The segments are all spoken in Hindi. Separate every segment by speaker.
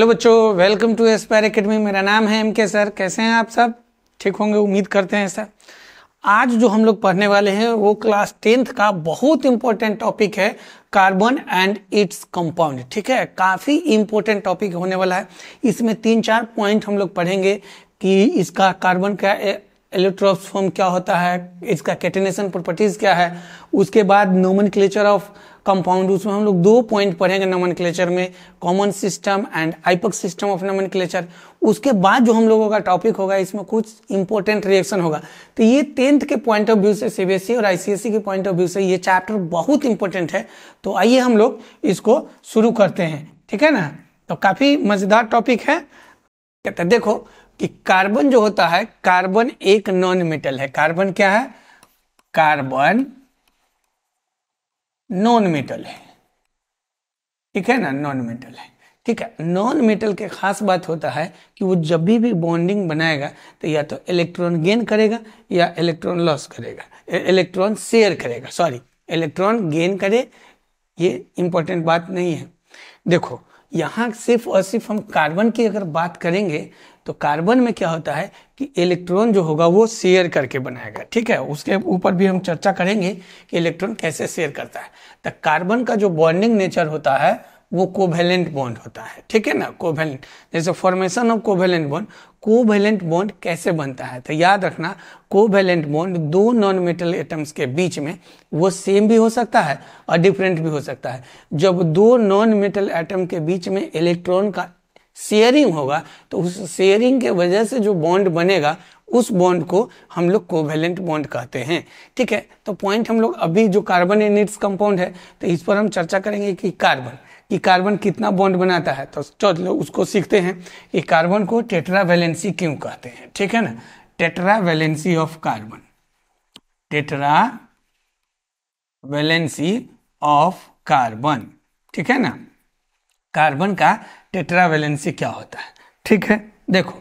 Speaker 1: हेलो बच्चों वेलकम टू एस्पायर एकेडमी मेरा नाम है एम के सर कैसे हैं आप सब ठीक होंगे उम्मीद करते हैं सर आज जो हम लोग पढ़ने वाले हैं वो क्लास टेंथ का बहुत इंपॉर्टेंट टॉपिक है कार्बन एंड इट्स कंपाउंड ठीक है काफ़ी इंपॉर्टेंट टॉपिक होने वाला है इसमें तीन चार पॉइंट हम लोग पढ़ेंगे कि इसका कार्बन का इलेक्ट्रोफॉर्म फॉर्म क्या होता है इसका कैटेनेशन प्रॉपर्टीज़ क्या है उसके बाद नोमन ऑफ कंपाउंड उसमें हम लोग दो पॉइंट पढ़ेंगे नमन में common system and IUPAC system of naming उसके बाद जो हम लोगों का टॉपिक होगा इसमें कुछ इंपॉर्टेंट रिएक्शन होगा तो ये टेंथ के पॉइंट ऑफ व्यू से सीबीएसई e और आईसीएसई e के पॉइंट ऑफ व्यू से ये चैप्टर बहुत इंपॉर्टेंट है तो आइए हम लोग इसको शुरू करते हैं ठीक है ना तो काफ़ी मज़ेदार टॉपिक है कहते देखो कि कार्बन जो होता है कार्बन एक नॉन मेटल है कार्बन क्या है कार्बन नॉन मेटल है ठीक है ना नॉन मेटल है ठीक है नॉन मेटल के खास बात होता है कि वो जब भी भी बॉन्डिंग बनाएगा तो या तो इलेक्ट्रॉन गेन करेगा या इलेक्ट्रॉन लॉस करेगा इलेक्ट्रॉन शेयर करेगा सॉरी इलेक्ट्रॉन गेन करे ये इंपॉर्टेंट बात नहीं है देखो यहाँ सिर्फ और सिर्फ हम कार्बन की अगर बात करेंगे तो कार्बन में क्या होता है कि इलेक्ट्रॉन जो होगा वो शेयर करके बनाएगा ठीक है उसके ऊपर भी हम चर्चा करेंगे कि इलेक्ट्रॉन कैसे शेयर करता है तो कार्बन का जो बॉन्डिंग नेचर होता है वो कोवेलेंट बॉन्ड होता है ठीक है ना कोवेलेंट जैसे formation of covalent bond covalent bond कैसे बनता है तो याद रखना कोवेलेंट बॉन्ड दो नॉन मेटल एटम्स के बीच में वो सेम भी हो सकता है और डिफरेंट भी हो सकता है जब दो नॉन मेटल एटम के बीच में इलेक्ट्रॉन का शेयरिंग होगा तो उस शेयरिंग के वजह से जो बॉन्ड बनेगा उस बॉन्ड को हम लोग कोवेलेंट बॉन्ड कहते हैं ठीक है तो पॉइंट हम लोग अभी जो कार्बन इन इट्स कंपाउंड है तो इस पर हम चर्चा करेंगे कि कार्बन कि कार्बन कितना बॉन्ड बनाता है तो चलो उसको सीखते हैं कि कार्बन को टेट्रा वैलेंसी क्यों कहते हैं ठीक है ना tetra valency of carbon tetra valency of carbon ठीक है ना कार्बन का टेट्रावेलेंसी क्या होता है ठीक है देखो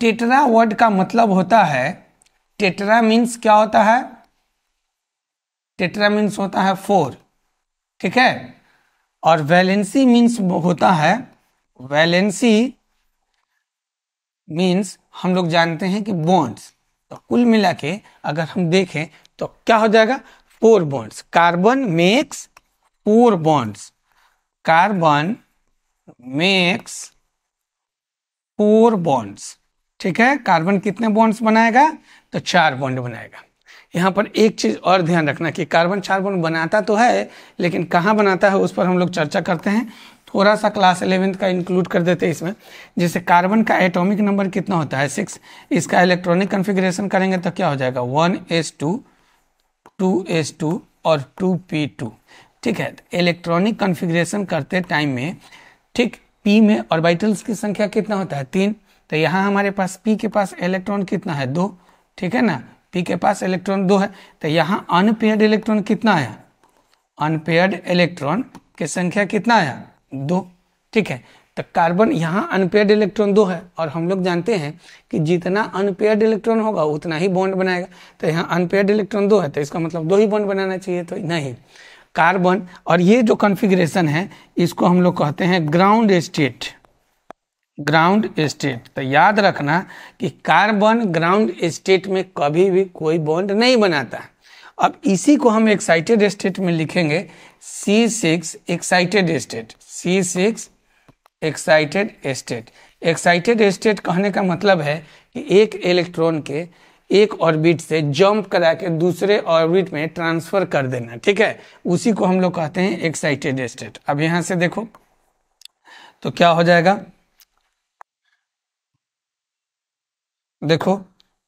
Speaker 1: टेट्रा वर्ड का मतलब होता है टेट्रा मीन्स क्या होता है टेट्रा मीन्स होता है फोर ठीक है और वैलेंसी मीन्स होता है वैलेंसी मीन्स हम लोग जानते हैं कि बॉन्ड्स तो कुल मिला के अगर हम देखें तो क्या हो जाएगा four bonds carbon makes four bonds carbon makes four bonds ठीक है कार्बन कितने बॉन्ड्स बनाएगा तो चार बॉन्ड बनाएगा यहाँ पर एक चीज और ध्यान रखना कि कार्बन चार बॉन्ड बनाता तो है लेकिन कहाँ बनाता है उस पर हम लोग चर्चा करते हैं थोड़ा सा क्लास एलेवेंथ का इंक्लूड कर देते हैं इसमें जैसे कार्बन का एटॉमिक नंबर कितना होता है सिक्स इसका इलेक्ट्रॉनिक कन्फिग्रेशन करेंगे तो क्या हो जाएगा one s two two s two और टू पी टू ठीक है इलेक्ट्रॉनिक कन्फिग्रेशन करते टाइम में ठीक पी में ऑर्बिटल्स की संख्या कितना होता है तीन तो यहाँ हमारे पास पी के पास इलेक्ट्रॉन कितना है दो ठीक है ना पी के पास इलेक्ट्रॉन दो है तो यहाँ अनपेयर्ड इलेक्ट्रॉन कितना आया अनपेयर्ड इलेक्ट्रॉन की संख्या कितना आया दो ठीक है तो कार्बन यहाँ अनपेयर्ड इलेक्ट्रॉन दो है और हम लोग जानते हैं कि जितना अनपेयर्ड इलेक्ट्रॉन होगा उतना ही बॉन्ड बनाएगा तो यहाँ अनपेयर्ड इलेक्ट्रॉन दो है तो इसका मतलब दो ही बॉन्ड बनाना चाहिए तो नहीं कार्बन और ये जो कॉन्फ़िगरेशन है इसको हम लोग कहते हैं ग्राउंड स्टेट ग्राउंड स्टेट तो याद रखना कि कार्बन ग्राउंड स्टेट में कभी भी कोई बॉन्ड नहीं बनाता अब इसी को हम एक्साइटेड स्टेट में लिखेंगे C six excited state C six excited state excited state कहने का मतलब है कि एक इलेक्ट्रॉन के एक ऑर्बिट से जंप करा के दूसरे ऑर्बिट में ट्रांसफर कर देना ठीक है उसी को हम लोग कहते हैं एक्साइटेड स्टेट अब यहां से देखो तो क्या हो जाएगा देखो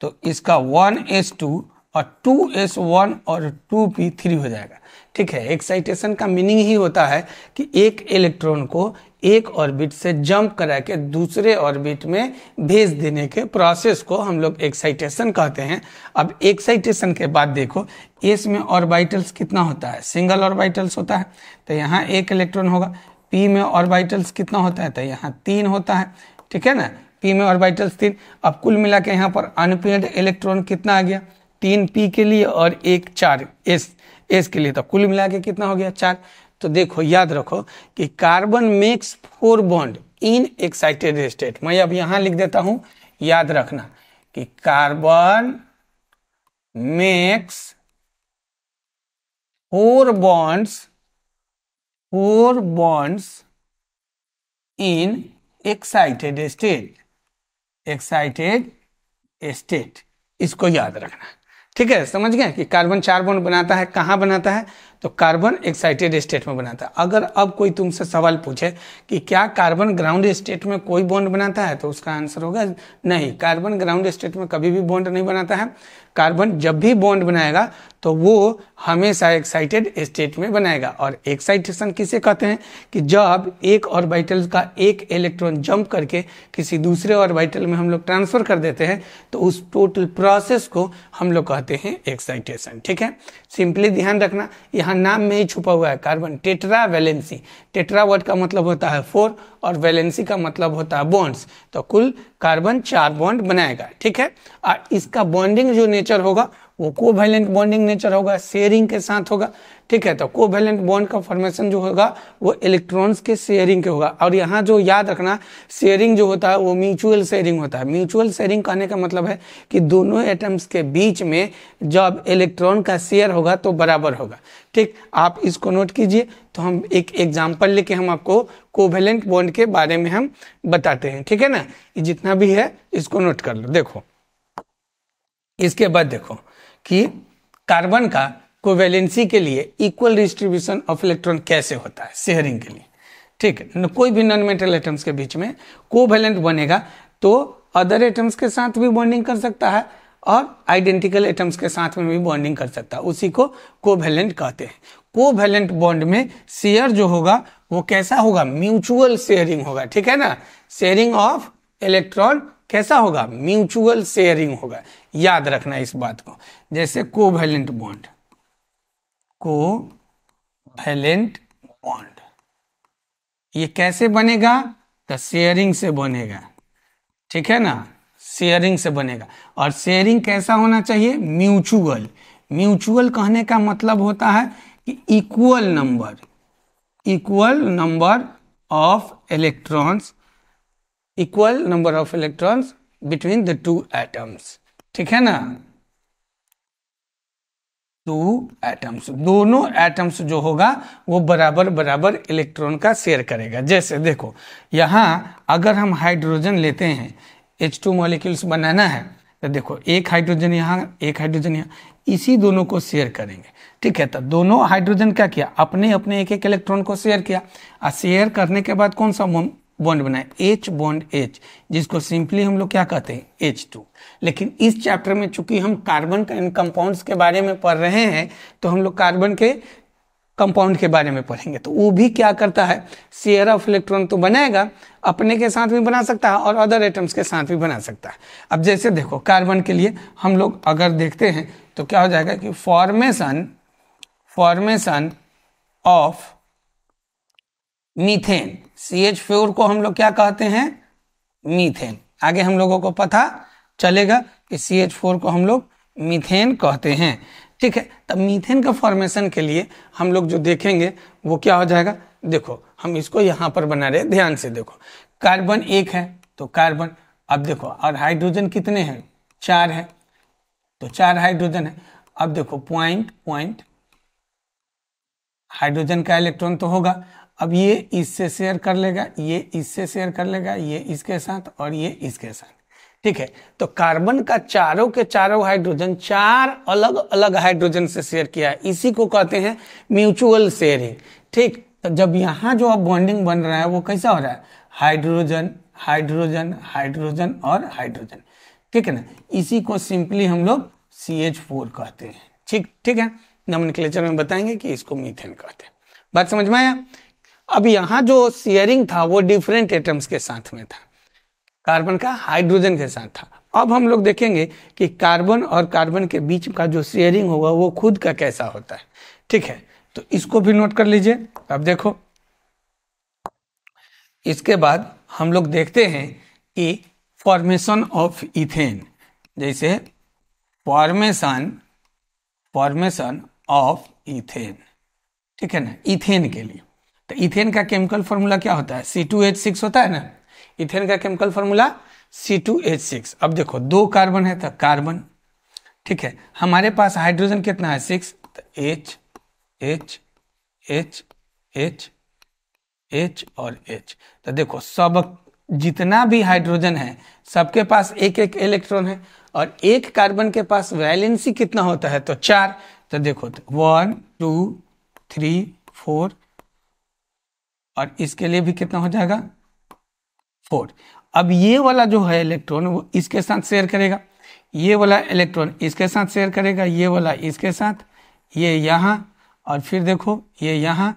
Speaker 1: तो इसका वन एस टू और टू एस वन और टू पी थ्री हो जाएगा ठीक है एक्साइटेशन का मीनिंग ही होता है कि एक इलेक्ट्रॉन को एक ऑर्बिट से जंप करा के दूसरे ऑर्बिट में भेज देने के प्रोसेस को हम लोग एक्साइटेशन कहते हैं अब एक्साइटेशन के बाद देखो इसमें ऑर्बिटल्स कितना होता है सिंगल ऑर्बिटल्स होता है तो यहाँ एक इलेक्ट्रॉन होगा पी में ऑर्बिटल्स कितना होता है तो यहाँ तीन होता है ठीक है ना पी में ऑर्बिटल्स तीन अब कुल मिला के यहाँ पर अनपेड इलेक्ट्रॉन कितना आ गया तीन पी के लिए और एक चार एस एस के लिए तो कुल मिला के कितना हो गया चार तो देखो याद रखो कि carbon makes four bond in excited state मैं अब यहां लिख देता हूं याद रखना कि carbon makes four bonds four bonds in excited state excited state इसको याद रखना ठीक है समझ गए कि कार्बन चार बॉन्ड बनाता है कहां बनाता है तो कार्बन एक्साइटेड स्टेट में बनाता है अगर अब कोई तुमसे सवाल पूछे कि क्या कार्बन ग्राउंड स्टेट में कोई बॉन्ड बनाता है तो उसका आंसर होगा नहीं कार्बन ग्राउंड स्टेट में कभी भी बॉन्ड नहीं बनाता है कार्बन जब भी बॉन्ड बनाएगा तो वो हमेशा एक्साइटेड स्टेट में बनाएगा और एक्साइटेशन किसे कहते हैं कि जब एक ऑर्बिटल का एक इलेक्ट्रॉन जंप करके किसी दूसरे ऑर्बिटल में हम लोग ट्रांसफर कर देते हैं तो उस टोटल प्रोसेस को हम लोग कहते हैं एक्साइटेशन ठीक है सिंपली ध्यान रखना यहाँ नाम में ही छुपा हुआ है carbon tetra valency tetra word का मतलब होता है फोर और वैलेंसी का मतलब होता है बॉन्ड्स तो कुल कार्बन चार बॉन्ड बनाएगा ठीक है और इसका बॉन्डिंग जो नेचर होगा वो कोवैलेंट बॉन्डिंग नेचर होगा शेयरिंग के साथ होगा ठीक है तो कोवैलेंट बॉन्ड का फॉर्मेशन जो होगा वो इलेक्ट्रॉन्स के शेयरिंग के होगा और यहाँ जो याद रखना शेयरिंग जो होता है वो म्यूचुअल शेयरिंग होता है म्यूचुअल शेयरिंग कहने का मतलब है कि दोनों एटम्स के बीच में जब इलेक्ट्रॉन का शेयर होगा तो बराबर होगा ठीक आप इसको नोट कीजिए तो हम एक एग्जाम्पल लेके हम आपको कोवेलेंट बॉन्ड के बारे में हम बताते हैं ठीक है ना ये जितना भी है इसको नोट कर लो देखो इसके बाद देखो कि कार्बन का कोवेलेंसी के लिए इक्वल डिस्ट्रीब्यूशन ऑफ इलेक्ट्रॉन कैसे होता है शेयरिंग के लिए ठीक है कोई भी नॉन मेटल एटम्स के बीच में कोवेलेंट बनेगा तो अदर एटम्स के साथ भी बॉन्डिंग कर सकता है और आइडेंटिकल एटम्स के साथ में भी बॉन्डिंग कर सकता है उसी को कोवेलेंट कहते हैं कोवेलेंट बॉन्ड में शेयर जो होगा वो कैसा होगा म्यूचुअल शेयरिंग होगा ठीक है ना शेयरिंग ऑफ इलेक्ट्रॉन कैसा होगा म्यूचुअल शेयरिंग होगा याद रखना इस बात को जैसे कोवेलेंट बॉन्ड कोवेलेंट बॉन्ड ये कैसे बनेगा द शेयरिंग से बनेगा ठीक है ना शेयरिंग से बनेगा और शेयरिंग कैसा होना चाहिए म्यूचुअल म्यूचुअल कहने का मतलब होता है कि equal number equal number of electrons equal number of electrons between the two atoms ठीक है ना टू एटम्स दोनों एटम्स जो होगा वो बराबर बराबर इलेक्ट्रॉन का शेयर करेगा जैसे देखो यहाँ अगर हम हाइड्रोजन लेते हैं एच टू मॉलिक्यूल्स बनाना है तो देखो एक हाइड्रोजन यहाँ एक हाइड्रोजन यहाँ इसी दोनों को शेयर करेंगे ठीक है तो दोनों हाइड्रोजन क्या किया अपने अपने एक एक इलेक्ट्रॉन को शेयर किया और शेयर करने के बाद कौन सा बॉन्ड बनाए एच बॉन्ड एच जिसको सिंपली हम लोग क्या कहते हैं एच टू लेकिन इस चैप्टर में चूंकि हम कार्बन कंपाउंड्स के बारे में पढ़ रहे हैं तो हम लोग कार्बन के कंपाउंड के बारे में पढ़ेंगे तो वो भी क्या करता है शेयर ऑफ इलेक्ट्रॉन तो बनाएगा अपने के साथ भी बना सकता है और अदर एटम्स के साथ भी बना सकता है अब जैसे देखो कार्बन के लिए हम लोग अगर देखते हैं तो क्या हो जाएगा कि formation formation of methane C H four को हम लोग क्या कहते हैं मीथेन आगे हम लोगों को पता चलेगा कि सी एच फोर को हम लोग मीथेन कहते हैं ठीक है तब मीथेन का फॉर्मेशन के लिए हम लोग जो देखेंगे वो क्या हो जाएगा देखो हम इसको यहाँ पर बना रहे ध्यान से देखो कार्बन एक है तो कार्बन अब देखो और हाइड्रोजन कितने हैं चार है तो चार हाइड्रोजन है अब देखो पॉइंट पॉइंट हाइड्रोजन का इलेक्ट्रॉन तो होगा अब ये इससे शेयर कर लेगा ये इससे शेयर कर लेगा ये इसके साथ और ये इसके साथ ठीक है तो कार्बन का चारों के चारों हाइड्रोजन चार अलग अलग हाइड्रोजन से शेयर किया है इसी को कहते हैं म्यूचुअल शेयरिंग ठीक तो जब यहां जो अब बॉन्डिंग बन रहा है वो कैसा हो रहा है हाइड्रोजन हाइड्रोजन हाइड्रोजन और हाइड्रोजन ठीक है ना इसी को सिंपली हम लोग सी एच फोर कहते हैं ठीक ठीक है नमन क्लेचर में बताएंगे कि इसको मीथेन कहते हैं बात समझ में आया अब यहां जो शेयरिंग था वो डिफरेंट एटम्स के साथ में था कार्बन का हाइड्रोजन के साथ था अब हम लोग देखेंगे कि कार्बन और कार्बन के बीच का जो शेयरिंग होगा वो खुद का कैसा होता है ठीक है तो इसको भी नोट कर लीजिए अब देखो इसके बाद हम लोग देखते हैं कि फॉर्मेशन ऑफ इथेन जैसे फॉर्मेशन फॉर्मेशन ऑफ इथेन ठीक है ना इथेन के लिए तो इथेन का केमिकल फॉर्मूला क्या होता है सी टू एच सिक्स होता है ना इथेन का chemical formula C two H six अब देखो दो कार्बन है तो कार्बन ठीक है हमारे पास हाइड्रोजन कितना है six H H H H H और एच तो देखो सब जितना भी हाइड्रोजन है सबके पास एक एक इलेक्ट्रॉन है और एक कार्बन के पास वैलेंसी कितना होता है तो चार तो देखो तो वन टू थ्री फोर और इसके लिए भी कितना हो जाएगा फोर अब ये वाला जो है इलेक्ट्रॉन वो इसके साथ शेयर करेगा ये वाला इलेक्ट्रॉन इसके साथ शेयर करेगा ये वाला इसके साथ ये यहाँ और फिर देखो ये यहाँ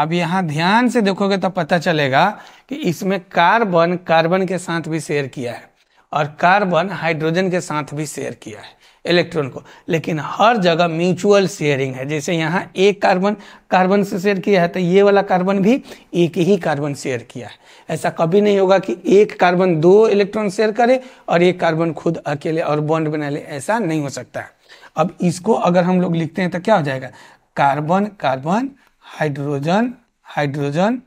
Speaker 1: अब यहाँ ध्यान से देखोगे तो पता चलेगा कि इसमें कार्बन कार्बन के साथ भी शेयर किया है और कार्बन हाइड्रोजन के साथ भी शेयर किया है इलेक्ट्रॉन को लेकिन हर जगह म्यूचुअल शेयरिंग है जैसे यहाँ एक कार्बन कार्बन से शेयर किया है तो ये वाला कार्बन भी एक ही कार्बन शेयर किया है ऐसा कभी नहीं होगा कि एक कार्बन दो इलेक्ट्रॉन शेयर करे और एक कार्बन खुद अकेले और बॉन्ड बना ले ऐसा नहीं हो सकता है अब इसको अगर हम लोग लिखते हैं तो क्या हो जाएगा carbon carbon hydrogen hydrogen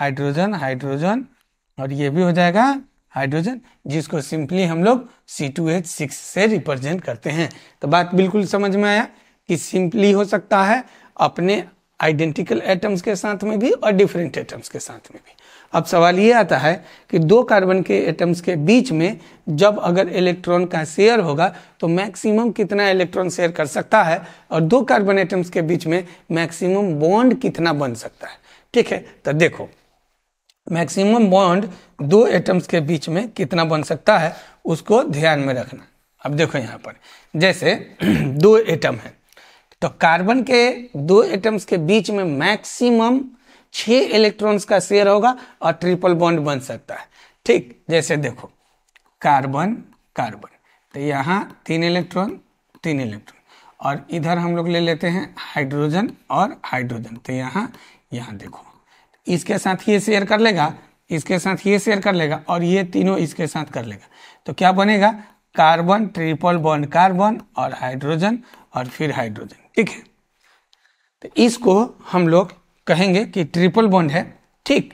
Speaker 1: hydrogen hydrogen और ये भी हो जाएगा हाइड्रोजन जिसको सिंपली हम लोग सी टू एच सिक्स से रिप्रेजेंट करते हैं तो बात बिल्कुल समझ में आया कि सिंपली हो सकता है अपने आइडेंटिकल एटम्स के साथ में भी और डिफरेंट एटम्स के साथ में भी अब सवाल ये आता है कि दो कार्बन के एटम्स के बीच में जब अगर इलेक्ट्रॉन का शेयर होगा तो मैक्सिमम कितना इलेक्ट्रॉन शेयर कर सकता है और दो कार्बन एटम्स के बीच में मैक्सिमम बॉन्ड कितना बन सकता है ठीक है तो देखो मैक्सिमम बॉन्ड दो एटम्स के बीच में कितना बन सकता है उसको ध्यान में रखना अब देखो यहाँ पर जैसे दो एटम है तो कार्बन के दो एटम्स के बीच में मैक्सिमम छः इलेक्ट्रॉन्स का शेयर होगा और ट्रिपल बॉन्ड बन सकता है ठीक जैसे देखो कार्बन कार्बन तो यहाँ तीन इलेक्ट्रॉन तीन इलेक्ट्रॉन और इधर हम लोग ले लेते हैं हाइड्रोजन और हाइड्रोजन तो यहाँ यहाँ देखो इसके साथ ये शेयर कर लेगा इसके साथ ये शेयर कर लेगा और ये तीनों इसके साथ कर लेगा तो क्या बनेगा कार्बन ट्रिपल बॉन्ड कार्बन और हाइड्रोजन और फिर हाइड्रोजन ठीक है तो इसको हम लोग कहेंगे कि ट्रिपल बॉन्ड है ठीक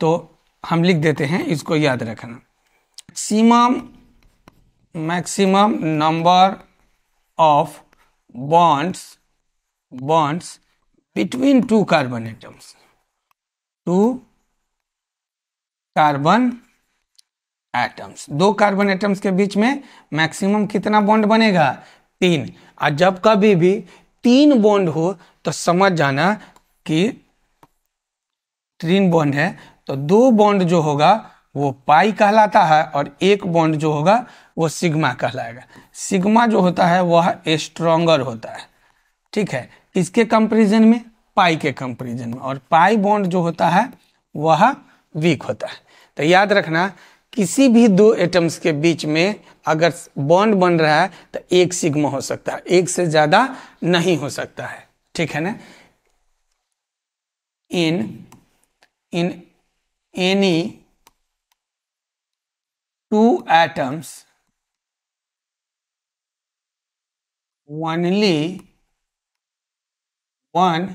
Speaker 1: तो हम लिख देते हैं इसको याद रखना maximum maximum number of bonds bonds between two carbon atoms two carbon atoms दो कार्बन एटम्स के बीच में मैक्सिमम कितना बॉन्ड बनेगा तीन और जब कभी भी तीन बॉन्ड हो तो समझ जाना कि तीन बॉन्ड है तो दो बॉन्ड जो होगा वो पाई कहलाता है और एक बॉन्ड जो होगा वो सिग्मा कहलाएगा सिग्मा जो होता है वह स्ट्रोंगर होता है ठीक है किसके कंपेरिजन में पाई के कंपेरिजन में और पाई बॉन्ड जो होता है वह वीक होता है तो याद रखना किसी भी दो एटम्स के बीच में अगर बॉन्ड बन रहा है तो एक सिग्मा हो सकता है एक से ज़्यादा नहीं हो सकता है ठीक है ना in in any two atoms only one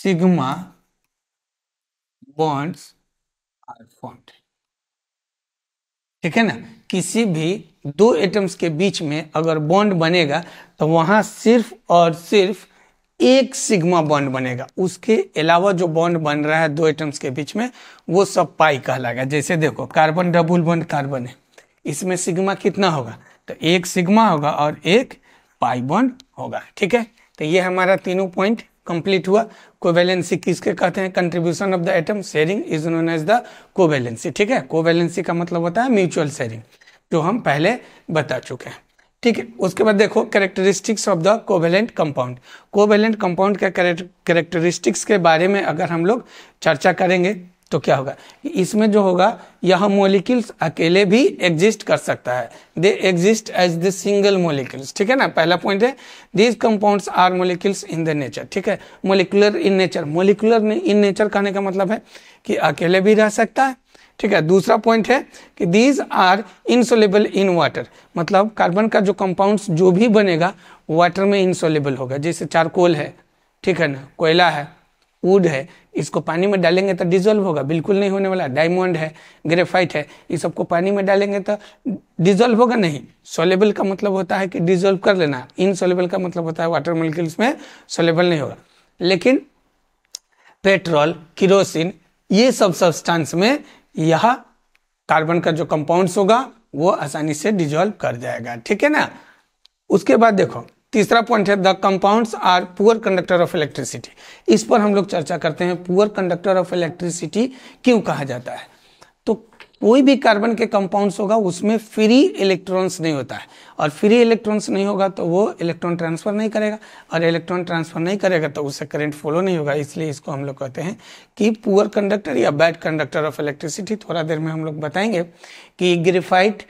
Speaker 1: sigma bonds are formed. ठीक है ना किसी भी दो एटम्स के बीच में अगर बॉन्ड बनेगा तो वहां सिर्फ और सिर्फ एक सिग्मा बॉन्ड बनेगा उसके अलावा जो बॉन्ड बन रहा है दो एटम्स के बीच में वो सब पाई कहलाएगा जैसे देखो कार्बन डबल बॉन्ड कार्बन है इसमें सिग्मा कितना होगा तो एक सिग्मा होगा और एक पाई बॉन्ड होगा ठीक है तो ये हमारा तीनों पॉइंट कंप्लीट हुआ कोवैलेंसी किसके कहते हैं contribution of the atom sharing is known as the covalency ठीक है कोवैलेंसी का मतलब होता है म्यूचुअल शेयरिंग जो हम पहले बता चुके हैं ठीक है उसके बाद देखो characteristics of the covalent compound covalent compound के कैरेक्टरिस्टिक्स के बारे में अगर हम लोग चर्चा करेंगे तो क्या होगा इसमें जो होगा यह मोलिक्यूल्स अकेले भी एग्जिस्ट कर सकता है they exist as the single molecules ठीक है ना पहला पॉइंट है these compounds are molecules in the nature ठीक है molecular in nature molecular in nature कहने का मतलब है कि अकेले भी रह सकता है ठीक है दूसरा पॉइंट है कि these are insoluble in water मतलब कार्बन का जो कंपाउंड्स जो भी बनेगा वाटर में इंसोलेबल होगा जैसे चारकोल है ठीक है ना कोयला है वुड है इसको पानी में डालेंगे तो डिजोल्व होगा बिल्कुल नहीं होने वाला डायमंड है ग्रेफाइट है ये सबको पानी में डालेंगे तो डिजोल्व होगा नहीं सोलेबल का मतलब होता है कि डिजोल्व कर लेना इनसोलेबल का मतलब होता है वाटर मोलिक्यूल्स में सोलेबल नहीं होगा लेकिन पेट्रोल किरोसिन ये सब सब्सटेंस में यह कार्बन का जो कंपाउंड्स होगा वो आसानी से डिजोल्व कर जाएगा ठीक है ना उसके बाद देखो तीसरा पॉइंट है the compounds are poor conductor of electricity इस पर हम लोग चर्चा करते हैं पुअर कंडक्टर ऑफ इलेक्ट्रिसिटी क्यों कहा जाता है तो कोई भी कार्बन के कंपाउंड्स होगा उसमें फ्री इलेक्ट्रॉन्स नहीं होता है और फ्री इलेक्ट्रॉन्स नहीं होगा तो वो इलेक्ट्रॉन ट्रांसफर नहीं करेगा और इलेक्ट्रॉन ट्रांसफर नहीं करेगा तो उससे करंट फॉलो नहीं होगा इसलिए इसको हम लोग कहते हैं कि पुअर कंडक्टर या बैड कंडक्टर ऑफ इलेक्ट्रिसिटी थोड़ा देर में हम लोग बताएंगे कि ग्रेफाइट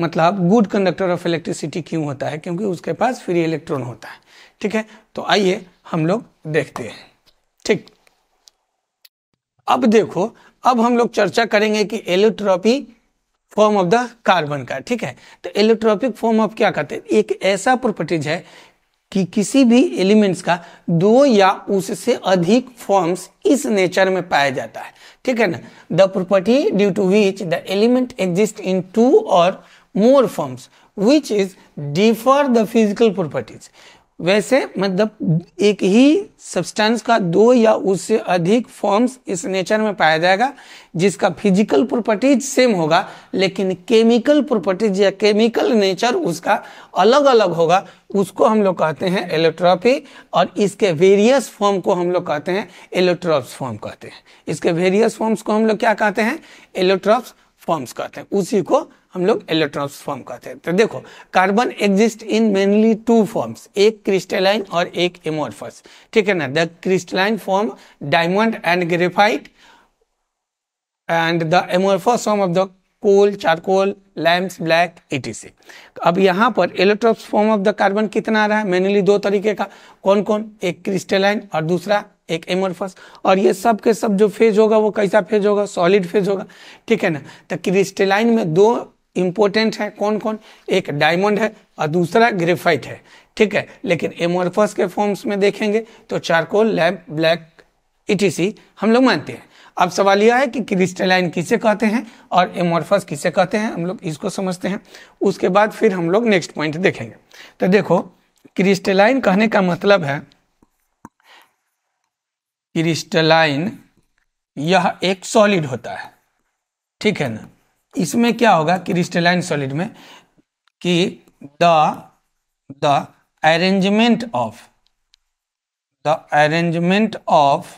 Speaker 1: मतलब गुड कंडक्टर ऑफ इलेक्ट्रिसिटी क्यों होता है क्योंकि उसके पास फ्री इलेक्ट्रॉन होता है ठीक है तो आइए हम लोग देखते हैं ठीक अब देखो अब हम लोग चर्चा करेंगे कि allotropy form of the carbon का ठीक है तो एलोट्रॉपिक फॉर्म ऑफ क्या कहते हैं एक ऐसा प्रॉपर्टीज है कि किसी भी एलिमेंट्स का दो या उससे अधिक फॉर्म्स इस नेचर में पाया जाता है ठीक है ना the property due to which the element exist in two or more forms which is differ the physical properties वैसे मतलब एक ही सब्सटेंस का दो या उससे अधिक फॉर्म्स इस नेचर में पाया जाएगा जिसका फिजिकल प्रॉपर्टीज सेम होगा लेकिन केमिकल प्रॉपर्टीज या केमिकल नेचर उसका अलग अलग होगा उसको हम लोग कहते हैं एलोट्रॉपी और इसके वेरियस फॉर्म को हम लोग कहते हैं एलोट्रॉप्स फॉर्म कहते हैं इसके वेरियस फॉर्म्स को हम लोग क्या कहते हैं एलोट्रॉप्स फॉर्म्स कहते हैं उसी को हम लोग इलेक्ट्रॉन्स फॉर्म कहते हैं तो देखो carbon exist in mainly two forms एक क्रिस्टलाइन और एक एमोरफस ठीक है ना the crystalline form diamond and graphite and the amorphous form of the coal charcoal lamp black etc अब यहाँ पर electron form of the carbon कितना आ रहा है मेनली दो तरीके का कौन कौन एक क्रिस्टलाइन और दूसरा एक एमोरफस और ये सब के सब जो फेज होगा वो कैसा फेज होगा सॉलिड फेज होगा ठीक है ना तो क्रिस्टलाइन में दो इम्पोर्टेंट है कौन कौन एक डायमंड है और दूसरा ग्रेफाइट है ठीक है लेकिन एमोरफस के फॉर्म्स में देखेंगे तो चारकोल लैब ब्लैक ई हम लोग मानते हैं अब सवाल यह है कि क्रिस्टलाइन किसे कहते हैं और एमोरफस किसे कहते हैं हम लोग इसको समझते हैं उसके बाद फिर हम लोग नेक्स्ट पॉइंट देखेंगे तो देखो क्रिस्टलाइन कहने का मतलब है क्रिस्टलाइन यह एक सॉलिड होता है ठीक है ना इसमें क्या होगा क्रिस्टलाइन सॉलिड में कि the the arrangement of the arrangement of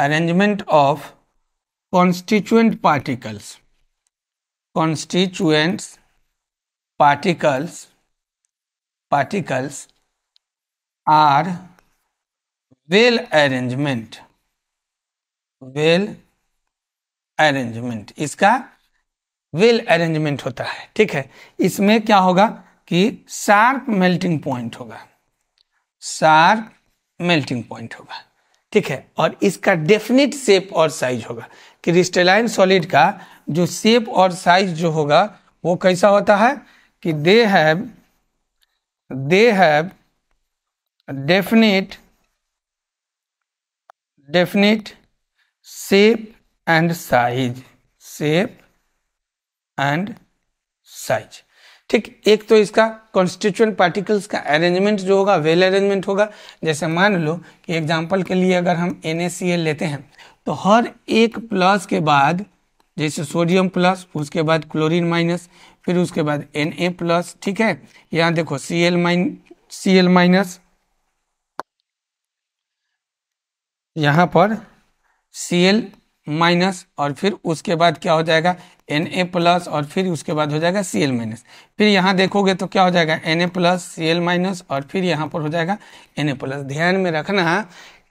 Speaker 1: arrangement of constituent particles constituents particles particles are well arrangement well arrangement इसका वेल अरेंजमेंट होता है ठीक है इसमें क्या होगा कि शार्प मेल्टिंग पॉइंट होगा शार्प मेल्टिंग पॉइंट होगा ठीक है और इसका डेफिनेट शेप और साइज होगा क्रिस्टलाइन सॉलिड का जो शेप और साइज जो होगा वो कैसा होता है कि they have they have definite definite shape and size shape and size ठीक एक तो इसका कॉन्स्टिट्यूएंट पार्टिकल्स का अरेंजमेंट जो होगा वेल अरेंजमेंट होगा जैसे मान लो कि एग्जांपल के लिए अगर हम एन लेते हैं तो हर एक प्लस के बाद जैसे सोडियम प्लस उसके बाद क्लोरीन माइनस फिर उसके बाद एन प्लस ठीक है यहाँ देखो C L mine C L minus यहाँ पर सी एल माइनस और फिर उसके बाद क्या हो जाएगा एन ए प्लस और फिर उसके बाद हो जाएगा सी एल माइनस फिर यहाँ देखोगे तो क्या हो जाएगा N A plus C L minus और फिर यहाँ पर हो जाएगा एन ए प्लस ध्यान में रखना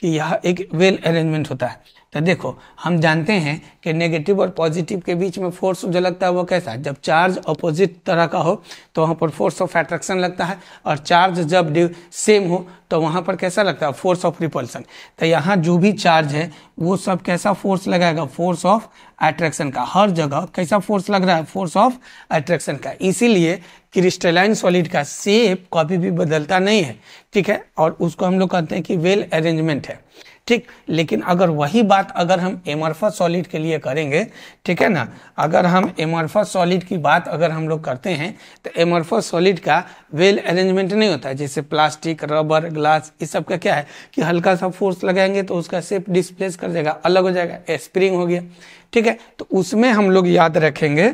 Speaker 1: कि यह एक वेल अरेंजमेंट होता है तो देखो हम जानते हैं कि नेगेटिव और पॉजिटिव के बीच में फोर्स जो लगता है वो कैसा है जब चार्ज अपोजिट तरह का हो तो वहाँ पर फोर्स ऑफ एट्रैक्शन लगता है और चार्ज जब सेम हो तो वहाँ पर कैसा लगता है फोर्स ऑफ रिपल्सन तो यहाँ जो भी चार्ज है वो सब कैसा फोर्स लगाएगा फोर्स ऑफ एट्रैक्शन का हर जगह कैसा फोर्स लग रहा है फोर्स ऑफ एट्रैक्शन का इसीलिए क्रिस्टलाइन सॉलिड का सेप कभी भी बदलता नहीं है ठीक है और उसको हम लोग कहते हैं कि वेल अरेंजमेंट है ठीक लेकिन अगर वही बात अगर हम एमरफा सॉलिड के लिए करेंगे ठीक है ना अगर हम एमरफा सॉलिड की बात अगर हम लोग करते हैं तो एमरफा सॉलिड का वेल अरेंजमेंट नहीं होता है जैसे प्लास्टिक रबर ग्लास इस सब का क्या है कि हल्का सा फोर्स लगाएंगे तो उसका सेप डिस्प्लेस कर देगा अलग हो जाएगा स्प्रिंग हो गया ठीक है तो उसमें हम लोग याद रखेंगे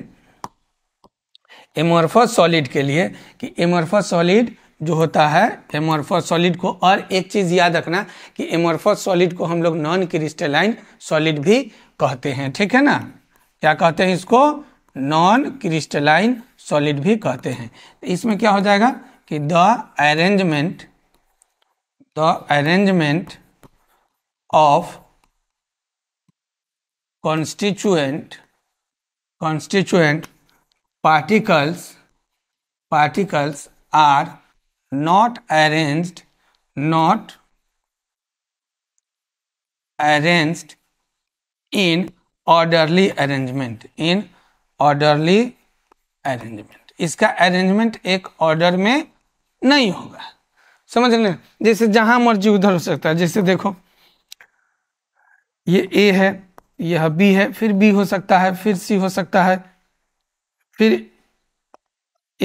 Speaker 1: एमरफा सॉलिड के लिए कि एमरफा सॉलिड जो होता है एमोरफस सॉलिड को और एक चीज़ याद रखना कि एमोरफस सॉलिड को हम लोग नॉन क्रिस्टलाइन सॉलिड भी कहते हैं ठीक है ना क्या कहते हैं इसको नॉन क्रिस्टलाइन सॉलिड भी कहते हैं इसमें क्या हो जाएगा कि the arrangement the arrangement of constituent constituent particles particles are not arranged not arranged in orderly arrangement in orderly arrangement इसका arrangement एक order में नहीं होगा समझ रहे जैसे जहां मर्जी उधर हो सकता है जैसे देखो ये ए है यह बी है फिर बी हो सकता है फिर सी हो सकता है फिर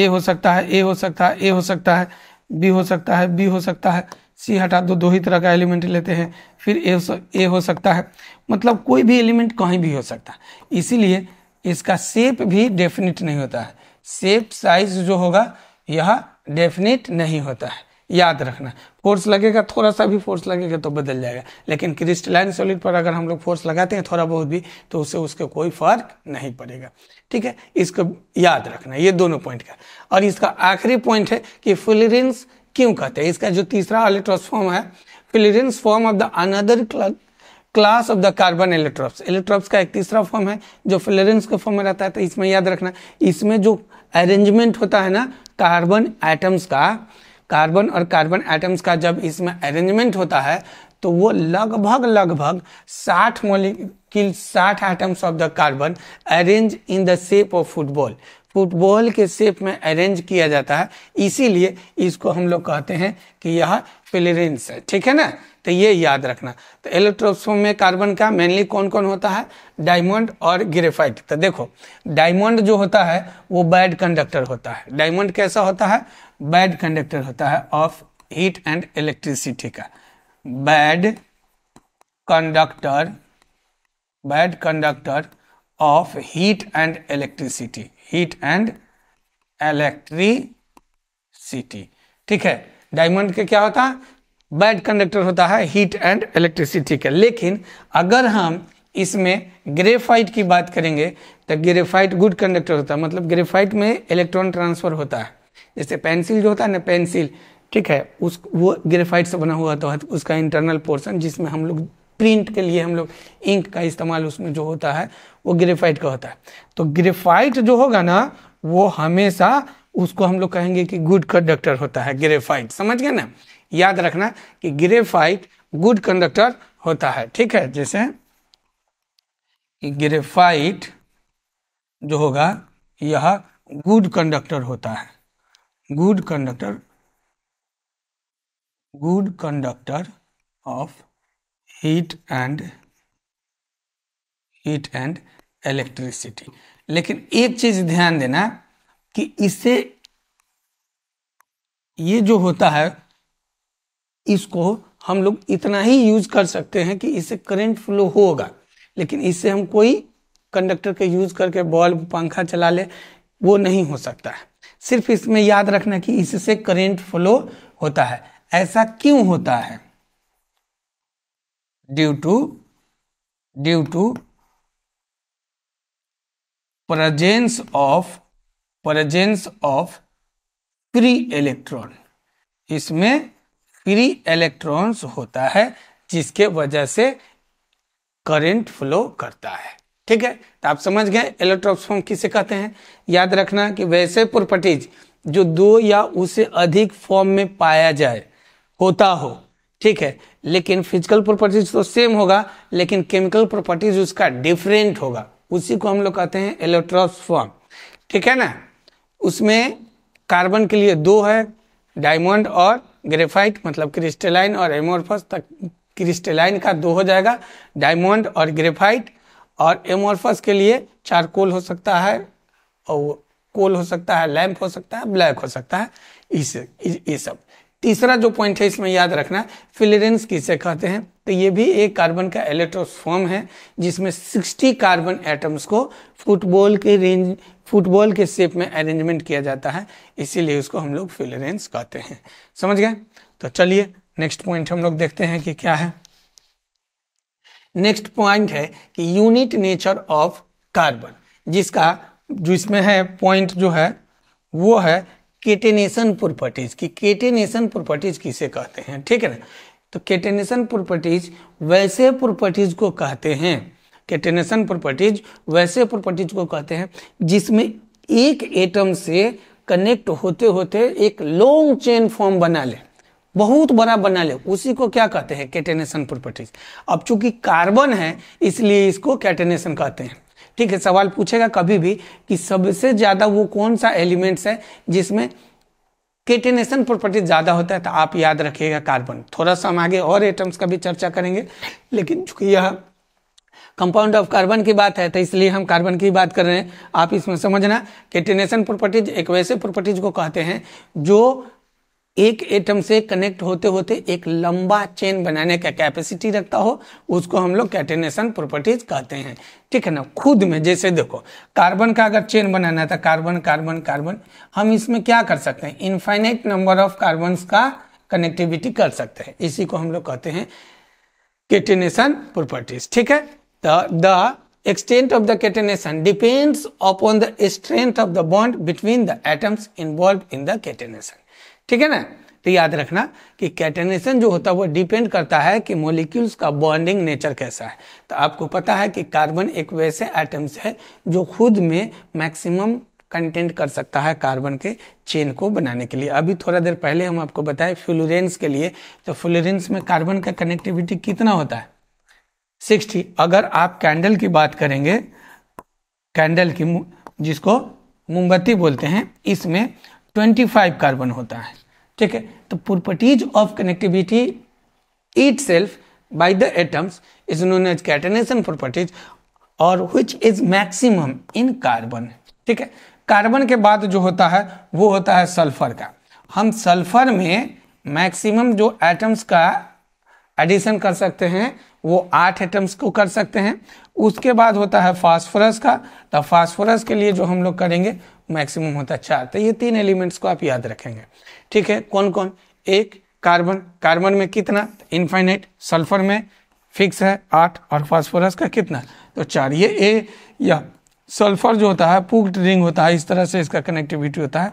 Speaker 1: ए हो सकता है ए हो सकता है ए हो सकता है बी हो सकता है बी हो सकता है सी हटा दो दो ही तरह का एलिमेंट लेते हैं फिर ए ए हो सकता है मतलब कोई भी एलिमेंट कहीं भी हो सकता है इसीलिए इसका सेप भी डेफिनेट नहीं होता है सेप साइज जो होगा यह डेफिनेट नहीं होता है याद रखना फोर्स लगेगा थोड़ा सा भी फोर्स लगेगा तो बदल जाएगा लेकिन क्रिस्टलाइन सॉलिड पर अगर हम लोग फोर्स लगाते हैं थोड़ा बहुत भी तो उससे उसके कोई फर्क नहीं पड़ेगा ठीक है इसको याद रखना ये दोनों पॉइंट का और इसका आखिरी पॉइंट है कि फ्लोरेंस क्यों कहते हैं इसका जो तीसरा अलेट्रॉस फॉर्म है fullerene form of the another class of the carbon allotropes allotropes का एक तीसरा फॉर्म है जो फिलरेंस के फॉर्म में रहता है तो इसमें याद रखना इसमें जो अरेंजमेंट होता है ना कार्बन एटम्स का कार्बन और कार्बन एटम्स का जब इसमें अरेंजमेंट होता है तो वो लगभग लगभग 60 molecule 60 atoms of the carbon arrange in the shape of football football के शेप में अरेंज किया जाता है इसीलिए इसको हम लोग कहते हैं कि यह प्लेरेंस है ठीक है ना तो ये याद रखना तो इलेक्ट्रोसोम में कार्बन का मेनली कौन कौन होता है डायमंड और ग्रेफाइट तो देखो डायमंड जो होता है वो बैड कंडक्टर होता है डायमंड कैसा होता है बैड कंडक्टर होता है ऑफ हीट एंड इलेक्ट्रिसिटी का bad conductor bad conductor of heat and electricity heat and electricity ठीक है डायमंड के क्या होता है बैड कंडक्टर होता है हीट एंड इलेक्ट्रिसिटी का लेकिन अगर हम इसमें ग्रेफाइट की बात करेंगे तो ग्रेफाइट गुड कंडक्टर होता है मतलब ग्रेफाइट में इलेक्ट्रॉन ट्रांसफर होता है जैसे पेंसिल जो होता है ना पेंसिल ठीक है उस वो ग्रेफाइट से बना हुआ तो उसका इंटरनल पोर्सन जिसमें हम लोग प्रिंट के लिए हम लोग इंक का इस्तेमाल उसमें जो होता है वो ग्रेफाइट का होता है तो ग्रेफाइट जो होगा ना वो हमेशा उसको हम लोग कहेंगे कि गुड कंडक्टर होता है ग्रेफाइट समझ गए ना याद रखना कि ग्रेफाइट गुड कंडक्टर होता है ठीक है जैसे ग्रेफाइट जो होगा यह गुड कंडक्टर होता है good conductor good conductor of heat and heat and electricity लेकिन एक चीज ध्यान देना कि इसे ये जो होता है इसको हम लोग इतना ही यूज कर सकते हैं कि इससे करंट फ्लो होगा लेकिन इससे हम कोई कंडक्टर के यूज करके बल्ब पंखा चला ले वो नहीं हो सकता है सिर्फ इसमें याद रखना कि इससे करंट फ्लो होता है ऐसा क्यों होता है due to due to presence of presence of free electron इसमें फ्री इलेक्ट्रॉन्स होता है जिसके वजह से करंट फ्लो करता है ठीक है तो आप समझ गए इलेक्ट्रोस्फॉर्म किसे कहते हैं याद रखना कि वैसे प्रॉपर्टीज जो दो या उससे अधिक फॉर्म में पाया जाए होता हो ठीक है लेकिन फिजिकल प्रॉपर्टीज तो सेम होगा लेकिन केमिकल प्रॉपर्टीज उसका डिफरेंट होगा उसी को हम लोग कहते हैं फॉर्म ठीक है ना उसमें कार्बन के लिए दो है डायमंड और ग्रेफाइट मतलब क्रिस्टलाइन और एमोरफस तक क्रिस्टलाइन का दो हो जाएगा डायमंड और ग्रेफाइट और एमोरफस के लिए चारकोल हो सकता है और कोल हो सकता है लैम्प हो सकता है ब्लैक हो सकता है इस ये सब तीसरा जो पॉइंट है इसमें याद रखना फिलरेंस किसे कहते हैं तो ये भी एक कार्बन का इलेक्ट्रोफॉर्म है जिसमें 60 कार्बन एटम्स को फुटबॉल के रेंज फुटबॉल के शेप में अरेंजमेंट किया जाता है इसीलिए उसको हम लोग फिलरेंस कहते हैं समझ गए तो चलिए नेक्स्ट पॉइंट हम लोग देखते हैं कि क्या है नेक्स्ट पॉइंट है कि यूनिट नेचर ऑफ कार्बन जिसका जो इसमें है पॉइंट जो है वो है केटेनेशन प्रॉपर्टीज की केटेनेशन प्रॉपर्टीज किसे कहते हैं ठीक है ना तो केटेनेशन प्रॉपर्टीज वैसे प्रॉपर्टीज को कहते हैं कैटेनेशन प्रॉपर्टीज वैसे प्रॉपर्टीज को कहते हैं जिसमें एक एटम से कनेक्ट होते होते एक लॉन्ग चेन फॉर्म बना ले बहुत बड़ा बना ले उसी को क्या कहते हैं कैटेनेशन प्रॉपर्टीज अब चूंकि कार्बन है इसलिए इसको कैटेनेशन कहते हैं ठीक है सवाल पूछेगा कभी भी कि सबसे ज़्यादा वो कौन सा एलिमेंट्स है जिसमें केटेनेशन प्रॉपर्टी ज़्यादा होता है तो आप याद रखिएगा कार्बन थोड़ा सा हम आगे और एटम्स का भी चर्चा करेंगे लेकिन चूंकि यह कंपाउंड ऑफ कार्बन की बात है तो इसलिए हम कार्बन की बात कर रहे हैं आप इसमें समझना कैटिनेशन प्रॉपर्टीज एक वैसे प्रॉपर्टीज को कहते हैं जो एक एटम से कनेक्ट होते होते एक लंबा चेन बनाने का कैपेसिटी रखता हो उसको हम लोग कैटेनेशन प्रॉपर्टीज कहते हैं ठीक है ना खुद में जैसे देखो कार्बन का अगर चेन बनाना था कार्बन कार्बन कार्बन हम इसमें क्या कर सकते हैं इनफाइनाइट नंबर ऑफ कार्बन का कनेक्टिविटी कर सकते हैं इसी को हम लोग कहते हैं कैटेनेशन प्रॉपर्टीज ठीक है The, the extent of the catenation depends upon the strength of the bond between the atoms involved in the catenation. ठीक है ना तो याद रखना कि कैटेनेशन जो होता है वो डिपेंड करता है कि मोलिक्यूल्स का बॉन्डिंग नेचर कैसा है तो आपको पता है कि कार्बन एक वैसे आइटम्स है जो खुद में मैक्सिमम कंटेंट कर सकता है कार्बन के चेन को बनाने के लिए अभी थोड़ा देर पहले हम आपको बताएं फ्लोरेंस के लिए तो फ्लोरेंस में कार्बन का कनेक्टिविटी कितना होता है सिक्सटी अगर आप कैंडल की बात करेंगे कैंडल की जिसको मोमबत्ती बोलते हैं इसमें ट्वेंटी फाइव कार्बन होता है ठीक है तो properties of connectivity itself by the atoms is known as catenation properties और which is maximum in carbon ठीक है कार्बन के बाद जो होता है वो होता है सल्फर का हम सल्फर में मैक्सिमम जो एटम्स का एडिशन कर सकते हैं वो आठ एटम्स को कर सकते हैं उसके बाद होता है फास्फोरस का तो फास्फोरस के लिए जो हम लोग करेंगे मैक्सिमम होता है चार तो ये तीन एलिमेंट्स को आप याद रखेंगे ठीक है कौन कौन एक कार्बन कार्बन में कितना इनफाइनाइट सल्फर में फिक्स है आठ और फास्फोरस का कितना तो चार ये ए या सल्फर जो होता है पुक्ड रिंग होता है इस तरह से इसका कनेक्टिविटी होता है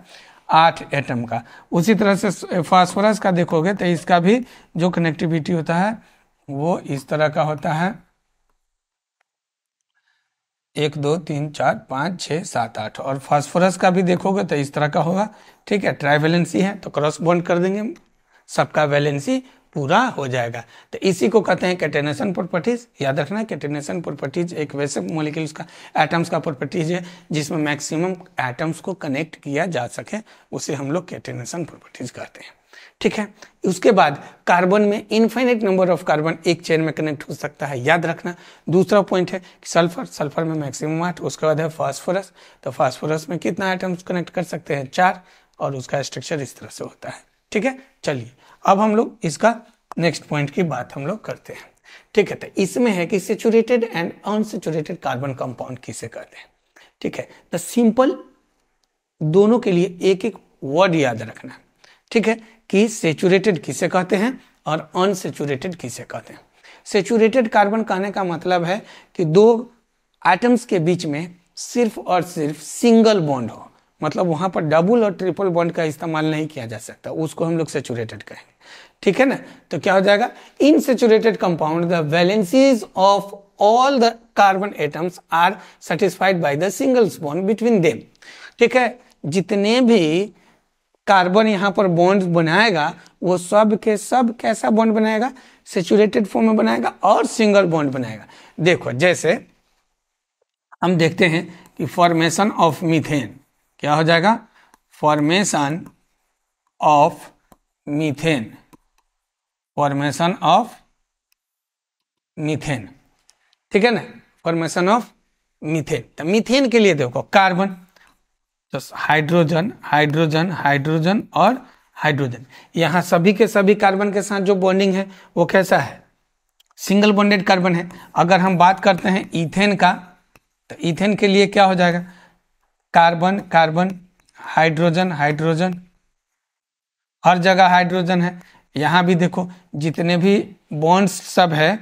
Speaker 1: आठ एटम का उसी तरह से फास्फोरस का देखोगे तो इसका भी जो कनेक्टिविटी होता है वो इस तरह का होता है एक दो तीन चार पाँच छः सात आठ और फास्फोरस का भी देखोगे तो इस तरह का होगा ठीक है ट्राइवेलेंसी है तो क्रॉस बॉन्ड कर देंगे सबका वैलेंसी पूरा हो जाएगा तो इसी को कहते हैं कैटेनेशन प्रॉपर्टीज याद रखना कैटेनेशन प्रॉपर्टीज एक वैसे मोलिक्यूल्स का एटम्स का प्रॉपर्टीज है जिसमें मैक्सिमम एटम्स को कनेक्ट किया जा सके उसे हम लोग कैटेनेशन प्रॉपर्टीज कहते हैं ठीक है उसके बाद कार्बन में इन्फाइनाइट नंबर ऑफ कार्बन एक चेन में कनेक्ट हो सकता है याद रखना दूसरा पॉइंट है कि सल्फर सल्फर में मैक्सिमम आठ उसके बाद है फास्फोरस तो फास्फोरस में कितना आइटम्स कनेक्ट कर सकते हैं चार और उसका स्ट्रक्चर इस तरह से होता है ठीक है चलिए अब हम लोग इसका नेक्स्ट पॉइंट की बात हम लोग करते हैं ठीक है तो इसमें है कि saturated and unsaturated carbon compound किसे कहते हैं ठीक है द तो सिंपल दोनों के लिए एक एक वर्ड याद रखना है ठीक है कि सेचुरेटेड किसे कहते हैं और अनसेचुरेटेड किसे कहते हैं सेचुरेटेड कार्बन कहने का मतलब है कि दो आइटम्स के बीच में सिर्फ और सिर्फ सिंगल बॉन्ड हो मतलब वहाँ पर डबल और ट्रिपल बॉन्ड का इस्तेमाल नहीं किया जा सकता उसको हम लोग सेचुरेटेड कहेंगे ठीक है ना तो क्या हो जाएगा in saturated compound the valencies of all the carbon atoms are satisfied by the singles bond between them ठीक है जितने भी कार्बन यहाँ पर बॉन्ड बनाएगा वो सब के सब कैसा बॉन्ड बनाएगा सेचुरेटेड फॉर्म में बनाएगा और सिंगल बॉन्ड बनाएगा देखो जैसे हम देखते हैं कि फॉर्मेशन ऑफ मीथेन क्या हो जाएगा formation of methane formation of methane ठीक है ना फॉर्मेशन ऑफ मीथेन तो मीथेन के लिए देखो कार्बन तो हाइड्रोजन हाइड्रोजन हाइड्रोजन और हाइड्रोजन यहाँ सभी के सभी कार्बन के साथ जो बॉन्डिंग है वो कैसा है सिंगल बॉन्डेड कार्बन है अगर हम बात करते हैं इथेन का तो ईथेन के लिए क्या हो जाएगा कार्बन कार्बन हाइड्रोजन हाइड्रोजन हर जगह हाइड्रोजन है यहां भी देखो जितने भी बॉन्ड्स सब है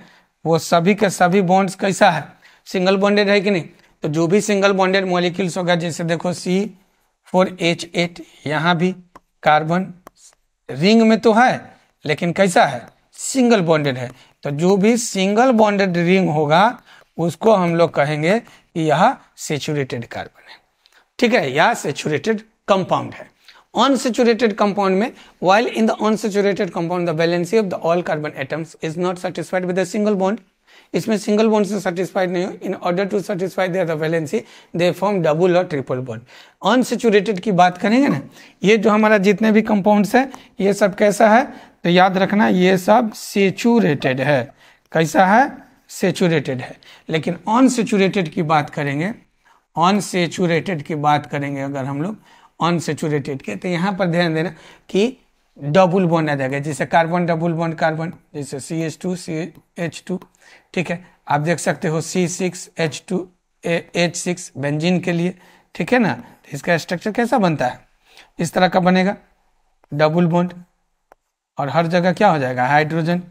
Speaker 1: वो सभी के सभी बॉन्ड्स कैसा है सिंगल बॉन्डेड है कि नहीं तो जो भी सिंगल बॉन्डेड मॉलिक्यूल्स होगा जैसे देखो सी फोर एच एट यहां भी कार्बन रिंग में तो है लेकिन कैसा है सिंगल बॉन्डेड है तो जो भी सिंगल बॉन्डेड रिंग होगा उसको हम लोग कहेंगे कि यह सेचुरेटेड कार्बन है ठीक है यह सेचुरेटेड कंपाउंड है अनसेचुरेटेड कंपाउंड में while in the unsaturated compound the valency of the all carbon atoms is not satisfied with single bond इसमें सिंगल बॉन्ड से सेटिस्फाइड नहीं हो in order to satisfy their valency they form double और ट्रिपल बॉन्ड अनसेचुरेटेड की बात करेंगे ना ये जो हमारा जितने भी कंपाउंड्स है ये सब कैसा है तो याद रखना ये सब सेचुरेटेड है कैसा है सेचुरेटेड है लेकिन अनसेचुरेटेड की बात करेंगे अनसेचुरेटेड की बात करेंगे अगर हम लोग अनसेचुरेटेड के तो यहाँ पर ध्यान देना कि डबल बॉन्ड आ जाएगा जैसे कार्बन डबल बॉन्ड कार्बन जैसे C H two C H two ठीक है आप देख सकते हो C six H two H six benzene के लिए ठीक है ना तो इसका स्ट्रक्चर कैसा बनता है इस तरह का बनेगा डबल बॉन्ड और हर जगह क्या हो जाएगा हाइड्रोजन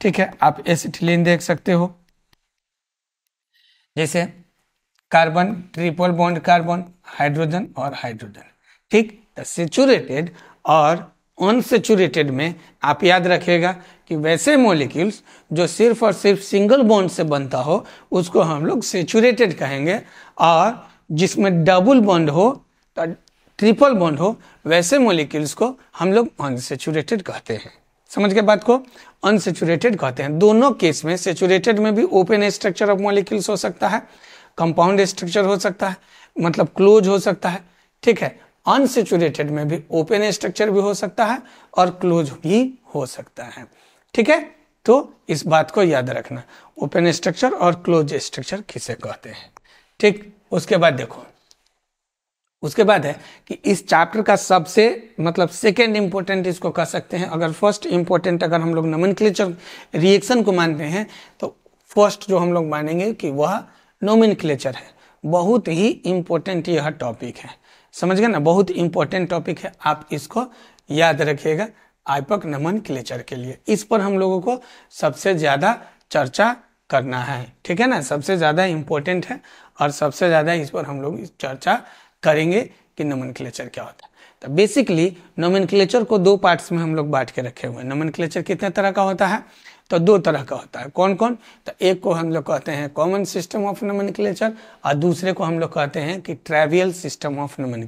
Speaker 1: ठीक है आप एसिटिलीन देख सकते हो जैसे carbon triple bond carbon hydrogen और हाइड्रोजन ठीक सेचुरेटेड और अनसेचुरेटेड में आप याद रखेगा कि वैसे मोलिक्यूल्स जो सिर्फ और सिर्फ सिंगल बॉन्ड से बनता हो उसको हम लोग सेचूरेटेड कहेंगे और जिसमें डबल बॉन्ड हो ट्रिपल तो बॉन्ड हो वैसे मोलिक्यूल्स को हम लोग अनसेचूरेटेड कहते हैं समझ के बात को अनसेचूरेटेड कहते हैं दोनों केस में सेचूरेटेड में भी ओपन स्ट्रक्चर ऑफ मॉलिक्यूल्स हो सकता है कंपाउंड स्ट्रक्चर हो सकता है मतलब क्लोज हो सकता है ठीक है अनसेचूरेटेड में भी ओपन स्ट्रक्चर भी हो सकता है और क्लोज भी हो सकता है ठीक है तो इस बात को याद रखना ओपन स्ट्रक्चर और क्लोज स्ट्रक्चर किसे कहते हैं ठीक उसके बाद देखो उसके बाद है कि इस चैप्टर का सबसे मतलब सेकेंड इंपोर्टेंट इसको कह सकते हैं अगर फर्स्ट इम्पोर्टेंट अगर हम लोग नमन रिएक्शन को मानते हैं तो फर्स्ट जो हम लोग मानेंगे कि वह नोमिन है बहुत ही इम्पोर्टेंट यह टॉपिक है समझ गए ना बहुत इंपॉर्टेंट टॉपिक है आप इसको याद रखिएगा आयपक नमन क्लेचर के लिए इस पर हम लोगों को सबसे ज़्यादा चर्चा करना है ठीक है ना सबसे ज़्यादा इंपॉर्टेंट है और सबसे ज़्यादा इस पर हम लोग चर्चा करेंगे कि नमन क्लेचर क्या होता है तो बेसिकली नोमेनक्लेचर को दो पार्ट्स में हम लोग बांट के रखे हुए हैं नोमेनक्लेचर कितने तरह का होता है तो दो तरह का होता है कौन कौन तो एक को हम लोग कहते हैं कॉमन सिस्टम ऑफ नमन और दूसरे को हम लोग कहते हैं कि ट्रेवियल सिस्टम ऑफ नमन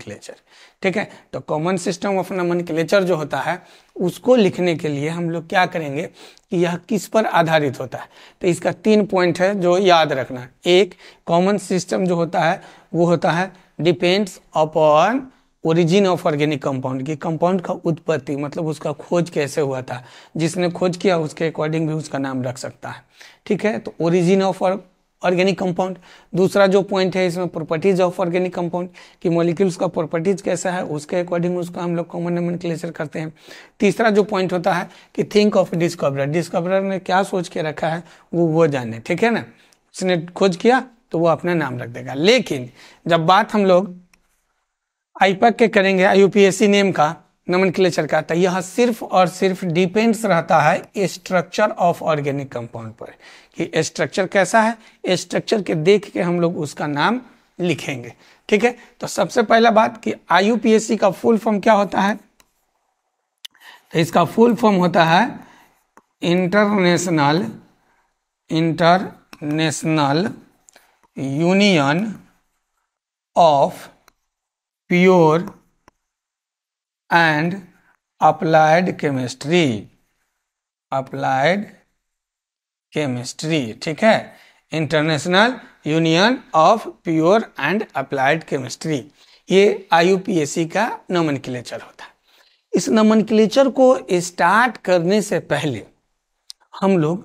Speaker 1: ठीक है तो कॉमन सिस्टम ऑफ नमन जो होता है उसको लिखने के लिए हम लोग क्या करेंगे कि यह किस पर आधारित होता है तो इसका तीन पॉइंट है जो याद रखना एक कॉमन सिस्टम जो होता है वो होता है depends upon origin of organic compound की कंपाउंड का उत्पत्ति मतलब उसका खोज कैसे हुआ था जिसने खोज किया उसके अकॉर्डिंग भी उसका नाम रख सकता है ठीक है तो ओरिजिन ऑफ ऑर्गेनिक कंपाउंड दूसरा जो पॉइंट है इसमें प्रॉपर्टीज ऑफ ऑर्गेनिक कंपाउंड कि मॉलिक्यूल्स का प्रॉपर्टीज कैसा है उसके अकॉर्डिंग उसका हम लोग कॉमन नमेनक्लेचर करते हैं तीसरा जो पॉइंट होता है कि थिंक ऑफ डिस्कवरर डिस्कवरर ने क्या सोच के रखा है वो वो जाने ठीक है ना उसने खोज किया तो वो अपना नाम रख देगा लेकिन जब बात हम लोग आईपैक के करेंगे आई नेम का नमन क्लेचर का तो यह सिर्फ और सिर्फ डिपेंड्स रहता है स्ट्रक्चर ऑफ ऑर्गेनिक कंपाउंड पर कि स्ट्रक्चर कैसा है स्ट्रक्चर के देख के हम लोग उसका नाम लिखेंगे ठीक है तो सबसे पहला बात कि आई का फुल फॉर्म क्या होता है तो इसका फुल फॉर्म होता है international international union of pure and applied chemistry applied chemistry ठीक है international union of pure and applied chemistry ये आई का नमन होता है इस नमन को स्टार्ट करने से पहले हम लोग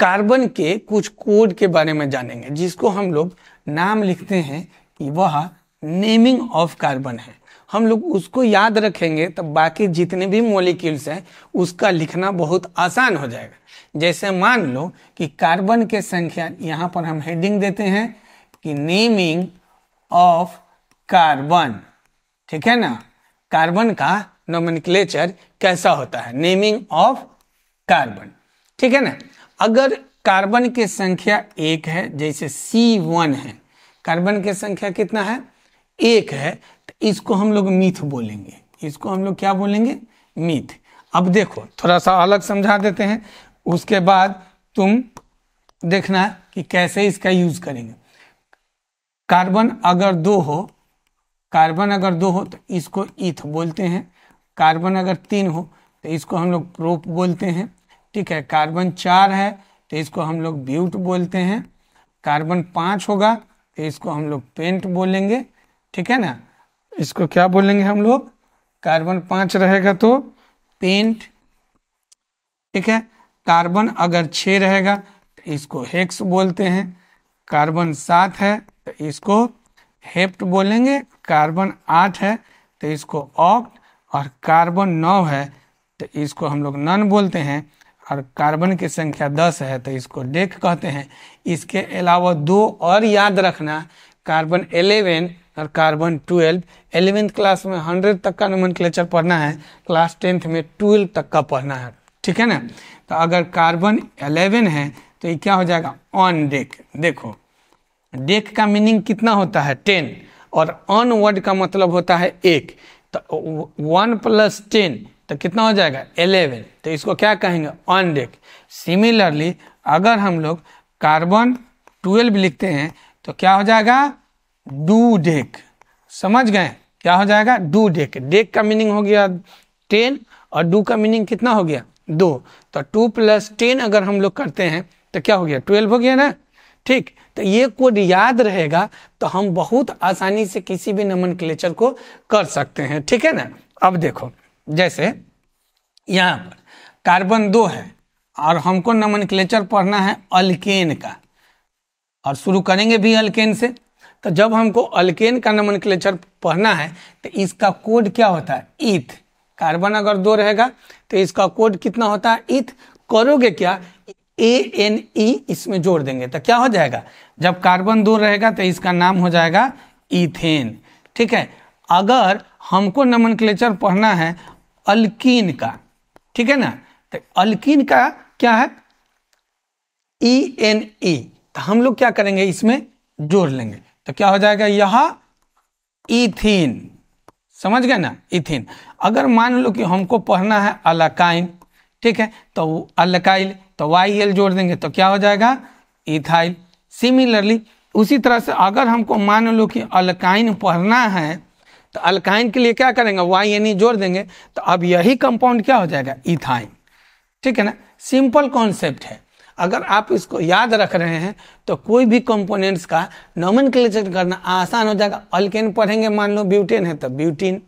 Speaker 1: कार्बन के कुछ कोड के बारे में जानेंगे जिसको हम लोग नाम लिखते हैं कि वह नेमिंग ऑफ कार्बन है हम लोग उसको याद रखेंगे तो बाकी जितने भी मोलिक्यूल्स हैं उसका लिखना बहुत आसान हो जाएगा जैसे मान लो कि कार्बन के संख्या यहाँ पर हम हेडिंग देते हैं कि नेमिंग ऑफ कार्बन ठीक है ना कार्बन का नोमिनक्लेचर कैसा होता है नेमिंग ऑफ कार्बन ठीक है ना अगर कार्बन की संख्या एक है जैसे C1 है कार्बन की संख्या कितना है एक है तो इसको हम लोग मिथ बोलेंगे इसको हम लोग क्या बोलेंगे मिथ अब देखो थोड़ा सा अलग समझा देते हैं उसके बाद तुम देखना कि कैसे इसका यूज करेंगे कार्बन अगर दो हो कार्बन अगर दो हो तो इसको इथ बोलते हैं कार्बन अगर तीन हो तो इसको हम लोग प्रोप बोलते हैं ठीक है कार्बन चार है तो इसको हम लोग ब्यूट बोलते हैं कार्बन पाँच होगा तो इसको हम लोग पेंट बोलेंगे ठीक है ना इसको क्या बोलेंगे हम लोग कार्बन पांच रहेगा तो पेंट ठीक है कार्बन अगर छ रहेगा तो इसको हेक्स बोलते हैं कार्बन सात है तो इसको हेप्ट बोलेंगे कार्बन आठ है तो इसको ऑक्ट और कार्बन नौ है तो इसको हम लोग नन बोलते हैं और कार्बन की संख्या दस है तो इसको डेक कहते हैं इसके अलावा दो और याद रखना कार्बन एलेवन और कार्बन ट्वेल्व एलेवेंथ क्लास में हंड्रेड तक का नमन पढ़ना है क्लास टेंथ में ट्वेल्व तक का पढ़ना है ठीक है ना तो अगर कार्बन एलेवन है तो ये क्या हो जाएगा ऑन डेक देखो डेक का मीनिंग कितना होता है टेन और ऑन वर्ड का मतलब होता है एक तो वन प्लस टेन तो कितना हो जाएगा एलेवन तो इसको क्या कहेंगे ऑन डेक सिमिलरली अगर हम लोग कार्बन ट्वेल्व लिखते हैं तो क्या हो जाएगा डू डेक समझ गए क्या हो जाएगा डू डेक डेक का मीनिंग हो गया टेन और डू का मीनिंग कितना हो गया दो तो टू प्लस टेन अगर हम लोग करते हैं तो क्या हो गया ट्वेल्व हो गया ना ठीक तो ये कोड याद रहेगा तो हम बहुत आसानी से किसी भी नमन क्लेचर को कर सकते हैं ठीक है ना अब देखो जैसे यहाँ पर कार्बन दो है और हमको नमन क्लेचर पढ़ना है अल्केन का और शुरू करेंगे भी अल्केन से तो जब हमको अल्केन का नमन पढ़ना है तो इसका कोड क्या होता है इथ कार्बन अगर दो रहेगा तो इसका कोड कितना होता है इथ करोगे क्या ए एन ई इसमें जोड़ देंगे तो क्या हो जाएगा जब कार्बन दो रहेगा तो इसका नाम हो जाएगा इथेन ठीक है अगर हमको नमन पढ़ना है अल्किन का ठीक है ना तो अल्कीन का क्या है ई एन ई तो हम लोग क्या करेंगे इसमें जोड़ लेंगे तो क्या हो जाएगा यह इथिन समझ गए ना इथिन अगर मान लो कि हमको पढ़ना है अलकाइन ठीक है तो अलकाइल तो वाई एल जोड़ देंगे तो क्या हो जाएगा इथाइल सिमिलरली उसी तरह से अगर हमको मान लो कि अलकाइन पढ़ना है तो अलकाइन के लिए क्या करेंगे वाई यानी जोड़ देंगे तो अब यही कंपाउंड क्या हो जाएगा इथाइन ठीक है ना सिंपल कॉन्सेप्ट है अगर आप इसको याद रख रहे हैं तो कोई भी कंपोनेंट्स का नॉमन करना आसान हो जाएगा अल्केन पढ़ेंगे मान लो ब्यूटेन है तो ब्यूटीन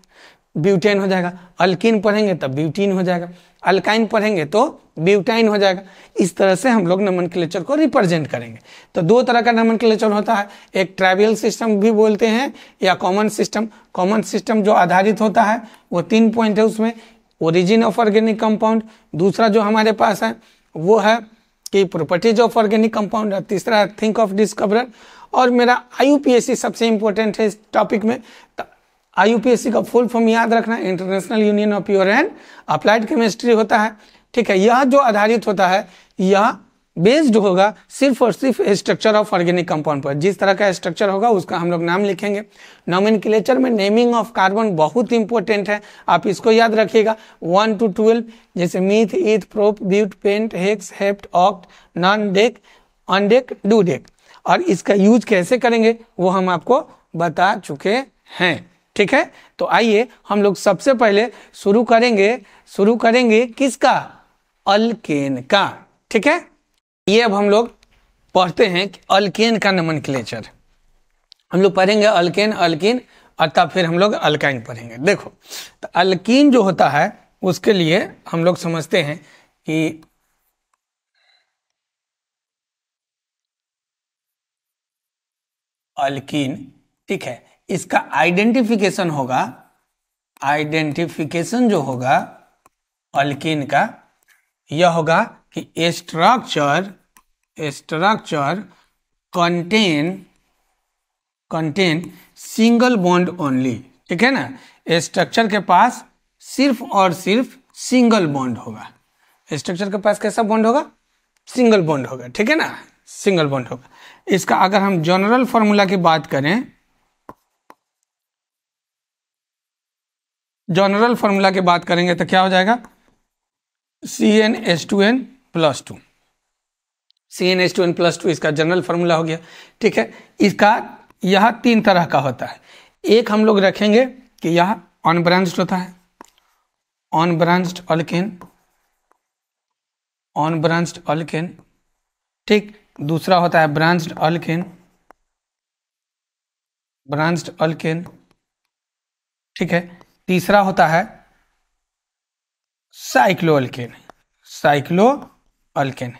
Speaker 1: ब्यूटेन हो जाएगा अल्किन पढ़ेंगे तो ब्यूटीन हो जाएगा अल्काइन पढ़ेंगे तो ब्यूटाइन हो जाएगा इस तरह से हम लोग नमन को रिप्रेजेंट करेंगे तो दो तरह का नमन क्लेचर होता है एक ट्राइबल सिस्टम भी बोलते हैं या कॉमन सिस्टम कॉमन सिस्टम जो आधारित होता है वो तीन पॉइंट है उसमें ओरिजिन ऑफ ऑर्गेनिक कंपाउंड दूसरा जो हमारे पास है वो है की प्रॉपर्टीज ऑफ ऑर्गेनिक कंपाउंड और तीसरा थिंक ऑफ डिस्कवर और मेरा आई सबसे इंपॉर्टेंट है इस टॉपिक में आई तो का फुल फॉर्म याद रखना international union of pure and applied chemistry होता है ठीक है यह जो आधारित होता है यह बेस्ड होगा सिर्फ और सिर्फ स्ट्रक्चर ऑफ ऑर्गेनिक कंपाउंड पर जिस तरह का स्ट्रक्चर होगा उसका हम लोग नाम लिखेंगे नोमिनक्लेचर में नेमिंग ऑफ कार्बन बहुत इंपॉर्टेंट है आप इसको याद रखिएगा वन टू ट्वेल्व जैसे meth eth prop but pent hex hept oct non dec undec dodec और इसका यूज कैसे करेंगे वो हम आपको बता चुके हैं ठीक है तो आइए हम लोग सबसे पहले शुरू करेंगे शुरू करेंगे किसका अलकेन का ठीक है ये अब हम लोग पढ़ते हैं कि अल्केन का नमन क्लेचर हम लोग पढ़ेंगे अल्केन अल्किन और तब फिर हम लोग अल्काइन पढ़ेंगे देखो तो अल्किन जो होता है उसके लिए हम लोग समझते हैं कि अल्किन ठीक है इसका आइडेंटिफिकेशन होगा आइडेंटिफिकेशन जो होगा अल्किन का यह होगा कि structure structure contain contain single bond only ठीक है ना स्ट्रक्चर के पास सिर्फ और सिर्फ सिंगल बॉन्ड होगा स्ट्रक्चर के पास कैसा बॉन्ड होगा सिंगल बॉन्ड होगा ठीक है ना सिंगल बॉन्ड होगा इसका अगर हम जनरल फॉर्मूला की बात करें जनरल फॉर्मूला की बात करेंगे तो क्या हो जाएगा C N S two N plus two C N S two N plus two इसका जनरल फार्मूला हो गया ठीक है इसका यह तीन तरह का होता है एक हम लोग रखेंगे कि यह अनब्रांच्ड होता है अनब्रांच्ड अल्केन अनब्रांच्ड ऑलकेन ठीक दूसरा होता है ब्रांच्ड ऑलकेन ब्रांच्ड ऑलकेन ठीक है तीसरा होता है साइक्लो अल्केन साइक्लो अल्केन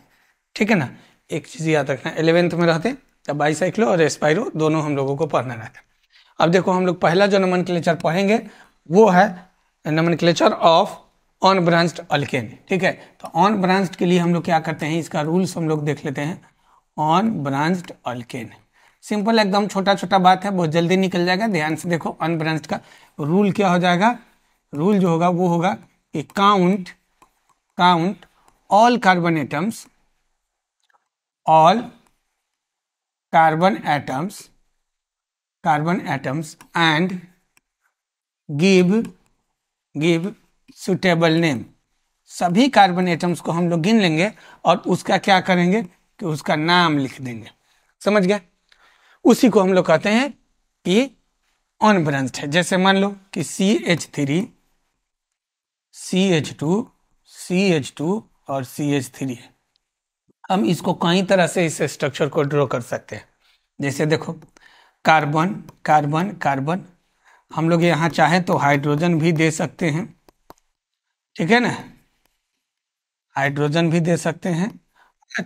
Speaker 1: ठीक है ना एक चीज़ याद रखना एलेवेंथ में रहते तब बाईसाइक्लो और स्पायरो दोनों हम लोगों को पढ़ना रहता है अब देखो हम लोग पहला जो नमन क्लेचर पढ़ेंगे वो है nomenclature of on branched alkane ठीक है तो ऑन ब्रांच्ड के लिए हम लोग क्या करते हैं इसका रूल्स हम लोग देख लेते हैं ऑन ब्रांच्ड अल्केन सिंपल एकदम छोटा छोटा बात है बहुत जल्दी निकल जाएगा ध्यान से देखो ऑन ब्रांच्ड का रूल क्या हो जाएगा रूल जो होगा वो होगा कि count count all carbon atoms all carbon atoms carbon atoms and give give suitable name सभी कार्बन एटम्स को हम लोग गिन लेंगे और उसका क्या करेंगे कि उसका नाम लिख देंगे समझ गया उसी को हम लोग कहते हैं कि अनब्रांच्ड है जैसे मान लो कि C H three C H two C H two और सी एच थ्री है हम इसको कई तरह से इस स्ट्रक्चर को ड्रॉ कर सकते हैं जैसे देखो कार्बन कार्बन कार्बन हम लोग यहाँ चाहे तो हाइड्रोजन भी दे सकते हैं ठीक है ना हाइड्रोजन भी दे सकते हैं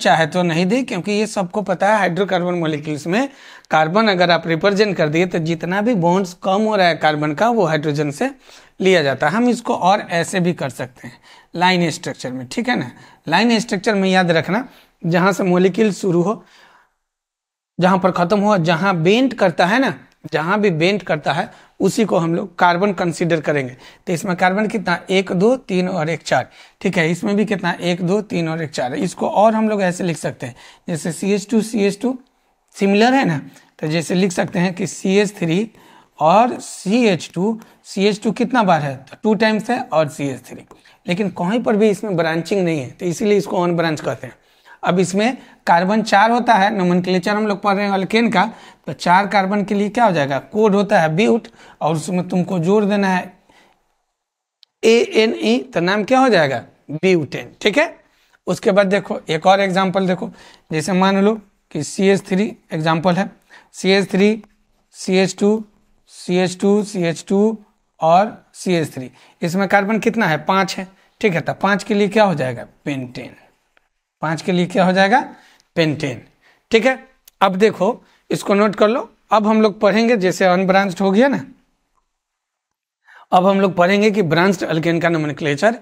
Speaker 1: चाहे तो नहीं दे क्योंकि ये सबको पता है हाइड्रोकार्बन मोलिक्यूल्स में कार्बन अगर आप रिप्रेजेंट कर दिए तो जितना भी बॉन्ड्स कम हो रहा है कार्बन का वो हाइड्रोजन से लिया जाता है हम इसको और ऐसे भी कर सकते हैं लाइन स्ट्रक्चर में ठीक है ना लाइन स्ट्रक्चर में याद रखना जहां से मोलिक्यूल शुरू हो जहां पर खत्म हो जहां बेंट करता है ना जहां भी बेंट करता है उसी को हम लोग कार्बन कंसिडर करेंगे तो इसमें कार्बन कितना एक दो तीन और एक चार ठीक है इसमें भी कितना एक दो तीन और एक चार इसको और हम लोग ऐसे लिख सकते हैं जैसे C H two C H two similar है ना तो जैसे लिख सकते हैं कि सी एच थ्री और C H two C H two कितना बार है तो टू टाइम्स है और सी एच थ्री लेकिन कहीं पर भी इसमें ब्रांचिंग नहीं है तो इसीलिए इसको ऑन ब्रांच कहते हैं अब इसमें कार्बन चार होता है नमन के लिए चार हम लोग पढ़ रहे हैं अल्केन का तो चार कार्बन के लिए क्या हो जाएगा कोड होता है ब्यूट और उसमें तुमको जोड़ देना है ए एन ई तो नाम क्या हो जाएगा ब्यूटेन ठीक है उसके बाद देखो एक और एग्जाम्पल देखो जैसे मान लो कि सी एच थ्री एग्जाम्पल है C H three C H two C H two C H two और सी एच थ्री इसमें कार्बन कितना है पाँच है ठीक है तो पाँच के लिए क्या हो जाएगा पेंटेन पांच के लिए क्या हो जाएगा पेंटेन ठीक है अब देखो इसको नोट कर लो अब हम लोग पढ़ेंगे जैसे अनब्रांच हो गया ना अब हम लोग पढ़ेंगे कि ब्रांच अल्केन का नोमनक्लेचर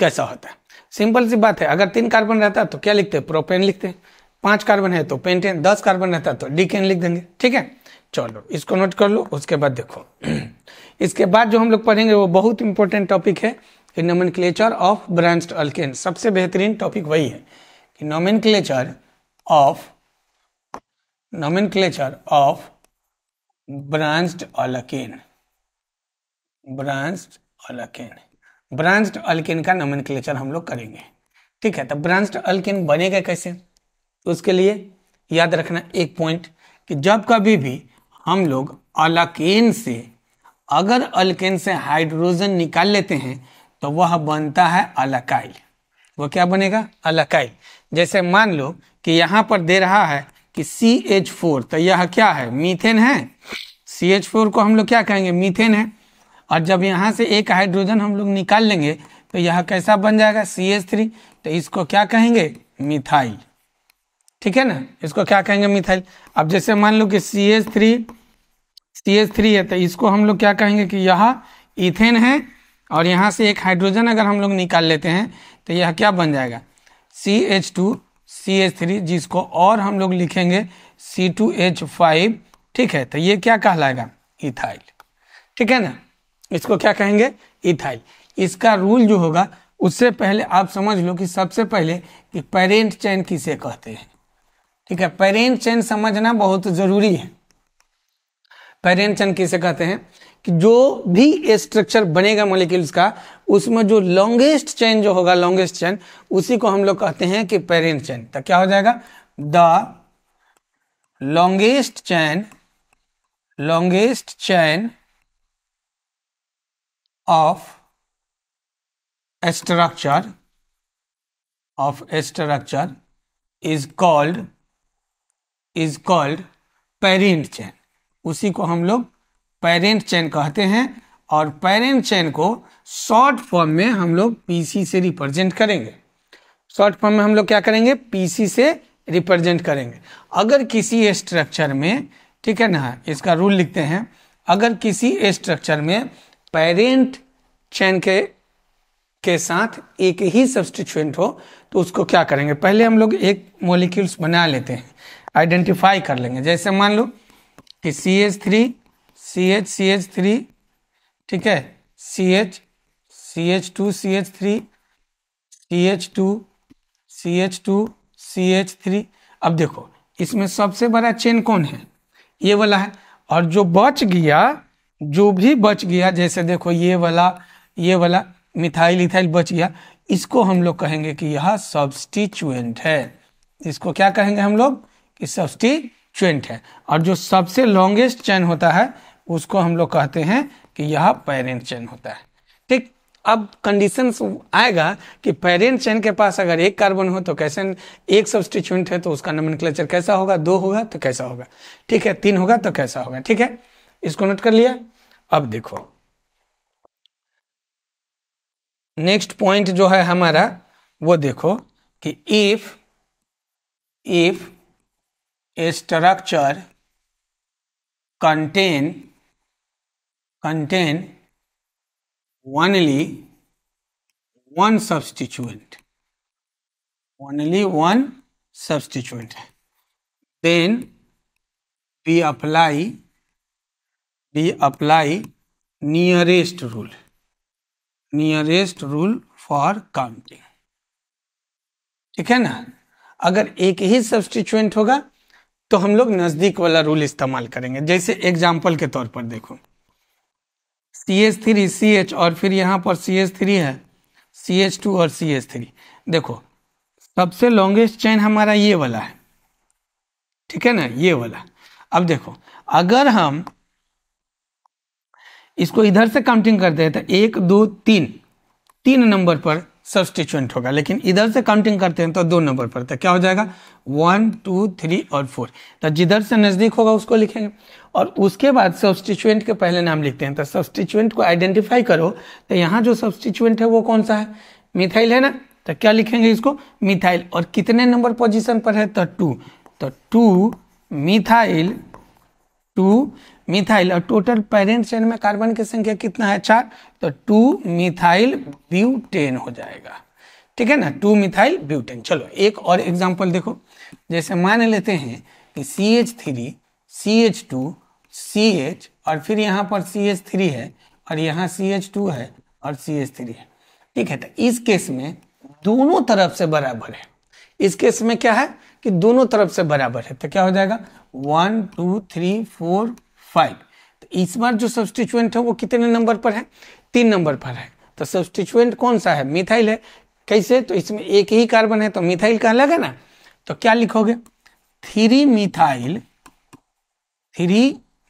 Speaker 1: कैसा होता है सिंपल सी बात है अगर तीन कार्बन रहता है तो क्या लिखते हैं प्रोपेन लिखते हैं पांच कार्बन है तो पेंटेन दस कार्बन रहता है तो डीकेन लिख देंगे ठीक है चलो इसको नोट कर लो उसके बाद देखो इसके बाद जो हम लोग पढ़ेंगे वो बहुत इंपॉर्टेंट टॉपिक है nomenclature of branch alkane सबसे बेहतरीन टॉपिक वही है कि nomenclature of nomenclature of branched alkane branched alkane branched alkane का नोमेनक्लेचर हम लोग करेंगे ठीक है तो ब्रांच्ड अलकेन बनेगा कैसे उसके लिए याद रखना एक पॉइंट कि जब कभी भी हम लोग अलकेन से अगर अलकेन से हाइड्रोजन निकाल लेते हैं तो वह बनता है अलाकाइल वो क्या बनेगा अलाकाइल जैसे मान लो कि यहाँ पर दे रहा है कि सी एच फोर तो यह क्या है मीथेन है सी एच फोर को हम लोग क्या कहेंगे मीथेन है और जब यहाँ से एक हाइड्रोजन हम लोग निकाल लेंगे तो यह कैसा बन जाएगा सी एच थ्री तो इसको क्या कहेंगे मिथाइल ठीक है ना इसको क्या कहेंगे मिथाइल अब जैसे मान लो कि C H three C H three है तो इसको हम लोग क्या कहेंगे कि यह इथेन है और यहाँ से एक हाइड्रोजन अगर हम लोग निकाल लेते हैं तो यह क्या बन जाएगा C H two C H three जिसको और हम लोग लिखेंगे सी टू एच फाइव ठीक है तो ये क्या कहलाएगा इथाइल ठीक है ना इसको क्या कहेंगे इथाइल इसका रूल जो होगा उससे पहले आप समझ लो कि सबसे पहले कि पेरेंट चैन किसे कहते हैं ठीक है पेरेंट चैन समझना बहुत जरूरी है पेरेंट चैन किसे कहते हैं कि जो भी स्ट्रक्चर बनेगा मोलिक्यूल्स का उसमें जो लॉन्गेस्ट चेन जो होगा लॉन्गेस्ट चेन उसी को हम लोग कहते हैं कि पेरेंट चेन तो क्या हो जाएगा the longest chain longest chain of structure of structure is called is called parent chain उसी को हम लोग पेरेंट चैन कहते हैं और पेरेंट चैन को शॉर्ट फॉर्म में हम लोग पीसी से रिप्रेजेंट करेंगे शॉर्ट फॉर्म में हम लोग क्या करेंगे पीसी से रिप्रेजेंट करेंगे अगर किसी स्ट्रक्चर में ठीक है ना इसका रूल लिखते हैं अगर किसी स्ट्रक्चर में पेरेंट चैन के के साथ एक ही सब्सटिट्यूएंट हो तो उसको क्या करेंगे पहले हम लोग एक मोलिक्यूल्स बना लेते हैं आइडेंटिफाई कर लेंगे जैसे मान लो कि C H three C H C H three ठीक है C H C H two C H three C H two C H two C H three अब देखो इसमें सबसे बड़ा चेन कौन है ये वाला है और जो बच गया जो भी बच गया जैसे देखो ये वाला ये वाला मिथाइल इथाइल बच गया इसको हम लोग कहेंगे कि यह सब्सटीचुएंट है इसको क्या कहेंगे हम लोग कि सब्सटीचुएंट है और जो सबसे लॉन्गेस्ट चेन होता है उसको हम लोग कहते हैं कि यह पेरेंट चेन होता है ठीक अब कंडीशन आएगा कि पेरेंट चैन के पास अगर एक कार्बन हो तो कैसे एक सब्सटीट्यूंट है तो उसका नमन कैसा होगा दो होगा तो कैसा होगा ठीक है तीन होगा तो कैसा होगा ठीक है इसको नोट कर लिया अब देखो नेक्स्ट पॉइंट जो है हमारा वो देखो कि if if a structure contain contain only one substituent only one substituent then we apply we apply nearest rule nearest rule for counting ठीक है ना अगर एक ही सब्सटीचुएंट होगा तो हम लोग नज़दीक वाला रूल इस्तेमाल करेंगे जैसे एग्जाम्पल के तौर पर देखो C H three C H और फिर यहाँ पर सी एच थ्री है सी एच टू और सी एच थ्री देखो सबसे लॉन्गेस्ट चेन हमारा ये वाला है ठीक है ना ये वाला अब देखो अगर हम इसको इधर से काउंटिंग करते हैं तो एक दो तीन तीन नंबर पर सब्सटिचुएंट होगा लेकिन इधर से काउंटिंग करते हैं तो दो नंबर पड़ता है क्या हो जाएगा वन टू थ्री और फोर तो जिधर से नज़दीक होगा उसको लिखेंगे और उसके बाद सब्सटिचुएंट के पहले नाम लिखते हैं तो सब्सटिचुएंट को आइडेंटिफाई करो तो यहाँ जो सब्सटिचुएंट है वो कौन सा है मिथाइल है ना तो क्या लिखेंगे इसको मिथाइल और कितने नंबर पोजिशन पर है तो टू तो टू मिथाइल टू मिथाइल और टोटल पेरेंट चेन में कार्बन की संख्या कितना है चार तो टू मिथाइल ब्यूटेन हो जाएगा ठीक है ना टू मिथाइल ब्यूटेन चलो एक और एग्जाम्पल देखो जैसे मान लेते हैं कि C H three C H two C H और फिर यहाँ पर सी एच थ्री है और यहाँ सी एच टू है और सी एच थ्री है ठीक है तो इस केस में दोनों तरफ से बराबर है इस केस में क्या है कि दोनों तरफ से बराबर है तो क्या हो जाएगा one two three four five तो इस बार जो सब्सटीचुएंट है वो कितने नंबर पर है तीन नंबर पर है तो सब्सटीचुएंट कौन सा है मिथाइल है कैसे तो इसमें एक ही कार्बन है तो मिथाइल कहा लगा ना तो क्या लिखोगे थ्री मिथाइल थ्री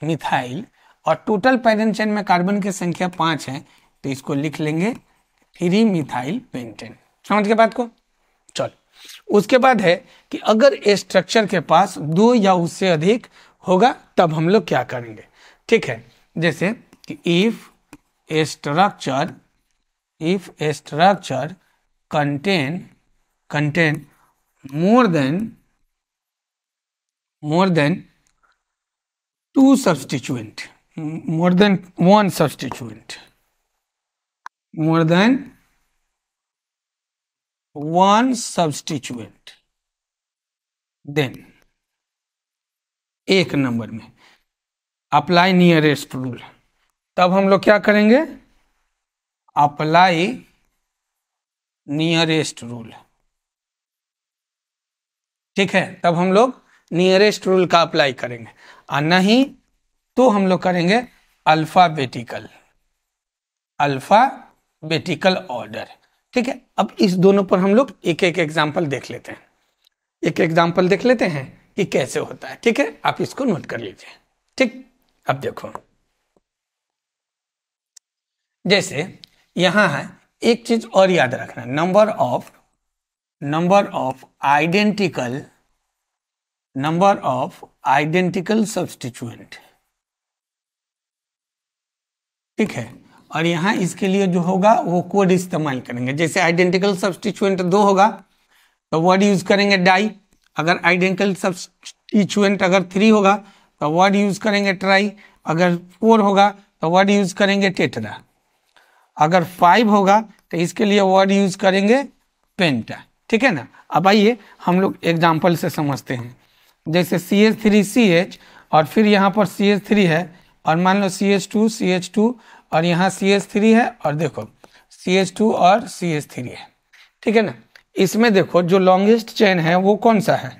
Speaker 1: मिथाइल और टोटल पैरेंट चैन में कार्बन की संख्या पांच है तो इसको लिख लेंगे थ्री मिथाइल पेंटेन समझ के बात को चलो उसके बाद है कि अगर स्ट्रक्चर के पास दो या उससे अधिक होगा तब हम लोग क्या करेंगे ठीक है जैसे कि if a structure if a structure contain contain more than more than two substituent more than one substituent more than one substituent then एक नंबर में अप्लाई नियरेस्ट रूल तब हम लोग क्या करेंगे अप्लाई नियरेस्ट रूल ठीक है तब हम लोग नियरेस्ट रूल का अप्लाई करेंगे और नहीं तो हम लोग करेंगे अल्फाबेटिकल अल्फाबेटिकल ऑर्डर ठीक है अब इस दोनों पर हम लोग एक एक एग्जाम्पल देख लेते हैं एक एग्जाम्पल देख लेते हैं कि कैसे होता है ठीक है आप इसको नोट कर लीजिए ठीक अब देखो जैसे यहां है एक चीज और याद रखना number of number of identical number of identical substituent ठीक है और यहां इसके लिए जो होगा वो कोड इस्तेमाल करेंगे जैसे आइडेंटिकल सब्सटीचुएंट दो होगा तो वर्ड यूज करेंगे डाई अगर आइडेंटिकल इचुएंट अगर थ्री होगा तो वर्ड यूज करेंगे ट्राई अगर फोर होगा तो वर्ड यूज करेंगे टेटरा अगर फाइव होगा तो इसके लिए वर्ड यूज करेंगे पेंटा ठीक है ना अब आइए हम लोग एग्जाम्पल से समझते हैं जैसे C H three C H और फिर यहाँ पर सी एच थ्री है और मान लो C H two C H two और यहाँ सी एच थ्री है और देखो सी एच टू और सी एच थ्री है ठीक है ना इसमें देखो जो लॉन्गेस्ट चेन है वो कौन सा है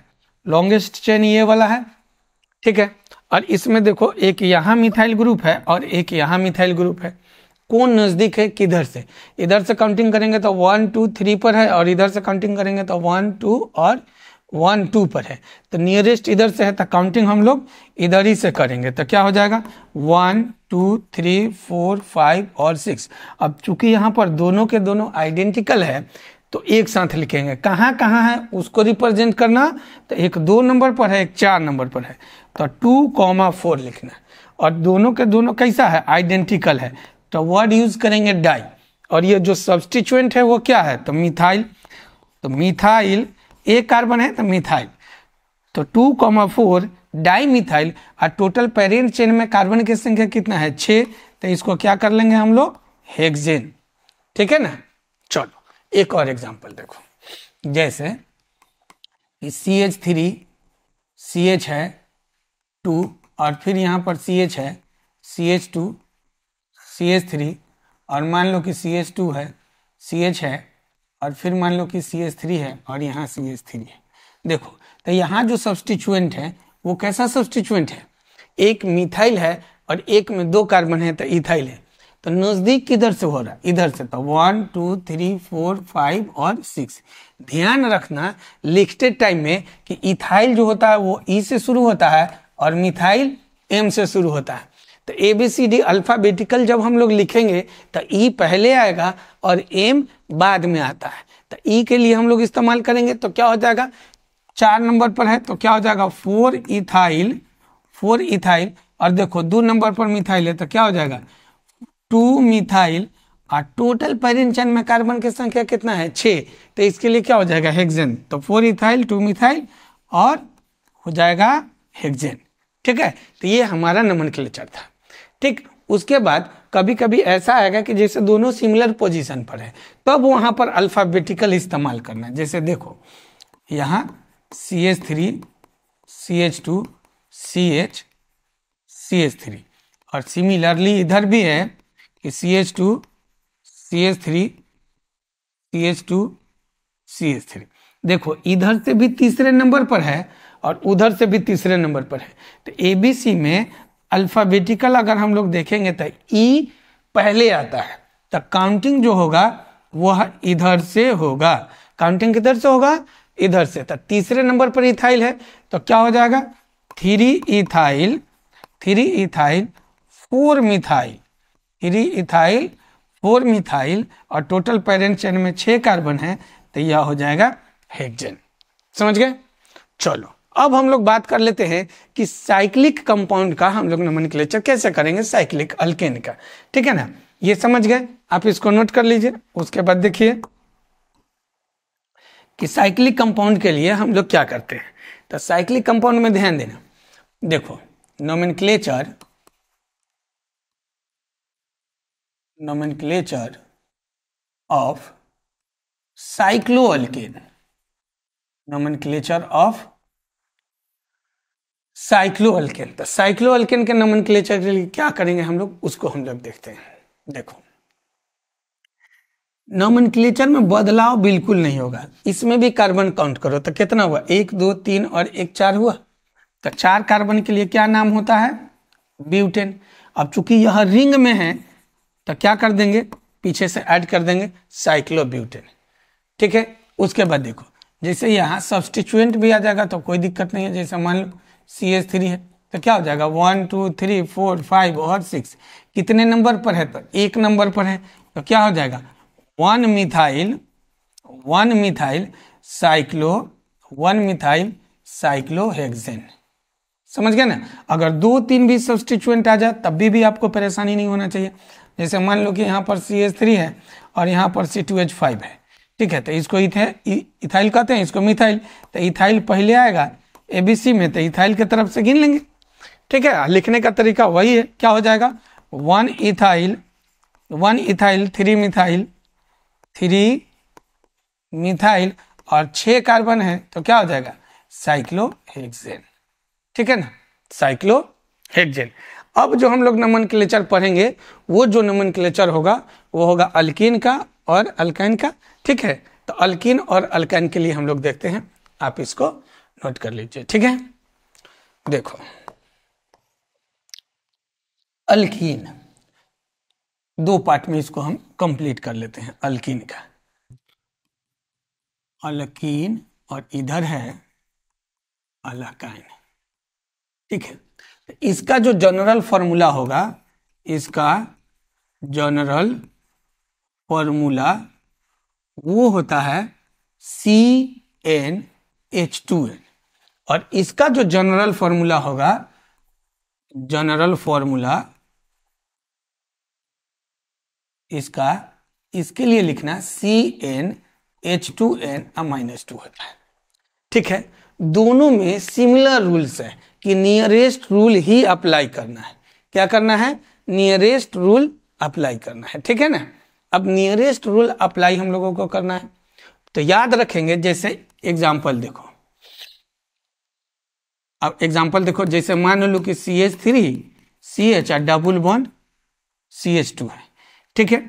Speaker 1: लॉन्गेस्ट चेन ये वाला है ठीक है और इसमें देखो एक यहाँ मिथाइल ग्रुप है और एक यहाँ मिथाइल ग्रुप है कौन नज़दीक है किधर से इधर से काउंटिंग करेंगे तो वन टू थ्री पर है और इधर से काउंटिंग करेंगे तो वन टू और वन टू पर है तो नियरेस्ट इधर से है तो काउंटिंग हम लोग इधर ही से करेंगे तो क्या हो जाएगा one two three four five और सिक्स अब चूंकि यहाँ पर दोनों के दोनों आइडेंटिकल है तो एक साथ लिखेंगे कहाँ कहाँ है उसको रिप्रेजेंट करना तो एक दो नंबर पर है एक चार नंबर पर है तो टू कॉमा फोर लिखना और दोनों के दोनों कैसा है आइडेंटिकल है तो वर्ड यूज करेंगे डाई और ये जो सब्सटिचुएंट है वो क्या है तो मिथाइल तो मिथाइल एक कार्बन है तो मिथाइल तो two comma four dimethyl और टोटल पेरेंट चेन में कार्बन की संख्या कितना है छः तो इसको क्या कर लेंगे हम लोग हेक्जेन ठीक है ना चलो एक और एग्जाम्पल देखो जैसे C H three C H है टू और फिर यहाँ पर सी एच है C H two C H three और मान लो कि सी एच टू है सी एच है और फिर मान लो कि सी एच थ्री है और यहाँ सी एच थ्री है देखो तो यहाँ जो सब्सटीचुएंट है वो कैसा सब्सटीचुएंट है एक मिथाइल है और एक में दो कार्बन है तो इथाइल है तो नज़दीक किधर से हो रहा है इधर से तो one two three four five और सिक्स ध्यान रखना लिखते टाइम में कि इथाइल जो होता है वो ई e से शुरू होता है और मिथाइल एम से शुरू होता है तो A B C D alphabetical जब हम लोग लिखेंगे तो ई e पहले आएगा और एम बाद में आता है तो ई e के लिए हम लोग इस्तेमाल करेंगे तो क्या हो जाएगा चार नंबर पर है तो क्या हो जाएगा फोर इथाइल फोर इथाइल और देखो दो नंबर पर मिथाइल है तो क्या हो जाएगा टू मिथाइल और टोटल परिचन में कार्बन की संख्या कितना है छः तो इसके लिए क्या हो जाएगा हेक्जेन तो फोर इथाइल टू मिथाइल और हो जाएगा हेक्जेन ठीक है तो ये हमारा नमन था ठीक उसके बाद कभी कभी ऐसा आएगा कि जैसे दोनों सिमिलर पोजीशन पर है तब वहां पर अल्फ़ाबेटिकल इस्तेमाल करना है जैसे देखो यहाँ C H three C H two C H C H three और सिमिलरली इधर भी है कि C H two C H three C H two C H three देखो इधर से भी तीसरे नंबर पर है और उधर से भी तीसरे नंबर पर है तो ए बी सी में अल्फ़ाबेटिकल अगर हम लोग देखेंगे तो ई e पहले आता है तो काउंटिंग जो होगा वह इधर से होगा काउंटिंग किधर से होगा इधर से तो तीसरे नंबर पर इथाइल है तो क्या हो जाएगा three ethyl three ethyl four methyl three ethyl four methyl और टोटल पेरेंट चेन में छह कार्बन है तो यह हो जाएगा हेक्जेन समझ गए चलो अब हम लोग बात कर लेते हैं कि साइक्लिक कंपाउंड का हम लोग नमनक्लेचर कैसे करेंगे साइक्लिक अल्केन का ठीक है ना ये समझ गए आप इसको नोट कर लीजिए उसके बाद देखिए कि साइक्लिक कंपाउंड के लिए हम लोग क्या करते हैं तो साइक्लिक कंपाउंड में ध्यान देना देखो nomenclature nomenclature of cycloalkane nomenclature of cycloalkane तो साइक्लोअल्केन के नमन क्लेचर के लिए क्या करेंगे हम लोग उसको हम लोग देखते हैं देखो नमन क्लेचर में बदलाव बिल्कुल नहीं होगा इसमें भी कार्बन काउंट करो तो कितना हुआ एक दो तीन और एक चार हुआ तो चार कार्बन के लिए क्या नाम होता है ब्यूटेन अब चूंकि यह रिंग में है तो क्या कर देंगे पीछे से ऐड कर देंगे साइक्लोब्यूटेन ठीक है उसके बाद देखो जैसे यहाँ सब्सटीचुएंट भी आ जाएगा तो कोई दिक्कत नहीं है जैसे मान लो सी एस थ्री है तो क्या हो जाएगा one two three four five और सिक्स कितने नंबर पर है तो एक नंबर पर है तो क्या हो जाएगा one methyl one methyl cyclo one methyl cyclohexane समझ गए ना अगर दो तीन भी सब्सटीचुएंट आ जाए तब भी, भी आपको परेशानी नहीं होना चाहिए जैसे मान लो कि यहाँ पर सी एच थ्री है और यहाँ पर सी टू एच फाइव है ठीक है तो इसको इथे इथाइल कहते हैं इसको मिथाइल तो इथाइल पहले आएगा ए बी सी में तो इथाइल की तरफ से गिन लेंगे ठीक है लिखने का तरीका वही है क्या हो जाएगा one ethyl one ethyl three methyl three methyl और छः कार्बन है तो क्या हो जाएगा साइक्लो हेक्सेन ठीक है ना साइक्लो हेक्सेन अब जो हम लोग नमन क्लेचर पढ़ेंगे वो जो नमन क्लेचर होगा वो होगा अल्किन का और अल्काइन का ठीक है तो अल्किन और अल्काइन के लिए हम लोग देखते हैं आप इसको नोट कर लीजिए ठीक है देखो अल्किन दो पार्ट में इसको हम कंप्लीट कर लेते हैं अल्किन का अल्किन और इधर है अलकाइन ठीक है इसका जो जनरल फॉर्मूला होगा इसका जनरल फॉर्मूला वो होता है C N H two N और इसका जो जनरल फॉर्मूला होगा जनरल फॉर्मूला इसका इसके लिए लिखना C N H two N minus two होता है ठीक है दोनों में सिमिलर रूल्स है कि नियरेस्ट रूल ही अप्लाई करना है क्या करना है नियरेस्ट रूल अप्लाई करना है ठीक है ना अब नियरेस्ट रूल अप्लाई हम लोगों को करना है तो याद रखेंगे जैसे एग्जाम्पल देखो अब एग्जाम्पल देखो जैसे मान लो कि C H three C H R double bond C H two है ठीक है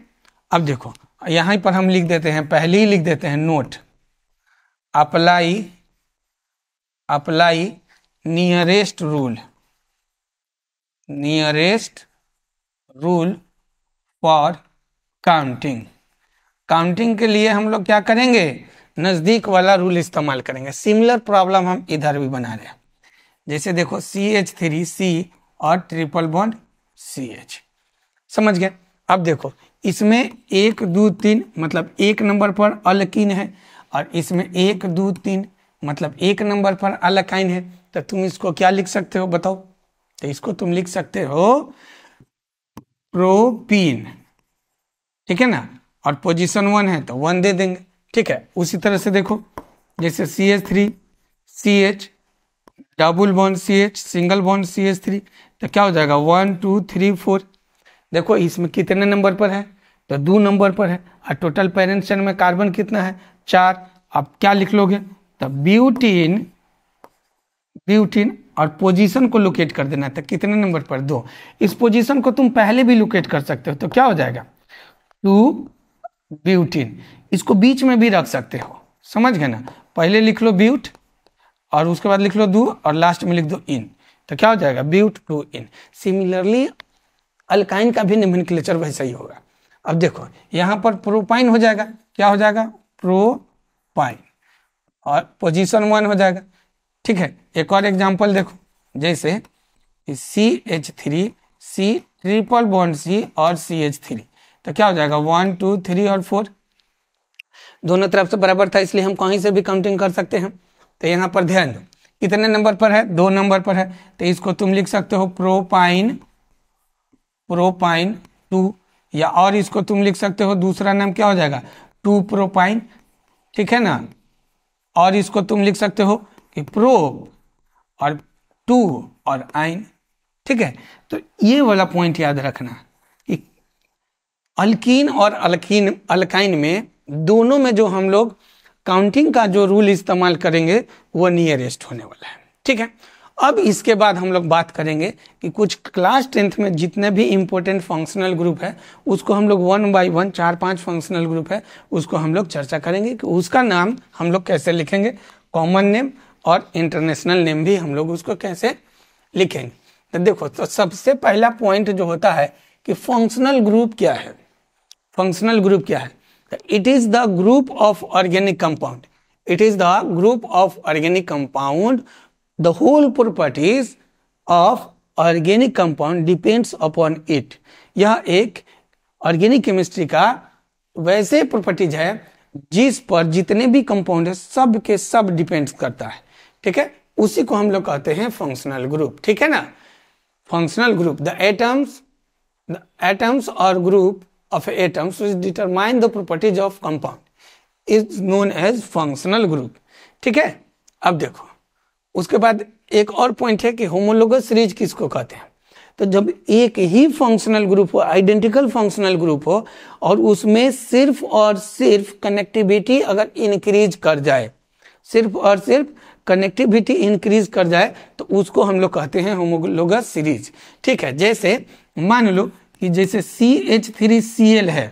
Speaker 1: अब देखो यहाँ पर हम लिख देते हैं पहले ही लिख देते हैं note apply apply nearest rule nearest rule for counting counting के लिए हम लोग क्या करेंगे नज़दीक वाला रूल इस्तेमाल करेंगे सिमिलर प्रॉब्लम हम इधर भी बना रहे हैं जैसे देखो सी एच थ्री सी और ट्रिपल बॉन्ड सी एच समझ गए अब देखो इसमें एक दो तीन मतलब एक नंबर पर अलकिन है और इसमें एक दो तीन मतलब एक नंबर पर अलकाइन है तो तुम इसको क्या लिख सकते हो बताओ तो इसको तुम लिख सकते हो प्रोपीन ठीक है ना और पोजीशन वन है तो वन दे देंगे ठीक है उसी तरह से देखो जैसे C H three C H double bond C H single bond C H three तो क्या हो जाएगा वन टू थ्री फोर देखो इसमें कितने नंबर पर है तो दो नंबर पर है और टोटल पेरेंट चेन में कार्बन कितना है चार अब क्या लिख लोगे तो ब्यूटीन ब्यूटीन और पोजीशन को लोकेट कर देना था कितने नंबर पर दो इस पोजीशन को तुम पहले भी लोकेट कर सकते हो तो क्या हो जाएगा टू ब्यूटीन इसको बीच में भी रख सकते हो समझ गए ना पहले लिख लो ब्यूट और उसके बाद लिख लो दू और लास्ट में लिख दो इन तो क्या हो जाएगा but two ene similarly alkyne का भी क्लेचर वैसा ही होगा अब देखो यहाँ पर प्रोपाइन हो जाएगा क्या हो जाएगा प्रोपाइन और पोजीशन वन हो जाएगा ठीक है एक और एग्जाम्पल देखो जैसे C H three C triple bond C और सी एच थ्री तो क्या हो जाएगा वन टू थ्री और फोर दोनों तरफ से बराबर था इसलिए हम कहीं से भी काउंटिंग कर सकते हैं तो यहाँ पर ध्यान दो कितने नंबर पर है दो नंबर पर है तो इसको तुम लिख सकते हो प्रोपाइन प्रोपाइन टू या और इसको तुम लिख सकते हो दूसरा नाम क्या हो जाएगा टू प्रोपाइन ठीक है ना और इसको तुम लिख सकते हो कि प्रोब और टू और आइन ठीक है तो ये वाला पॉइंट याद रखना कि अल्किन और अल्किन अल्काइन में दोनों में जो हम लोग काउंटिंग का जो रूल इस्तेमाल करेंगे वो नियरेस्ट होने वाला है ठीक है अब इसके बाद हम लोग बात करेंगे कि कुछ क्लास टेंथ में जितने भी इम्पोर्टेंट फंक्शनल ग्रुप है उसको हम लोग वन बाई वन चार पांच फंक्शनल ग्रुप है उसको हम लोग चर्चा करेंगे कि उसका नाम हम लोग कैसे लिखेंगे कॉमन नेम और इंटरनेशनल नेम भी हम लोग उसको कैसे लिखेंगे तो देखो तो सबसे पहला पॉइंट जो होता है कि फंक्शनल ग्रुप क्या है फंक्शनल ग्रुप क्या है it is the group of organic compound it is the group of organic compound the whole properties of organic compound depends upon it यह एक ऑर्गेनिक केमिस्ट्री का वैसे प्रॉपर्टीज है जिस पर जितने भी कंपाउंड है सब के सब डिपेंड्स करता है ठीक है उसी को हम लोग कहते हैं फंक्शनल ग्रुप ठीक है ना functional group the atoms the atoms और group of atoms which determine the properties of compound is known as functional group ठीक है अब देखो उसके बाद एक और पॉइंट है कि होमोलोगस सीरीज किसको कहते हैं तो जब एक ही फंक्शनल ग्रुप हो आइडेंटिकल फंक्शनल ग्रुप हो और उसमें सिर्फ और सिर्फ कनेक्टिविटी अगर इंक्रीज कर जाए सिर्फ और सिर्फ कनेक्टिविटी इंक्रीज कर जाए तो उसको हम लोग कहते हैं होमोलोगस सीरीज ठीक है जैसे मान लो कि जैसे C H three C L है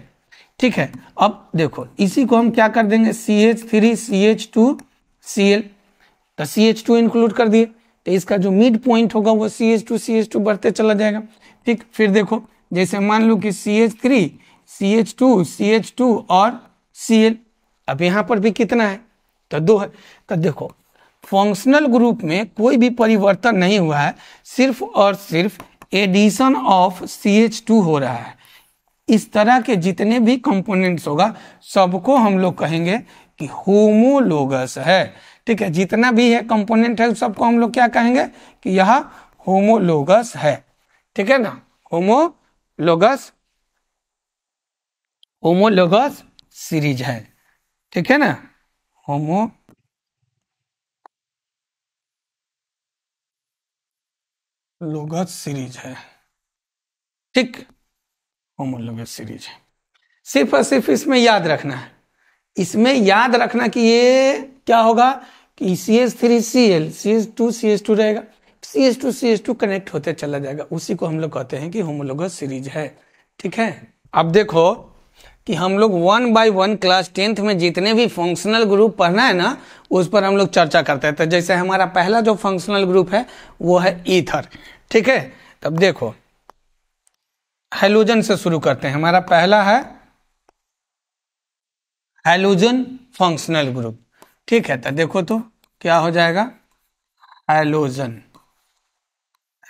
Speaker 1: ठीक है अब देखो इसी को हम क्या कर देंगे C H three C H two C L तो सी एच टू इंक्लूड कर दिए तो इसका जो मिड पॉइंट होगा वो C H two C H two बढ़ते चला जाएगा ठीक फिर देखो जैसे मान लो कि C H three C H two C H two और सी एल अब यहाँ पर भी कितना है तो दो है तो देखो फंक्शनल ग्रुप में कोई भी परिवर्तन नहीं हुआ है सिर्फ और सिर्फ addition of C H two हो रहा है इस तरह के जितने भी कंपोनेंट्स होगा सबको हम लोग कहेंगे कि होमोलोगस है ठीक है जितना भी है कंपोनेंट है उस सबको हम लोग क्या कहेंगे कि यह होमोलोगस है ठीक है ना होमोलोगस होमोलोगस सीरीज है ठीक है ना होमो लोगस सीरीज है ठीक होमोलोगस सीरीज है सिर्फ और सिर्फ इसमें याद रखना है इसमें याद रखना कि ये क्या होगा कि C S three C L C S two C S two रहेगा C S two C S two connect होते चला जाएगा उसी को हम लोग कहते हैं कि होमोलोग सीरीज है ठीक है अब देखो कि हम लोग one by one class tenth में जितने भी फंक्शनल ग्रुप पढ़ना है ना उस पर हम लोग चर्चा करते हैं तो जैसे हमारा पहला जो फंक्शनल ग्रुप है वो है ईथर ठीक है तब देखो हेलोजन से शुरू करते हैं हमारा पहला है हेलोजन फंक्शनल ग्रुप ठीक है तो देखो तो क्या हो जाएगा हैलोजन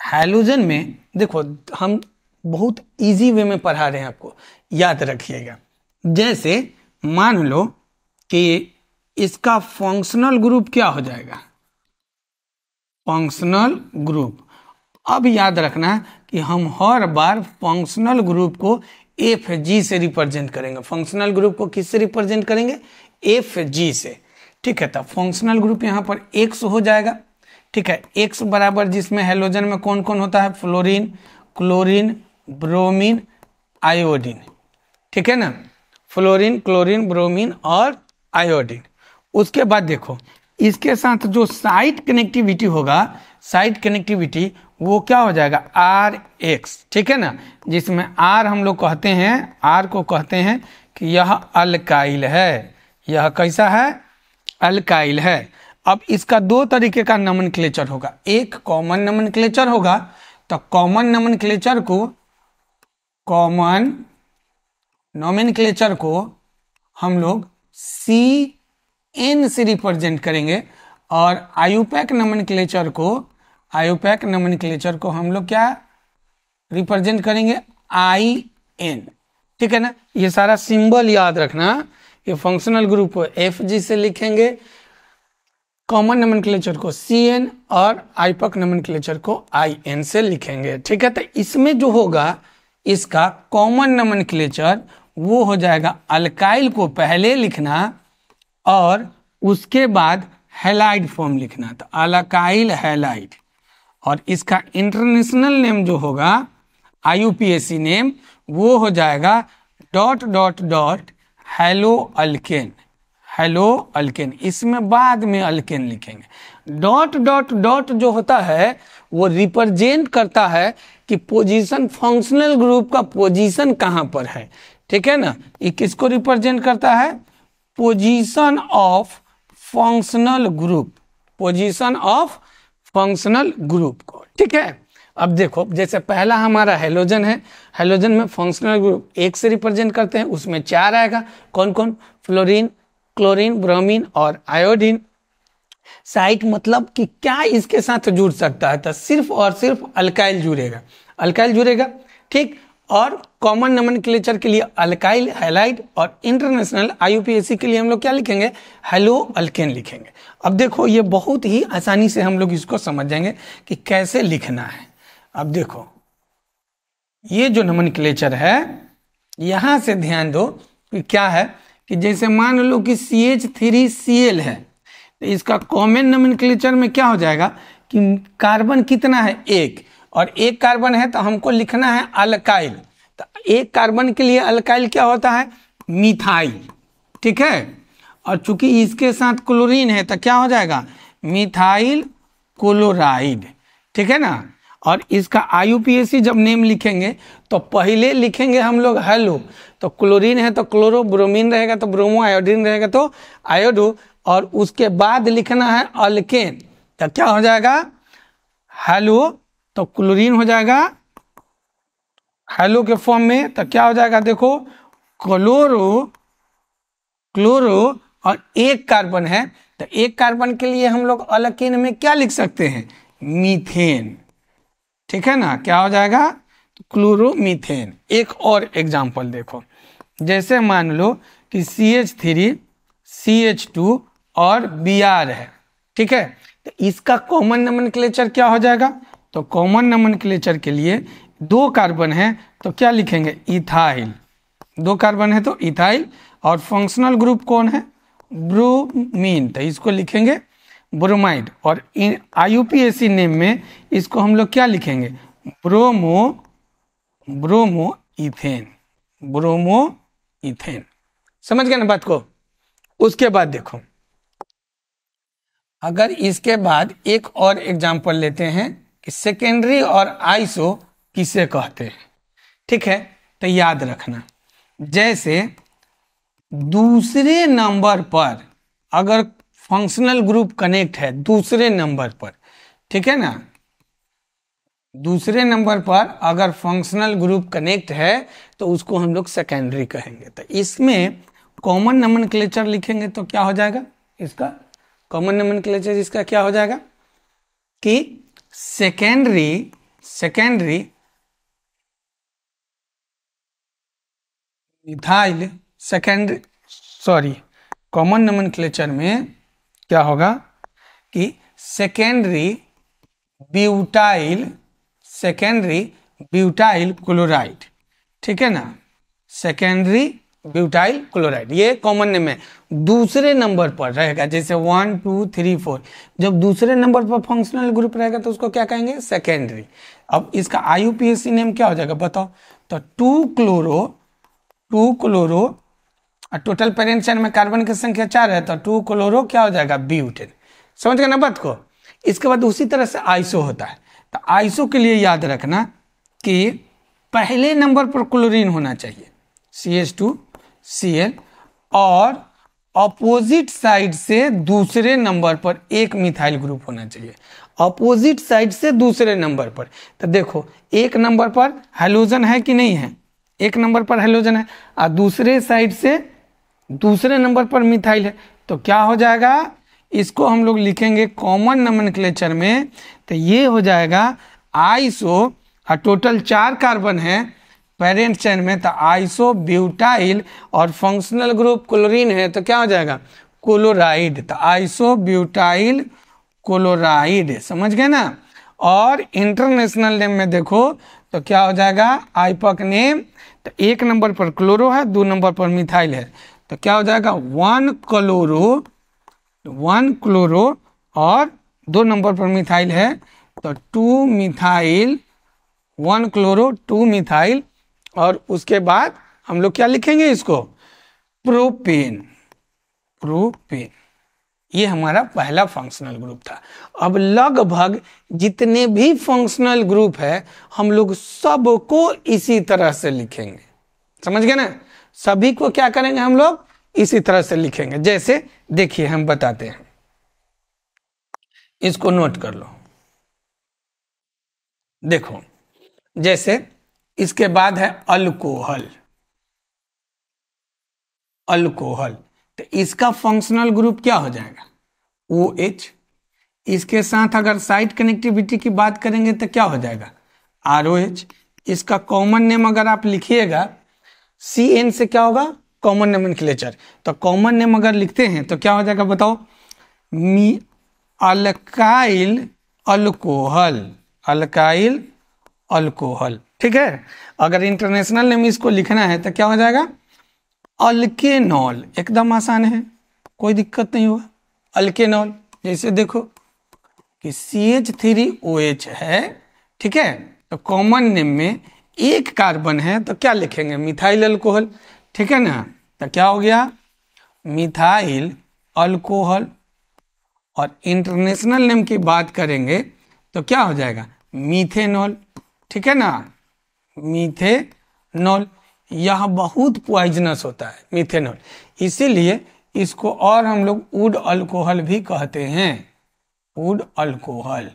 Speaker 1: हैलोजन में देखो हम बहुत इजी वे में पढ़ा रहे हैं आपको याद रखिएगा जैसे मान लो कि इसका फंक्शनल ग्रुप क्या हो जाएगा फंक्शनल ग्रुप अब याद रखना है कि हम हर बार फंक्शनल ग्रुप को एफ जी से रिप्रेजेंट करेंगे फंक्शनल ग्रुप को किससे रिप्रेजेंट करेंगे एफ जी से ठीक है तो फंक्शनल ग्रुप यहाँ पर एक्स हो जाएगा ठीक है एक्स बराबर जिसमें हेलोजन में कौन कौन होता है फ्लोरीन क्लोरीन ब्रोमीन आयोडीन ठीक है ना फ्लोरीन क्लोरीन ब्रोमीन और आयोडीन उसके बाद देखो इसके साथ जो साइट कनेक्टिविटी होगा साइट कनेक्टिविटी वो क्या हो जाएगा आर एक्स ठीक है ना जिसमें आर हम लोग कहते हैं आर को कहते हैं कि यह अलकाइल है यह कैसा है अल्काइल है अब इसका दो तरीके का नमन क्लेचर होगा एक कॉमन नमन क्लेचर होगा तो कॉमन नमन क्लेचर को कॉमन क्लेचर को हम लोग सी एन से रिप्रेजेंट करेंगे और आयुपैक नमन क्लेचर को आयुपैक नमन क्लेचर को हम लोग क्या रिप्रेजेंट करेंगे आई एन ठीक है ना ये सारा सिंबल याद रखना ये फंक्शनल ग्रुप को एफ जी से लिखेंगे कॉमन नमन को सी एन और आईपक नमन को आई एन से लिखेंगे ठीक है तो इसमें जो होगा इसका कॉमन नमन वो हो जाएगा अल्काइल को पहले लिखना और उसके बाद हेलाइड फॉर्म लिखना तो अलकाइल हेलाइड और इसका इंटरनेशनल नेम जो होगा आई नेम वो हो जाएगा dot dot dot haloalkane haloalkane इसमें बाद में अल्केन लिखेंगे डॉट डॉट डॉट जो होता है वो रिप्रेजेंट करता है कि पोजीशन फंक्शनल ग्रुप का पोजीशन कहाँ पर है ठीक है ना ये किसको रिप्रेजेंट करता है position of functional group position of functional group को ठीक है अब देखो जैसे पहला हमारा हेलोजन है हेलोजन में फंक्शनल ग्रुप एक से रिप्रेजेंट करते हैं उसमें चार आएगा कौन कौन फ्लोरीन क्लोरीन ब्रोमीन और आयोडीन साइट मतलब कि क्या इसके साथ जुड़ सकता है तो सिर्फ और सिर्फ अल्काइल जुड़ेगा अल्काइल जुड़ेगा ठीक और कॉमन नमन क्लेचर के लिए अल्काइल हेलाइट और इंटरनेशनल आई के लिए हम लोग क्या लिखेंगे हेलो अल्केन लिखेंगे अब देखो ये बहुत ही आसानी से हम लोग इसको समझ जाएंगे कि कैसे लिखना है अब देखो ये जो क्लेचर है यहां से ध्यान दो कि क्या है कि जैसे मान लो कि C H three C L है तो इसका कॉमन क्लेचर में क्या हो जाएगा कि कार्बन कितना है एक और एक कार्बन है तो हमको लिखना है अल्काइल तो एक कार्बन के लिए अल्काइल क्या होता है मिथाइल ठीक है और चूंकि इसके साथ क्लोरीन है तो क्या हो जाएगा मिथाइल क्लोराइड ठीक है ना और इसका आईयूपीएसी जब नेम लिखेंगे तो पहले लिखेंगे हम लोग हेलो तो क्लोरीन है तो क्लोरो ब्रोमीन रहेगा तो ब्रोमो आयोडीन रहेगा तो आयोडो और उसके बाद लिखना है अल्केन तो क्या हो जाएगा हेलो तो क्लोरीन हो जाएगा हेलो के फॉर्म में तो क्या हो जाएगा देखो क्लोरो क्लोरो और एक कार्बन है तो एक कार्बन के लिए हम लोग अलकेन में क्या लिख सकते हैं मीथेन ठीक है ना क्या हो जाएगा क्लोरोमीथेन एक और एग्जाम्पल देखो जैसे मान लो कि C H three C H two और बी आर है ठीक है तो इसका कॉमन नमन क्लेचर क्या हो जाएगा तो कॉमन नमन क्लेचर के लिए दो कार्बन है तो क्या लिखेंगे इथाइल दो कार्बन है तो इथाइल और फंक्शनल ग्रुप कौन है ब्रोमीन तो इसको लिखेंगे ब्रोमाइड और इन आई नेम में इसको हम लोग क्या लिखेंगे bromo bromoethane bromoethane समझ गए ना बात को उसके बाद देखो अगर इसके बाद एक और एग्जाम्पल लेते हैं कि सेकेंडरी और आइसो किसे कहते हैं ठीक है तो याद रखना जैसे दूसरे नंबर पर अगर फंक्शनल ग्रुप कनेक्ट है दूसरे नंबर पर ठीक है ना दूसरे नंबर पर अगर फंक्शनल ग्रुप कनेक्ट है तो उसको हम लोग सेकेंडरी कहेंगे तो इसमें कॉमन नमन क्लेचर लिखेंगे तो क्या हो जाएगा इसका कॉमन नमन क्लेचर इसका क्या हो जाएगा कि secondary secondary methyl secondary sorry common nomenclature में क्या होगा कि secondary butyl secondary butyl chloride ठीक है ना सेकेंडरी ब्यूटाइल क्लोराइड ये कॉमन नेम है दूसरे नंबर पर रहेगा जैसे वन टू थ्री फोर जब दूसरे नंबर पर फंक्शनल ग्रुप रहेगा तो उसको क्या कहेंगे सेकेंडरी अब इसका आईयूपीएससी नेम क्या हो जाएगा बताओ तो टू क्लोरो टू क्लोरो और टोटल पेरेंट चैन में कार्बन की संख्या चार है तो टू क्लोरो क्या हो जाएगा बी उठेन समझ गए ना बात को इसके बाद उसी तरह से आइसो होता है तो आइसो के लिए याद रखना कि पहले नंबर पर क्लोरीन होना चाहिए C H two C L और अपोजिट साइड से दूसरे नंबर पर एक मिथाइल ग्रुप होना चाहिए अपोजिट साइड से दूसरे नंबर पर तो देखो एक नंबर पर हेलोजन है कि नहीं है एक नंबर पर हेलोजन है और दूसरे साइड से दूसरे नंबर पर मिथाइल है तो क्या हो जाएगा इसको हम लोग लिखेंगे कॉमन नमन में तो ये हो जाएगा आइसो और टोटल चार कार्बन है पेरेंट चैन में तो आइसो ब्यूटाइल और फंक्शनल ग्रुप क्लोरीन है तो क्या हो जाएगा क्लोराइड तो आइसो ब्यूटाइल क्लोराइड समझ गए ना और इंटरनेशनल नेम में देखो तो क्या हो जाएगा आईपक नेम तो एक नंबर पर क्लोरो है दो नंबर पर मिथाइल है तो क्या हो जाएगा वन क्लोरो वन क्लोरो और दो नंबर पर मिथाइल है तो two methyl one chloro two methyl और उसके बाद हम लोग क्या लिखेंगे इसको प्रोपेन प्रोपेन ये हमारा पहला फंक्शनल ग्रुप था अब लगभग जितने भी फंक्शनल ग्रुप है हम लोग सबको इसी तरह से लिखेंगे समझ गए ना सभी को क्या करेंगे हम लोग इसी तरह से लिखेंगे जैसे देखिए हम बताते हैं इसको नोट कर लो देखो जैसे इसके बाद है अल्कोहल अल्कोहल तो इसका फंक्शनल ग्रुप क्या हो जाएगा ओ एच इसके साथ अगर साइट कनेक्टिविटी की बात करेंगे तो क्या हो जाएगा आर ओ एच इसका कॉमन नेम अगर आप लिखिएगा सी एन से क्या होगा कॉमन नेम नेमनक्लेचर तो कॉमन नेम अगर लिखते हैं तो क्या हो जाएगा बताओ मी अलकाइल अल्कोहल अलकाइल अल्कोहल ठीक है अगर इंटरनेशनल नेम इसको लिखना है तो क्या हो जाएगा अल्केनॉल एकदम आसान है कोई दिक्कत नहीं हुआ अल्केनॉल जैसे देखो कि C H three O H है ठीक है तो कॉमन नेम में एक कार्बन है तो क्या लिखेंगे मिथाइल अल्कोहल ठीक है ना तो क्या हो गया मिथाइल अल्कोहल और इंटरनेशनल नेम की बात करेंगे तो क्या हो जाएगा मीथेनॉल ठीक है ना मीथेनॉल यह बहुत पॉइजनस होता है मिथेनॉल इसीलिए इसको और हम लोग वुड अल्कोहल भी कहते हैं वुड अल्कोहल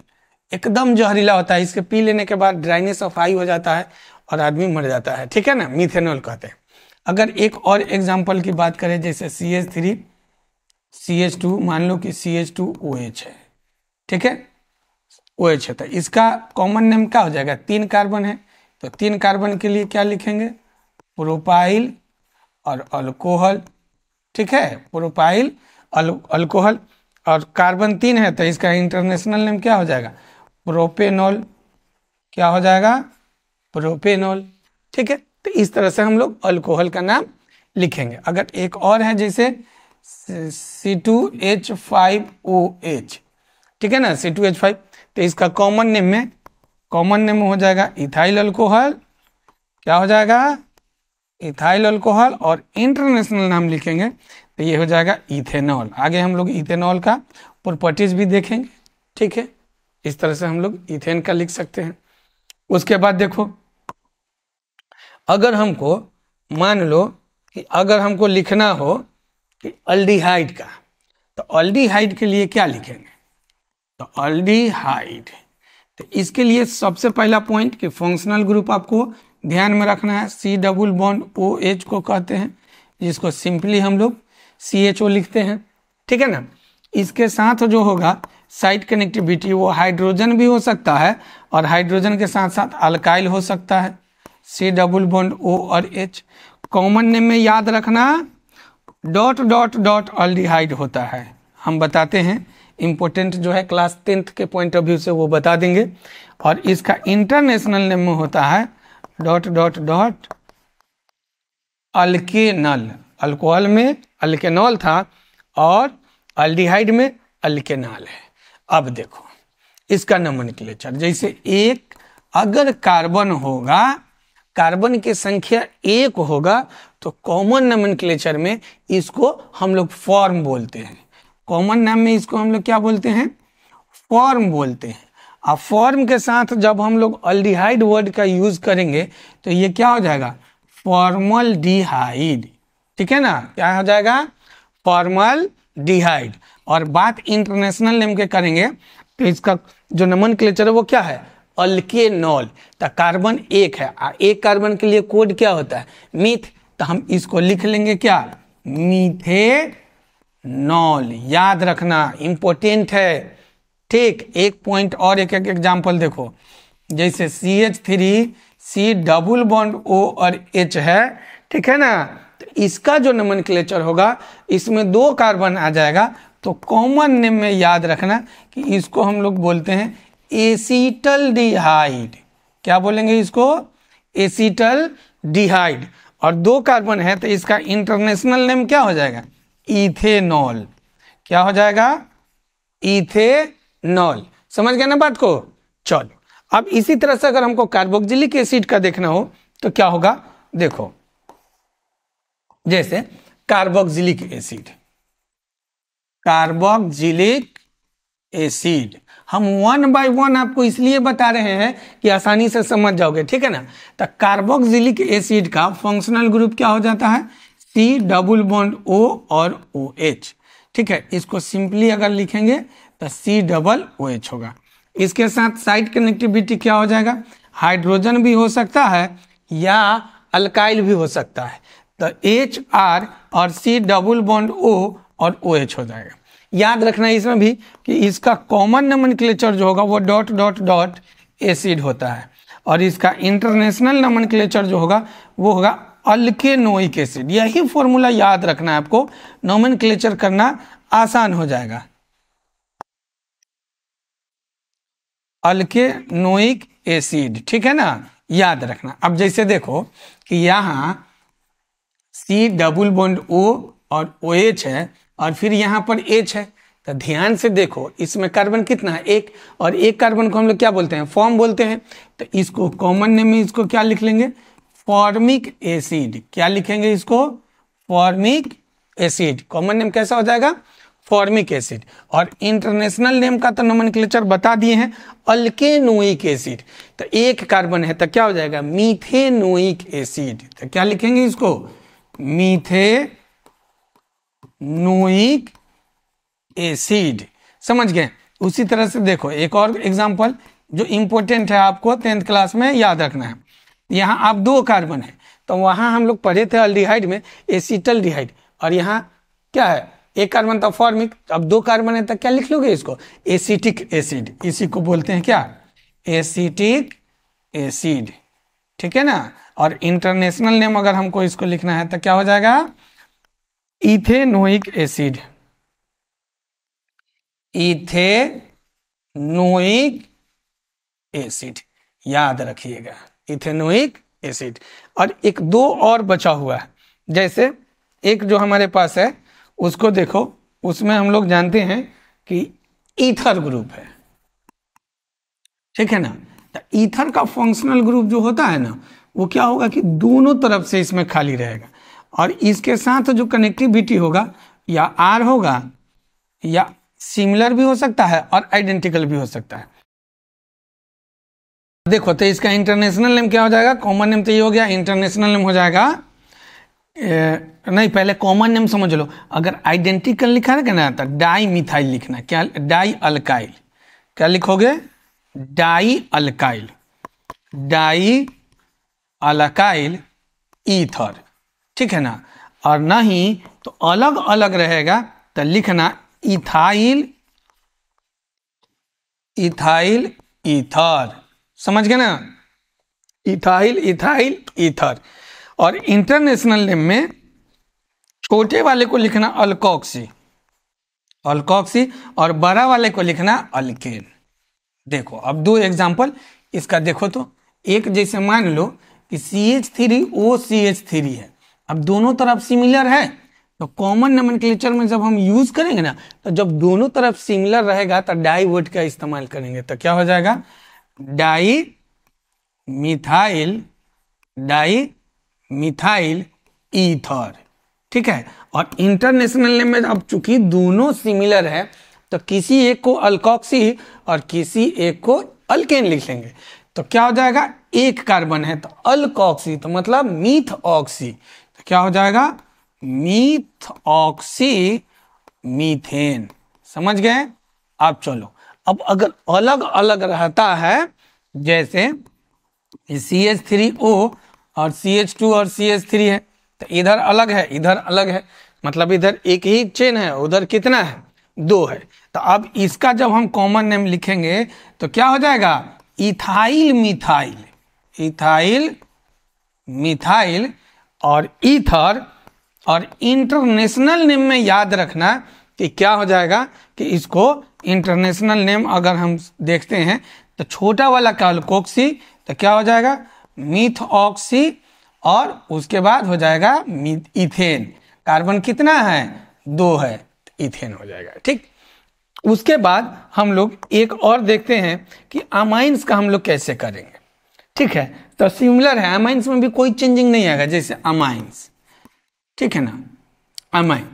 Speaker 1: एकदम जहरीला होता है इसके पी लेने के बाद ड्राइनेस ऑफ आई हो जाता है और आदमी मर जाता है ठीक है ना मिथेनॉल कहते हैं अगर एक और एग्जाम्पल की बात करें जैसे C H three C H two मान लो कि C H two O H है ठीक है ओ एच है तो इसका कॉमन नेम क्या हो जाएगा तीन कार्बन है तो तीन कार्बन के लिए क्या लिखेंगे प्रोपाइल और अल्कोहल ठीक है प्रोपाइल अल्कोहल और कार्बन तीन है तो इसका इंटरनेशनल नेम क्या हो जाएगा प्रोपेनॉल क्या हो जाएगा प्रोपेनॉल ठीक है तो इस तरह से हम लोग अल्कोहल का नाम लिखेंगे अगर एक और है जैसे C two H five O H ठीक है ना सी टू एच फाइव तो इसका कॉमन नेम में कॉमन नेम हो जाएगा इथाइल अल्कोहल क्या हो जाएगा इथाइल अल्कोहल और इंटरनेशनल नाम लिखेंगे तो ये हो जाएगा इथेनॉल आगे हम लोग इथेनॉल का प्रॉपर्टीज भी देखेंगे ठीक है इस तरह से हम लोग इथेन का लिख सकते हैं उसके बाद देखो अगर हमको मान लो कि अगर हमको लिखना हो कि अल्डीहाइड का तो अल्डीहाइड के लिए क्या लिखेंगे तो अल्डीहाइड तो इसके लिए सबसे पहला पॉइंट कि फंक्शनल ग्रुप आपको ध्यान में रखना है C double bond O H को कहते हैं जिसको सिंपली हम लोग सी एच ओ लिखते हैं ठीक है ना इसके साथ जो होगा साइड कनेक्टिविटी वो हाइड्रोजन भी हो सकता है और हाइड्रोजन के साथ साथ अल्काइल हो सकता है सी डबल बॉन्ड ओ और एच कॉमन नेम में याद रखना डॉट डॉट डॉट अल्डिहाइड होता है हम बताते हैं इम्पोर्टेंट जो है क्लास टेंथ के पॉइंट ऑफ व्यू से वो बता देंगे और इसका इंटरनेशनल नेम होता है dot dot dot alkanal alcohol में अल्केनॉल था और अल्डिहाइड में अल्केनॉल है अब देखो इसका नमन क्लेचर जैसे एक अगर कार्बन होगा कार्बन की संख्या एक होगा तो कॉमन नमन क्लेचर में इसको हम लोग फॉर्म बोलते हैं कॉमन नाम में इसको हम लोग क्या बोलते हैं फॉर्म बोलते हैं अब फॉर्म के साथ जब हम लोग अल्डिहाइड वर्ड का यूज करेंगे तो ये क्या हो जाएगा फॉर्मल डिहाइड ठीक है ना क्या हो जाएगा फॉर्मल डिहाइड और बात इंटरनेशनल नेम के करेंगे तो इसका जो नमन क्लेचर है वो क्या है अल्केनॉल तो कार्बन एक है और एक कार्बन के लिए कोड क्या होता है मीथ तो हम इसको लिख लेंगे क्या मीथे नॉल याद रखना इम्पोर्टेंट है ठीक एक पॉइंट और एक एक एग्जाम्पल देखो जैसे C H three C double bond O और एच है ठीक है ना तो इसका जो नमन होगा इसमें दो कार्बन आ जाएगा तो कॉमन नेम में याद रखना कि इसको हम लोग बोलते हैं एसीटल डिहाइड क्या बोलेंगे इसको एसीटल डिहाइड और दो कार्बन है तो इसका इंटरनेशनल नेम क्या हो जाएगा इथेनॉल क्या हो जाएगा इथेनॉल समझ गया ना बात को चलो अब इसी तरह से अगर हमको कार्बोक्जिलिक एसिड का देखना हो तो क्या होगा देखो जैसे कार्बोक्जिलिक एसिड कार्बोक्जिलिक एसिड हम वन बाय वन आपको इसलिए बता रहे हैं कि आसानी से समझ जाओगे ठीक है ना तो कार्बोक्जिलिक एसिड का फंक्शनल ग्रुप क्या हो जाता है सी डबल बॉन्ड ओ और ओ एच ठीक है इसको सिंपली अगर लिखेंगे तो सी डबल ओ एच होगा इसके साथ साइड कनेक्टिविटी क्या हो जाएगा हाइड्रोजन भी हो सकता है या अल्काइल भी हो सकता है तो एच आर और सी डबल बॉन्ड ओ और ओ OH हो जाएगा याद रखना इसमें भी कि इसका कॉमन नमन जो होगा वो डॉट डॉट डॉट एसिड होता है और इसका इंटरनेशनल नमन जो होगा वो होगा अल्केनोइक एसिड यही फॉर्मूला याद रखना है आपको नोमन करना आसान हो जाएगा अल्केनोइक एसिड ठीक है ना याद रखना अब जैसे देखो कि यहां सी डबल बॉन्ड ओ और ओ एच है और फिर यहाँ पर एच है तो ध्यान से देखो इसमें कार्बन कितना है एक और एक कार्बन को हम लोग क्या बोलते हैं फॉर्म बोलते हैं तो इसको कॉमन नेम में इसको क्या लिख लेंगे फॉर्मिक एसिड क्या लिखेंगे इसको फॉर्मिक एसिड कॉमन नेम कैसा हो जाएगा फॉर्मिक एसिड और इंटरनेशनल नेम का तो नोमन बता दिए हैं अल्केनोइक एसिड तो एक कार्बन है तो क्या हो जाएगा मीथेनोइक एसिड तो क्या लिखेंगे इसको मीथे नोइक एसिड समझ गए उसी तरह से देखो एक और एग्जाम्पल जो इंपॉर्टेंट है आपको टेंथ क्लास में याद रखना है यहाँ आप दो कार्बन है तो वहां हम लोग पढ़े थे अल्डिहाइड में एसिटल डिहाइड और यहाँ क्या है एक कार्बन था फॉर्मिक अब दो कार्बन है तो क्या लिख लोगे इसको एसिटिक एसिड इसी को बोलते हैं क्या एसिटिक एसिड ठीक है ना और इंटरनेशनल नेम अगर हमको इसको लिखना है तो क्या हो जाएगा इथेनोइक एसिड इथेनोइक एसिड याद रखिएगा इथेनोइक एसिड और एक दो और बचा हुआ है जैसे एक जो हमारे पास है उसको देखो उसमें हम लोग जानते हैं कि ईथर ग्रुप है ठीक है ना तो ईथर का फंक्शनल ग्रुप जो होता है ना वो क्या होगा कि दोनों तरफ से इसमें खाली रहेगा और इसके साथ जो कनेक्टिविटी होगा या आर होगा या सिमिलर भी हो सकता है और आइडेंटिकल भी हो सकता है देखो तो इसका इंटरनेशनल नेम क्या हो जाएगा कॉमन नेम तो ये हो गया इंटरनेशनल नेम हो जाएगा ए, नहीं पहले कॉमन नेम समझ लो अगर आइडेंटिकल लिखा है ना तो डाई मिथाइल लिखना क्या डाई अल्काइल क्या लिखोगे dialkyl dialkyl ether ठीक है ना और नहीं तो अलग अलग रहेगा तो लिखना इथाइल इथाइल इथर समझ गए ना इथाइल इथाइल इथर और इंटरनेशनल नेम में छोटे वाले को लिखना अल्कोक्सी अल्कोक्सी और बड़ा वाले को लिखना अल्केन देखो अब दो एग्जाम्पल इसका देखो तो एक जैसे मान लो कि C H three O C H three है अब दोनों तरफ सिमिलर है तो कॉमन नमनक्लेचर में जब हम यूज करेंगे ना तो जब दोनों तरफ सिमिलर रहेगा तो डाई वर्ड का इस्तेमाल करेंगे तो क्या हो जाएगा dimethyl dimethyl ether ठीक है और इंटरनेशनल नेम में अब चूंकि दोनों सिमिलर है तो किसी एक को अल्कोक्सी और किसी एक को अल्केन लिख लेंगे तो क्या हो जाएगा एक कार्बन है तो अल्कोक्सी तो मतलब मीथ ऑक्सी क्या हो जाएगा मीथ ऑक्सी मीथेन समझ गए आप चलो अब अगर अलग अलग रहता है जैसे सी एच थ्री ओ और सी एच टू और सी एच थ्री है तो इधर अलग है इधर अलग है मतलब इधर एक ही चेन है उधर कितना है दो है तो अब इसका जब हम कॉमन नेम लिखेंगे तो क्या हो जाएगा इथाइल मिथाइल इथाइल मिथाइल और ईथर और इंटरनेशनल नेम में याद रखना कि क्या हो जाएगा कि इसको इंटरनेशनल नेम अगर हम देखते हैं तो छोटा वाला कैलकोक्सी तो क्या हो जाएगा मिथ ऑक्सी और उसके बाद हो जाएगा इथेन कार्बन कितना है दो है तो इथेन हो जाएगा ठीक उसके बाद हम लोग एक और देखते हैं कि अमाइंस का हम लोग कैसे करेंगे ठीक है तो सिमिलर है अमाइंस में भी कोई चेंजिंग नहीं आएगा जैसे अमाइंस ठीक है ना अमाइन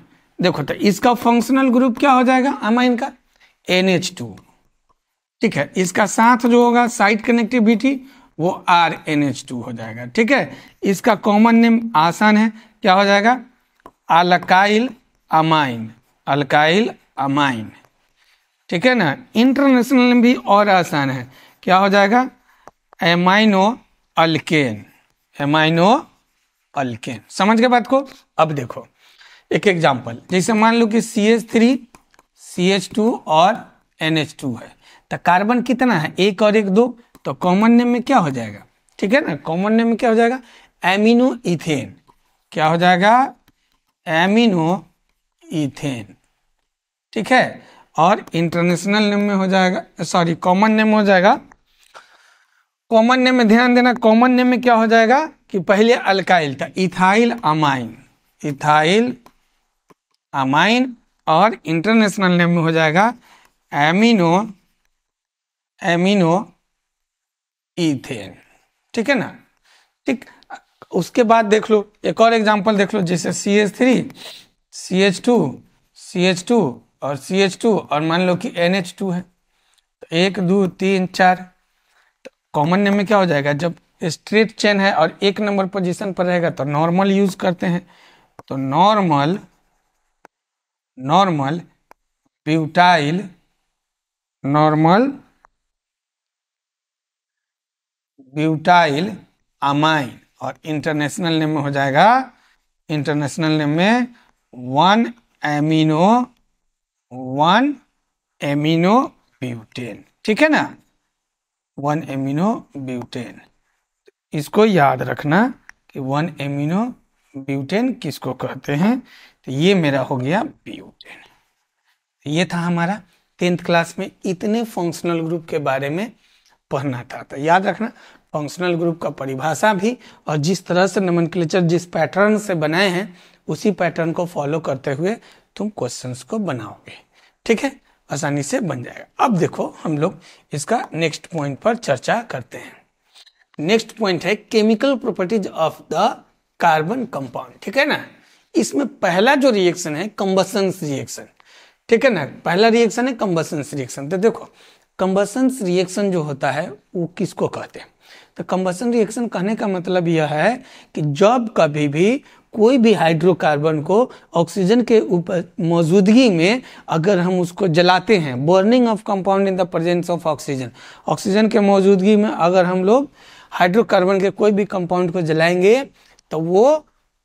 Speaker 1: देखो तो इसका फंक्शनल ग्रुप क्या हो जाएगा अमाइन का एन एच टू ठीक है इसका साथ जो होगा साइट कनेक्टिविटी वो आर एन एच टू हो जाएगा ठीक है इसका कॉमन नेम आसान है क्या हो जाएगा अलकाइल अमाइन अलकाइल अमाइन ठीक है ना इंटरनेशनल भी और आसान है क्या हो जाएगा एमाइनो अल्केन एमाइनो अल्केन समझ गए बात को अब देखो एक एग्जाम्पल जैसे मान लो कि C H three C H two और एन एच टू है तो कार्बन कितना है एक और एक दो तो कॉमन नेम में क्या हो जाएगा ठीक है ना कॉमन नेम में क्या हो जाएगा एमिनो इथेन क्या हो जाएगा एमिनो इथेन ठीक है और इंटरनेशनल नेम में हो जाएगा सॉरी कॉमन नेम हो जाएगा कॉमन नेम में ध्यान देना कॉमन नेम में क्या हो जाएगा कि पहले अल्काइल था इथाइल अमाइन इथाइल अमाइन और इंटरनेशनल नेम में हो जाएगा एमिनो एमिनो इथेन ठीक है ना ठीक उसके बाद देख लो एक और एग्जांपल देख लो जैसे C H three C H two C H two और सी एच टू और मान लो कि एन एच टू है तो एक दो तीन चार कॉमन नेम में क्या हो जाएगा जब स्ट्रेट चेन है और एक नंबर पोजीशन पर रहेगा तो नॉर्मल यूज करते हैं तो normal normal butyl normal butyl amine और इंटरनेशनल नेम में हो जाएगा इंटरनेशनल नेम में one amino one amino butane ठीक है ना वन एमिनो ब्यूटेन इसको याद रखना कि वन एमिनो ब्यूटेन किसको कहते हैं तो ये मेरा हो गया ब्यूटेन तो ये था हमारा टेंथ क्लास में इतने फंक्शनल ग्रुप के बारे में पढ़ना था तो याद रखना फंक्शनल ग्रुप का परिभाषा भी और जिस तरह से क्लेचर जिस पैटर्न से बनाए हैं उसी पैटर्न को फॉलो करते हुए तुम क्वेश्चंस को बनाओगे ठीक है आसानी से बन जाएगा अब देखो हम लोग इसका नेक्स्ट पॉइंट पर चर्चा करते हैं नेक्स्ट पॉइंट है chemical properties of the carbon compound ठीक है ना इसमें पहला जो रिएक्शन है कंबसन रिएक्शन ठीक है ना पहला रिएक्शन है कंबसन रिएक्शन तो देखो कंबसन रिएक्शन जो होता है वो किसको कहते हैं तो कंबसन रिएक्शन कहने का मतलब यह है कि जब कभी भी कोई भी हाइड्रोकार्बन को ऑक्सीजन के ऊपर मौजूदगी में अगर हम उसको जलाते हैं burning of compound in the presence of oxygen oxygen के मौजूदगी में अगर हम लोग हाइड्रोकार्बन के कोई भी कंपाउंड को जलाएंगे तो वो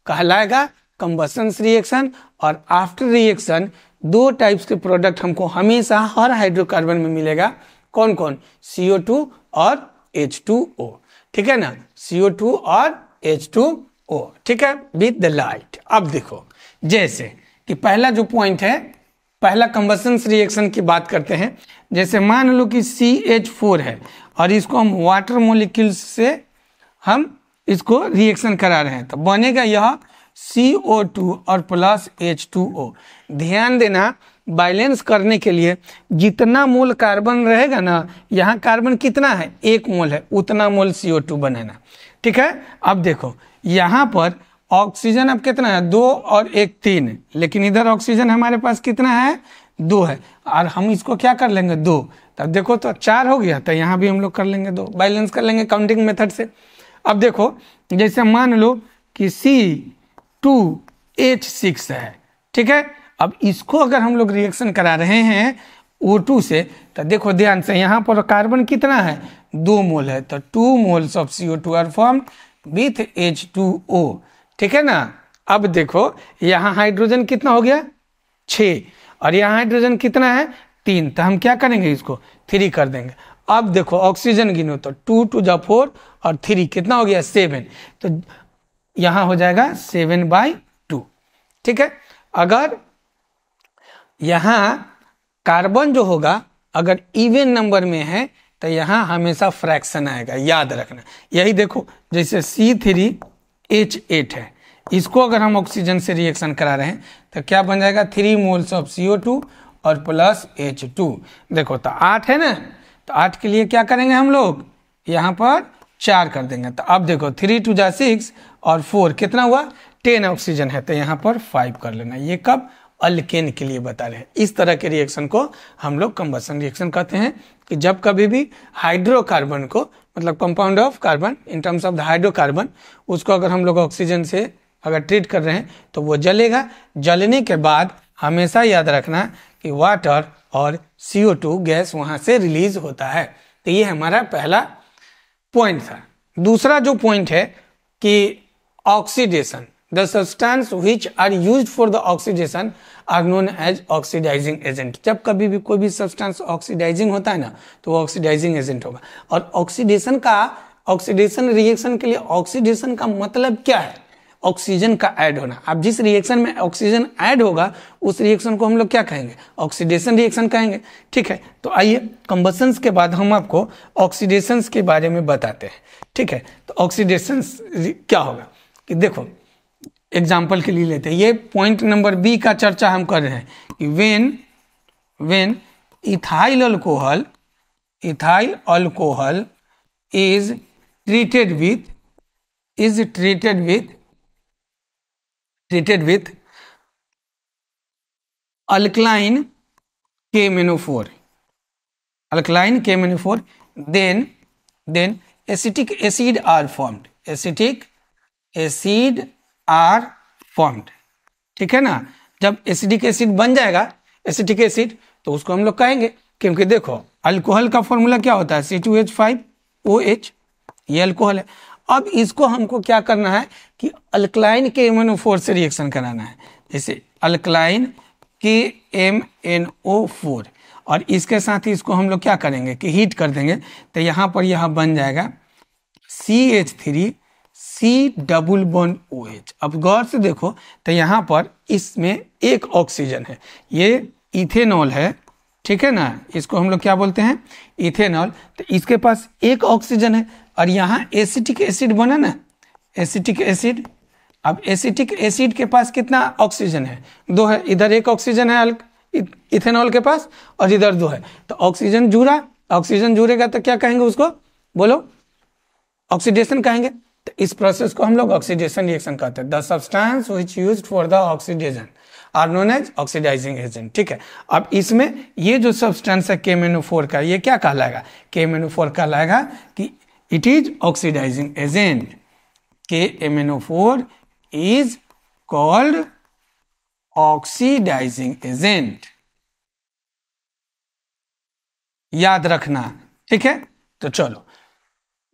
Speaker 1: कहलाएगा कंबसन रिएक्शन और आफ्टर रिएक्शन दो टाइप्स के प्रोडक्ट हमको हमेशा हर हाइड्रोकार्बन में मिलेगा कौन कौन CO2 और H2O ठीक है ना CO2 और H2O ओ ठीक है विद द लाइट अब देखो जैसे कि पहला जो पॉइंट है पहला कंबसन रिएक्शन की बात करते हैं जैसे मान लो कि सी एच फोर है और इसको हम वाटर मोलिक्यूल्स से हम इसको रिएक्शन करा रहे हैं तो बनेगा यह सी ओ टू और प्लस एच टू ओ ध्यान देना बैलेंस करने के लिए जितना मोल कार्बन रहेगा ना यहाँ कार्बन कितना है एक मोल है उतना मोल सी ओ टू बनाना ठीक है अब देखो यहाँ पर ऑक्सीजन अब कितना है दो और एक तीन लेकिन इधर ऑक्सीजन हमारे पास कितना है दो है और हम इसको क्या कर लेंगे दो तब देखो तो चार हो गया तो यहाँ भी हम लोग कर लेंगे दो बैलेंस कर लेंगे काउंटिंग मेथड से अब देखो जैसे मान लो कि सी टू एच सिक्स है ठीक है अब इसको अगर हम लोग रिएक्शन करा रहे हैं ओ टू से तो देखो ध्यान से यहाँ पर कार्बन कितना है दो मोल है तो two moles of C O two are form with H two O ठीक है ना अब देखो यहाँ हाइड्रोजन कितना हो गया छ और यहाँ हाइड्रोजन कितना है तीन तो हम क्या करेंगे इसको थ्री कर देंगे अब देखो ऑक्सीजन गिनो तो टू टू जा फोर और थ्री कितना हो गया सेवन तो यहाँ हो जाएगा सेवन बाई टू ठीक है अगर यहाँ कार्बन जो होगा अगर इवन नंबर में है तो यहाँ हमेशा फ्रैक्शन आएगा याद रखना यही देखो जैसे सी थ्री एच एट है इसको अगर हम ऑक्सीजन से रिएक्शन करा रहे हैं तो क्या बन जाएगा three moles of C two और प्लस एच टू देखो तो आठ है ना तो आठ के लिए क्या करेंगे हम लोग यहाँ पर चार कर देंगे तो अब देखो थ्री टू जा सिक्स और फोर कितना हुआ टेन ऑक्सीजन है तो यहाँ पर फाइव कर लेना ये कब अल्केन के लिए बता रहे हैं इस तरह के रिएक्शन को हम लोग कम्बसन रिएक्शन कहते हैं कि जब कभी भी हाइड्रोकार्बन को मतलब compound of carbon in terms of the hydrocarbon उसको अगर हम लोग ऑक्सीजन से अगर ट्रीट कर रहे हैं तो वो जलेगा जलने के बाद हमेशा याद रखना कि वाटर और टू गैस वहाँ से रिलीज होता है तो ये हमारा पहला पॉइंट था दूसरा जो पॉइंट है कि oxidation the substance which are use for the oxidation are known as oxidising agent जब कभी भी कोई भी सब्सटेंस ऑक्सीडाइजिंग होता है ना तो वो ऑक्सीडाइजिंग एजेंट होगा और ऑक्सीडेशन का ऑक्सीडेशन रिएक्शन के लिए ऑक्सीडेशन का मतलब क्या है ऑक्सीजन का ऐड होना अब जिस रिएक्शन में ऑक्सीजन ऐड होगा उस रिएक्शन को हम लोग क्या कहेंगे ऑक्सीडेशन रिएक्शन कहेंगे ठीक है तो आइए कंबसन्स के बाद हम आपको ऑक्सीडेशंस के बारे में बताते हैं ठीक है तो ऑक्सीडेशंस क्या होगा कि देखो एग्जाम्पल के लिए लेते हैं ये पॉइंट नंबर बी का चर्चा हम कर रहे हैं कि when when ethyl alcohol ethyl alcohol is treated with is treated with treated with alkaline K मेनोफोर अल्कलाइन के मेनोफोर then then acetic acid are formed acetic acid are formed ठीक है ना जब एसिडिक एसिड बन जाएगा एसिडिक एसिड तो उसको हम लोग कहेंगे क्योंकि देखो अल्कोहल का फॉर्मूला क्या होता है C two H five O H ये अल्कोहल है अब इसको हमको क्या करना है कि alkaline K M N O four से रिएक्शन कराना है जैसे alkaline K M N O four और इसके साथ ही इसको हम लोग क्या करेंगे कि हीट कर देंगे तो यहाँ पर यह बन जाएगा C H three C double bond O H अब गौर से देखो तो यहाँ पर इसमें एक ऑक्सीजन है ये इथेनॉल है ठीक है ना इसको हम लोग क्या बोलते हैं इथेनॉल तो इसके पास एक ऑक्सीजन है और यहाँ एसिटिक एसिड बना ना एसिटिक एसिड अब एसिटिक एसिड के पास कितना ऑक्सीजन है दो है इधर एक ऑक्सीजन है इथेनॉल के पास और इधर दो है तो ऑक्सीजन जुड़ा ऑक्सीजन जुड़ेगा तो क्या कहेंगे उसको बोलो ऑक्सीडेशन कहेंगे तो इस प्रोसेस को हम लोग ऑक्सीडेशन रिएक्शन कहते हैं the substance which use for the oxidation are known as oxidising agent ठीक है अब इसमें ये जो सब्सटेंस है केमेनो फोर का ये क्या कहलाएगा केमेनो फोर कहलाएगा कि it is oxidising agent K एमेनो four is called oxidising agent याद रखना ठीक है तो चलो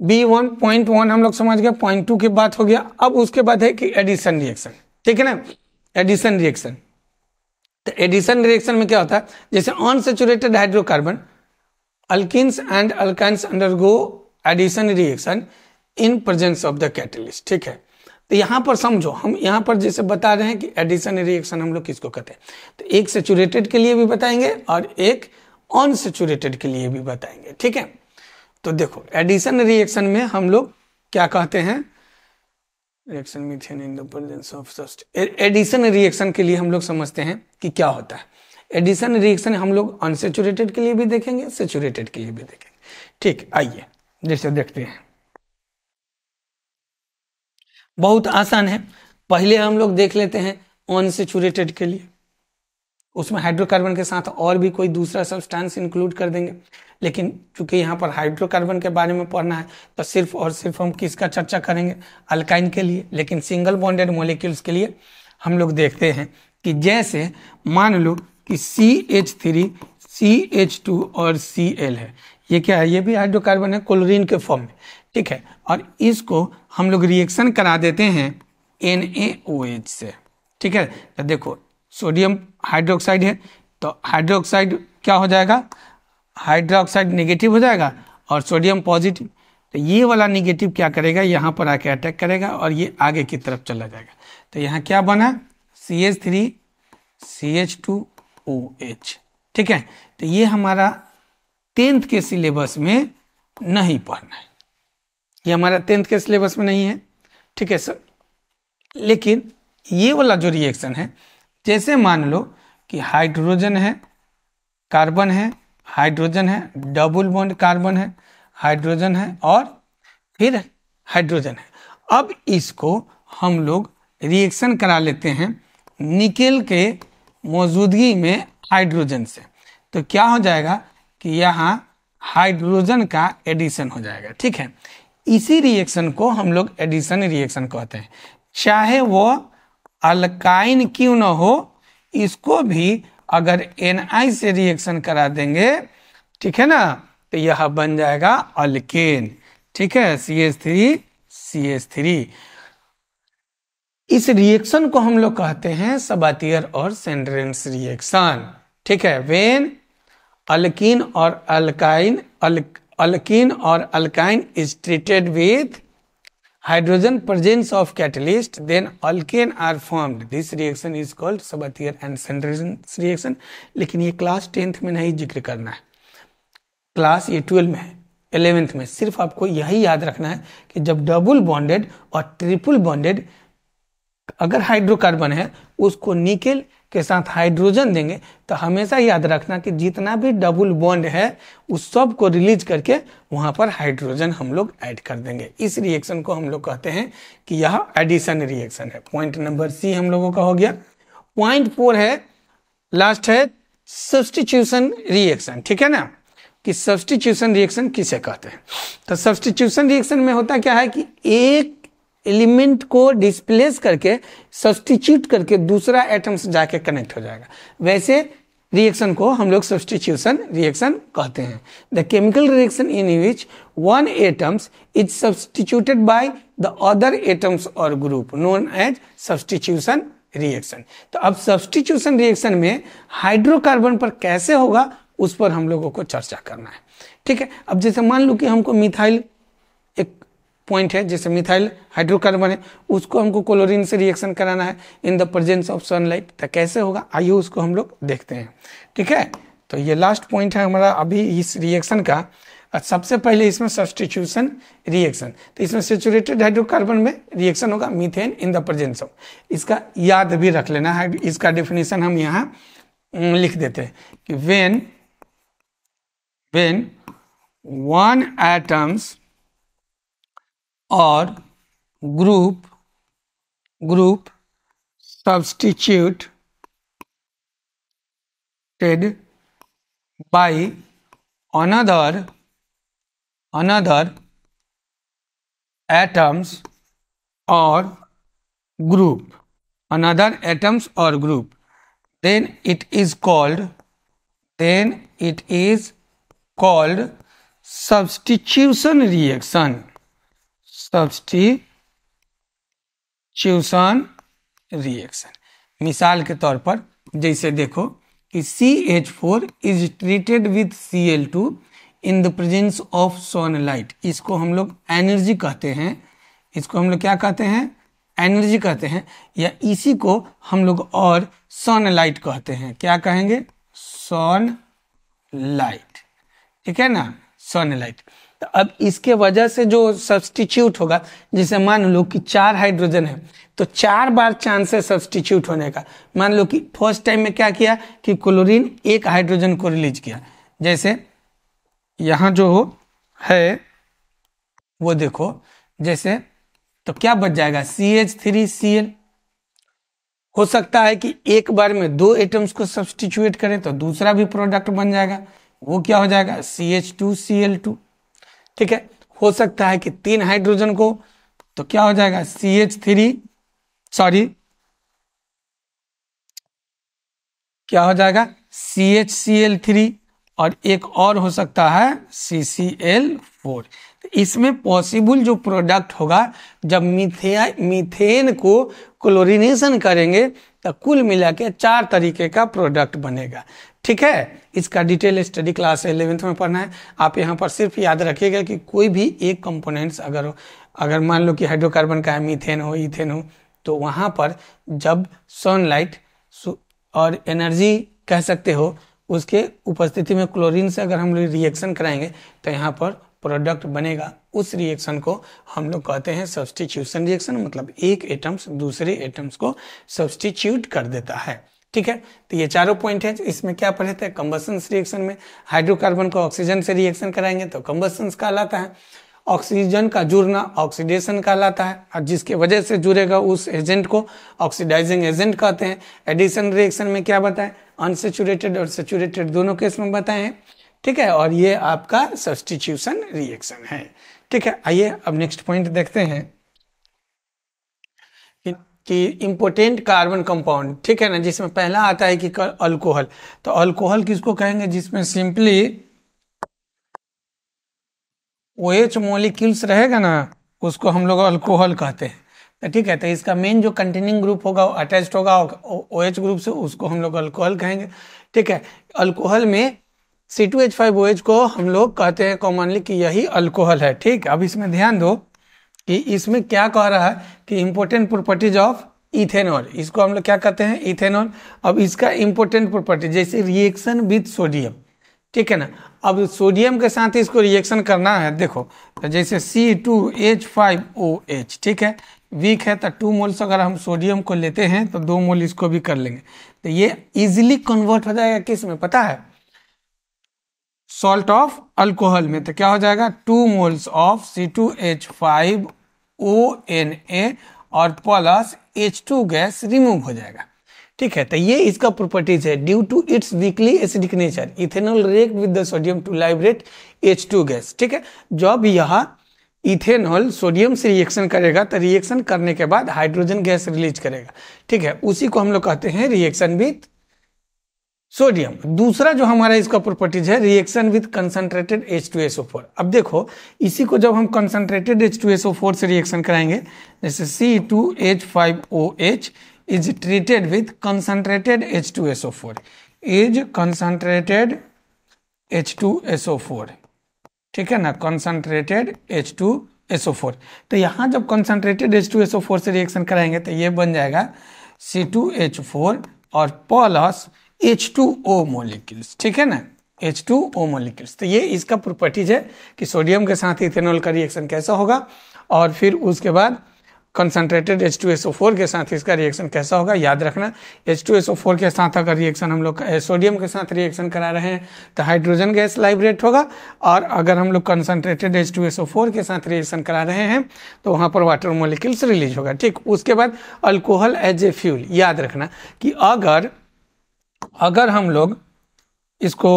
Speaker 1: बी वन पॉइंट वन हम लोग समझ गए पॉइंट टू की बात हो गया अब उसके बाद है कि एडिशन रिएक्शन ठीक है ना एडिशन रिएक्शन तो एडिशन रिएक्शन में क्या होता है जैसे unsaturated hydrocarbon alkenes and alkynes undergo addition reaction in presence of the catalyst ठीक है तो यहां पर समझो हम यहां पर जैसे बता रहे हैं कि एडिशन रिएक्शन हम लोग किसको कहते हैं तो एक सेचुरेटेड के लिए भी बताएंगे और एक अनसेचुरेटेड के लिए भी बताएंगे ठीक है तो देखो एडिशन रिएक्शन में हम लोग क्या कहते हैं reaction methane in the presence of सस्ट एडिशन रिएक्शन के लिए हम लोग समझते हैं कि क्या होता है एडिशन रिएक्शन हम लोग अनसेचुरेटेड के लिए भी देखेंगे सेचुरेटेड के लिए भी देखेंगे ठीक आइए जैसे देखते हैं बहुत आसान है पहले हम लोग देख लेते हैं अनसेचुरेटेड के लिए उसमें हाइड्रोकार्बन के साथ और भी कोई दूसरा सब्सटेंस इंक्लूड कर देंगे लेकिन चूंकि यहाँ पर हाइड्रोकार्बन के बारे में पढ़ना है तो सिर्फ और सिर्फ हम किसका चर्चा करेंगे अल्काइन के लिए लेकिन सिंगल बॉन्डेड मोलिक्यूल्स के लिए हम लोग देखते हैं कि जैसे मान लो कि C H three C H two और सी एल है ये क्या है ये भी हाइड्रोकार्बन है क्लोरीन के फॉर्म में ठीक है और इसको हम लोग रिएक्शन करा देते हैं एन ए ओ एच से ठीक है तो देखो सोडियम हाइड्रोक्साइड है तो हाइड्रोक्साइड क्या हो जाएगा हाइड्रोक्साइड निगेटिव हो जाएगा और सोडियम पॉजिटिव तो ये वाला निगेटिव क्या करेगा यहाँ पर आके अटैक करेगा और ये आगे की तरफ चला जाएगा तो यहाँ क्या बना C H three C H two O H ठीक है तो ये हमारा टेंथ के सिलेबस में नहीं पढ़ना है ये हमारा टेंथ के सिलेबस में नहीं है ठीक है सर लेकिन ये वाला जो रिएक्शन है जैसे मान लो कि हाइड्रोजन है कार्बन है हाइड्रोजन है डबल बॉन्ड कार्बन है हाइड्रोजन है और फिर हाइड्रोजन है अब इसको हम लोग रिएक्शन करा लेते हैं निकेल के मौजूदगी में हाइड्रोजन से तो क्या हो जाएगा कि यहाँ हाइड्रोजन का एडिशन हो जाएगा ठीक है इसी रिएक्शन को हम लोग एडिशन रिएक्शन कहते हैं चाहे वो अल्काइन क्यों ना हो इसको भी अगर एन से रिएक्शन करा देंगे ठीक है ना तो यह बन जाएगा अल्केन ठीक है C S three C S three इस रिएक्शन को हम लोग कहते हैं सबातियर और सेंड्रेंस रिएक्शन ठीक है वेन अल्किन और अल्काइन अल अल्किन और alkyne is treated with hydrogen presence of catalyst then alkane are formed this reaction is called sabathier and sanderson's reaction लेकिन ये क्लास टेंथ में नहीं जिक्र करना है क्लास ये ट्वेल्थ में है एलेवेंथ में सिर्फ आपको यही याद रखना है कि जब डबल बॉन्डेड और ट्रिपल बॉन्डेड अगर हाइड्रोकार्बन है उसको निकेल के साथ हाइड्रोजन देंगे तो हमेशा याद रखना कि जितना भी डबल बॉन्ड है उस सब को रिलीज करके वहां पर हाइड्रोजन हम लोग ऐड कर देंगे इस रिएक्शन को हम लोग कहते हैं कि यह एडिशन रिएक्शन है पॉइंट नंबर सी हम लोगों का हो गया पॉइंट फोर है लास्ट है सब्सटीट्यूशन रिएक्शन ठीक है ना कि सब्सटीट्यूशन रिएक्शन किसे कहते हैं तो सब्सटीट्यूशन रिएक्शन में होता क्या है कि एक एलिमेंट को डिस्प्लेस करके सब्सटीट्यूट करके दूसरा एटम से जाके कनेक्ट हो जाएगा वैसे रिएक्शन को हम लोग सब्सटीट्यूशन रिएक्शन कहते हैं the chemical reaction in which one atoms is substituted by the other atoms और group known as substitution reaction तो अब सब्सटीट्यूशन रिएक्शन में हाइड्रोकार्बन पर कैसे होगा उस पर हम लोगों को चर्चा करना है ठीक है अब जैसे मान लो कि हमको मिथाइल पॉइंट है जैसे मिथाइल हाइड्रोकार्बन है उसको हमको क्लोरीन से रिएक्शन कराना है in the presence of sunlight तो कैसे होगा आइए उसको हम लोग देखते हैं ठीक है तो ये लास्ट पॉइंट है हमारा अभी इस रिएक्शन का सबसे पहले इसमें सब्सटीट्यूशन रिएक्शन तो इसमें सेचुरेटेड हाइड्रोकार्बन में रिएक्शन होगा methane in the presence of इसका याद भी रख लेना है इसका डेफिनेशन हम यहाँ लिख देते हैं कि वेन वेन वन एटम्स और group group substituted by another another atoms और ग्रुप अनदर एटम्स और group then it is called then it is called substitution reaction substitution reaction मिसाल के तौर पर जैसे देखो कि C H four is treated with C L two in the presence of sunlight इसको हम लोग एनर्जी कहते हैं इसको हम लोग क्या कहते हैं एनर्जी कहते हैं या इसी को हम लोग और सनलाइट कहते हैं क्या कहेंगे सन लाइट ठीक है ना लाइट तो अब इसके वजह से जो सब्सटीट्यूट होगा जिसे मान लो कि चार हाइड्रोजन है तो चार बार चांसेस सब्सटीट्यूट होने का मान लो कि फर्स्ट टाइम में क्या किया कि क्लोरीन एक हाइड्रोजन को रिलीज किया जैसे यहां जो है वो देखो जैसे तो क्या बच जाएगा C H three C L हो सकता है कि एक बार में दो एटम्स को सब्सटीट्यूट करें तो दूसरा भी प्रोडक्ट बन जाएगा वो क्या हो जाएगा C H two C L two ठीक है हो सकता है कि तीन हाइड्रोजन को तो क्या हो जाएगा सी एच थ्री सॉरी क्या हो जाएगा C H C L three और एक और हो सकता है सी सी एल फोर इसमें पॉसिबल जो प्रोडक्ट होगा जब मिथे मिथेन को क्लोरिनेशन करेंगे तो कुल मिला के चार तरीके का प्रोडक्ट बनेगा ठीक है इसका डिटेल स्टडी क्लास है इलेवेंथ में पढ़ना है आप यहाँ पर सिर्फ याद रखिएगा कि कोई भी एक कंपोनेंट्स अगर अगर मान लो कि हाइड्रोकार्बन का है मीथेन हो इथेन हो तो वहाँ पर जब सनलाइट और एनर्जी कह सकते हो उसके उपस्थिति में क्लोरीन से अगर हम लोग रिएक्शन कराएंगे तो यहाँ पर प्रोडक्ट बनेगा उस रिएक्शन को हम लोग कहते हैं सब्सटीट्यूशन रिएक्शन मतलब एक एटम्स दूसरे एटम्स को सब्सटीट्यूट कर देता है ठीक है तो ये चारों पॉइंट है इसमें क्या पढ़े थे कम्बसन रिएक्शन में हाइड्रोकार्बन को ऑक्सीजन से रिएक्शन कराएंगे तो कम्बसन कहलाता है ऑक्सीजन का जुड़ना ऑक्सीडेशन कहलाता है और जिसके वजह से जुड़ेगा उस एजेंट को ऑक्सीडाइजिंग एजेंट कहते हैं एडिशन रिएक्शन में क्या बताएं अनसेचुरेटेड और सेचुरेटेड दोनों केस में बताएं ठीक है और ये आपका सब्सटीट्यूशन रिएक्शन है ठीक है आइए अब नेक्स्ट पॉइंट देखते हैं कि इम्पोर्टेंट कार्बन कंपाउंड ठीक है ना जिसमें पहला आता है कि अल्कोहल तो अल्कोहल किसको कहेंगे जिसमें सिंपली ओ एच मोलिक्यूल्स रहेगा ना उसको हम लोग अल्कोहल कहते हैं तो ठीक है तो इसका मेन जो कंटेनिंग ग्रुप होगा अटैच होगा ओ एच ग्रुप से उसको हम लोग अल्कोहल कहेंगे ठीक है अल्कोहल में C two H five O H को हम लोग कहते हैं कॉमनली कि यही अल्कोहल है ठीक अब इसमें ध्यान दो कि इसमें क्या कह रहा है कि इम्पोर्टेंट प्रॉपर्टीज ऑफ इथेनॉल इसको हम लोग क्या कहते हैं इथेनॉल अब इसका इम्पोर्टेंट प्रॉपर्टी जैसे रिएक्शन विथ सोडियम ठीक है ना अब सोडियम के साथ इसको रिएक्शन करना है देखो तो जैसे C two H five O H ठीक है वीक है तो टू मोल्स अगर हम सोडियम को लेते हैं तो दो मोल इसको भी कर लेंगे तो ये इजिली कन्वर्ट हो जाएगा किस में पता है सॉल्ट ऑफ अल्कोहल में तो क्या हो जाएगा two moles of C two H five O N A और plus H two gas remove हो जाएगा ठीक है तो ये इसका प्रॉपर्टीज है due to its weakly acidic nature ethanol react with the sodium to liberate H two gas ठीक है जब यहाँ इथेनॉल सोडियम से रिएक्शन करेगा तो रिएक्शन करने के बाद हाइड्रोजन गैस रिलीज करेगा ठीक है उसी को हम लोग कहते हैं रिएक्शन विथ सोडियम दूसरा जो हमारा इसका प्रॉपर्टीज है reaction with concentrated H two S O four अब देखो इसी को जब हम concentrated H two S O four से रिएक्शन कराएंगे जैसे C two H five O H is treated with concentrated H two S O four is concentrated H two S O four ठीक है ना concentrated H two S O four तो यहाँ जब concentrated H two S O four से रिएक्शन कराएंगे तो ये बन जाएगा सी टू एच फोर और plus H two O molecules ठीक है ना एच टू ओ मोलिक्यूल्स तो ये इसका प्रॉपर्टीज है कि सोडियम के साथ इथेनॉल का रिएक्शन कैसा होगा और फिर उसके बाद concentrated H two S O four के साथ इसका रिएक्शन कैसा होगा याद रखना H two S O four के साथ अगर रिएक्शन हम लोग सोडियम के साथ रिएक्शन करा रहे हैं तो हाइड्रोजन गैस लाइब्रेट होगा और अगर हम लोग concentrated H two S O four के साथ रिएक्शन करा रहे हैं तो वहाँ पर वाटर मोलिक्यूल्स रिलीज होगा ठीक उसके बाद अल्कोहल एज ए फ्यूल याद रखना कि अगर अगर हम लोग इसको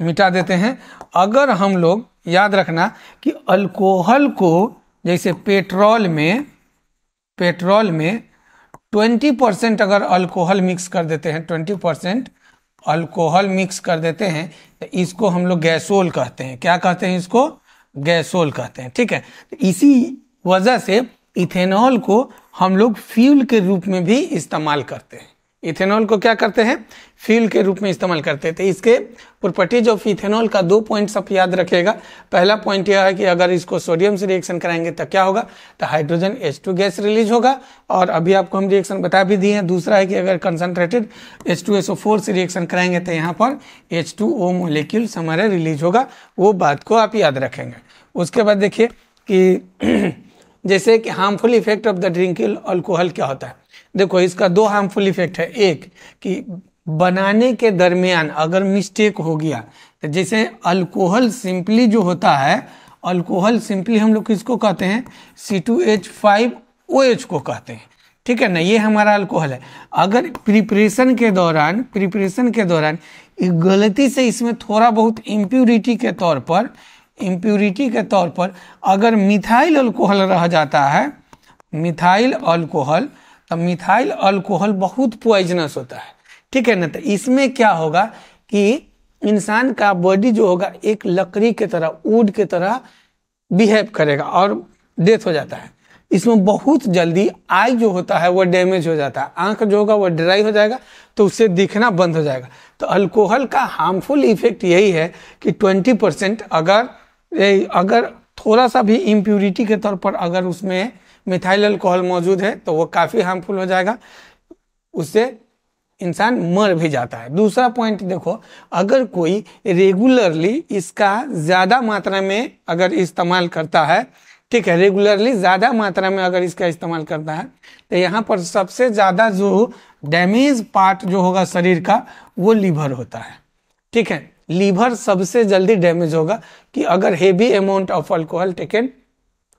Speaker 1: मिटा देते हैं अगर हम लोग याद रखना कि अल्कोहल को जैसे पेट्रोल में पेट्रोल में 20 परसेंट अगर अल्कोहल मिक्स कर देते हैं 20 परसेंट अल्कोहल मिक्स कर देते हैं तो इसको हम लोग गैसोल कहते हैं क्या कहते हैं इसको गैसोल कहते हैं ठीक है तो इसी वजह से इथेनॉल को हम लोग फ्यूल के रूप में भी इस्तेमाल करते हैं इथेनॉल को क्या करते हैं फ्यूल के रूप में इस्तेमाल करते थे तो इसके प्रॉपर्टीज ऑफ इथेनॉल का दो पॉइंट्स आप याद रखेगा पहला पॉइंट यह है कि अगर इसको सोडियम से रिएक्शन कराएंगे तो क्या होगा तो hydrogen H two gas release होगा और अभी आपको हम रिएक्शन बता भी दिए हैं दूसरा है कि अगर concentrated H two S O four से रिएक्शन कराएंगे तो यहाँ पर एच टू ओ मोलिक्यूल्स हमारे रिलीज होगा वो बात को आप याद रखेंगे उसके बाद देखिए कि जैसे कि harmful effect of the drinking alcohol क्या होता है देखो इसका दो हार्मफुल इफेक्ट है एक कि बनाने के दरमियान अगर मिस्टेक हो गया तो जैसे अल्कोहल सिंपली जो होता है अल्कोहल सिंपली हम लोग किसको कहते हैं C two H five O H को कहते हैं ठीक है ना ये हमारा अल्कोहल है अगर प्रिपरेशन के दौरान प्रिपरेशन के दौरान गलती से इसमें थोड़ा बहुत इम्प्यूरिटी के तौर पर इम्प्यूरिटी के तौर पर अगर मिथाइल अल्कोहल रह जाता है मिथाइल अल्कोहल तो मिथाइल अल्कोहल बहुत पॉइजनस होता है ठीक है ना तो इसमें क्या होगा कि इंसान का बॉडी जो होगा एक लकड़ी के तरह ऊड के तरह बिहेव करेगा और डेथ हो जाता है इसमें बहुत जल्दी आई जो होता है वो डैमेज हो जाता है आंख जो होगा वो ड्राई हो जाएगा तो उससे दिखना बंद हो जाएगा तो अल्कोहल का हार्मफुल इफेक्ट यही है कि 20 परसेंट अगर अगर थोड़ा सा भी इम्प्यूरिटी के तौर पर अगर उसमें मिथाइल अल्कोहल मौजूद है तो वो काफ़ी हार्मफुल हो जाएगा उससे इंसान मर भी जाता है दूसरा पॉइंट देखो अगर कोई रेगुलरली इसका ज़्यादा मात्रा में अगर इस्तेमाल करता है ठीक है रेगुलरली ज़्यादा मात्रा में अगर इसका इस्तेमाल करता है तो यहाँ पर सबसे ज़्यादा जो डैमेज पार्ट जो होगा शरीर का वो लीवर होता है ठीक है लीवर सबसे जल्दी डैमेज होगा कि अगर heavy amount of alcohol taken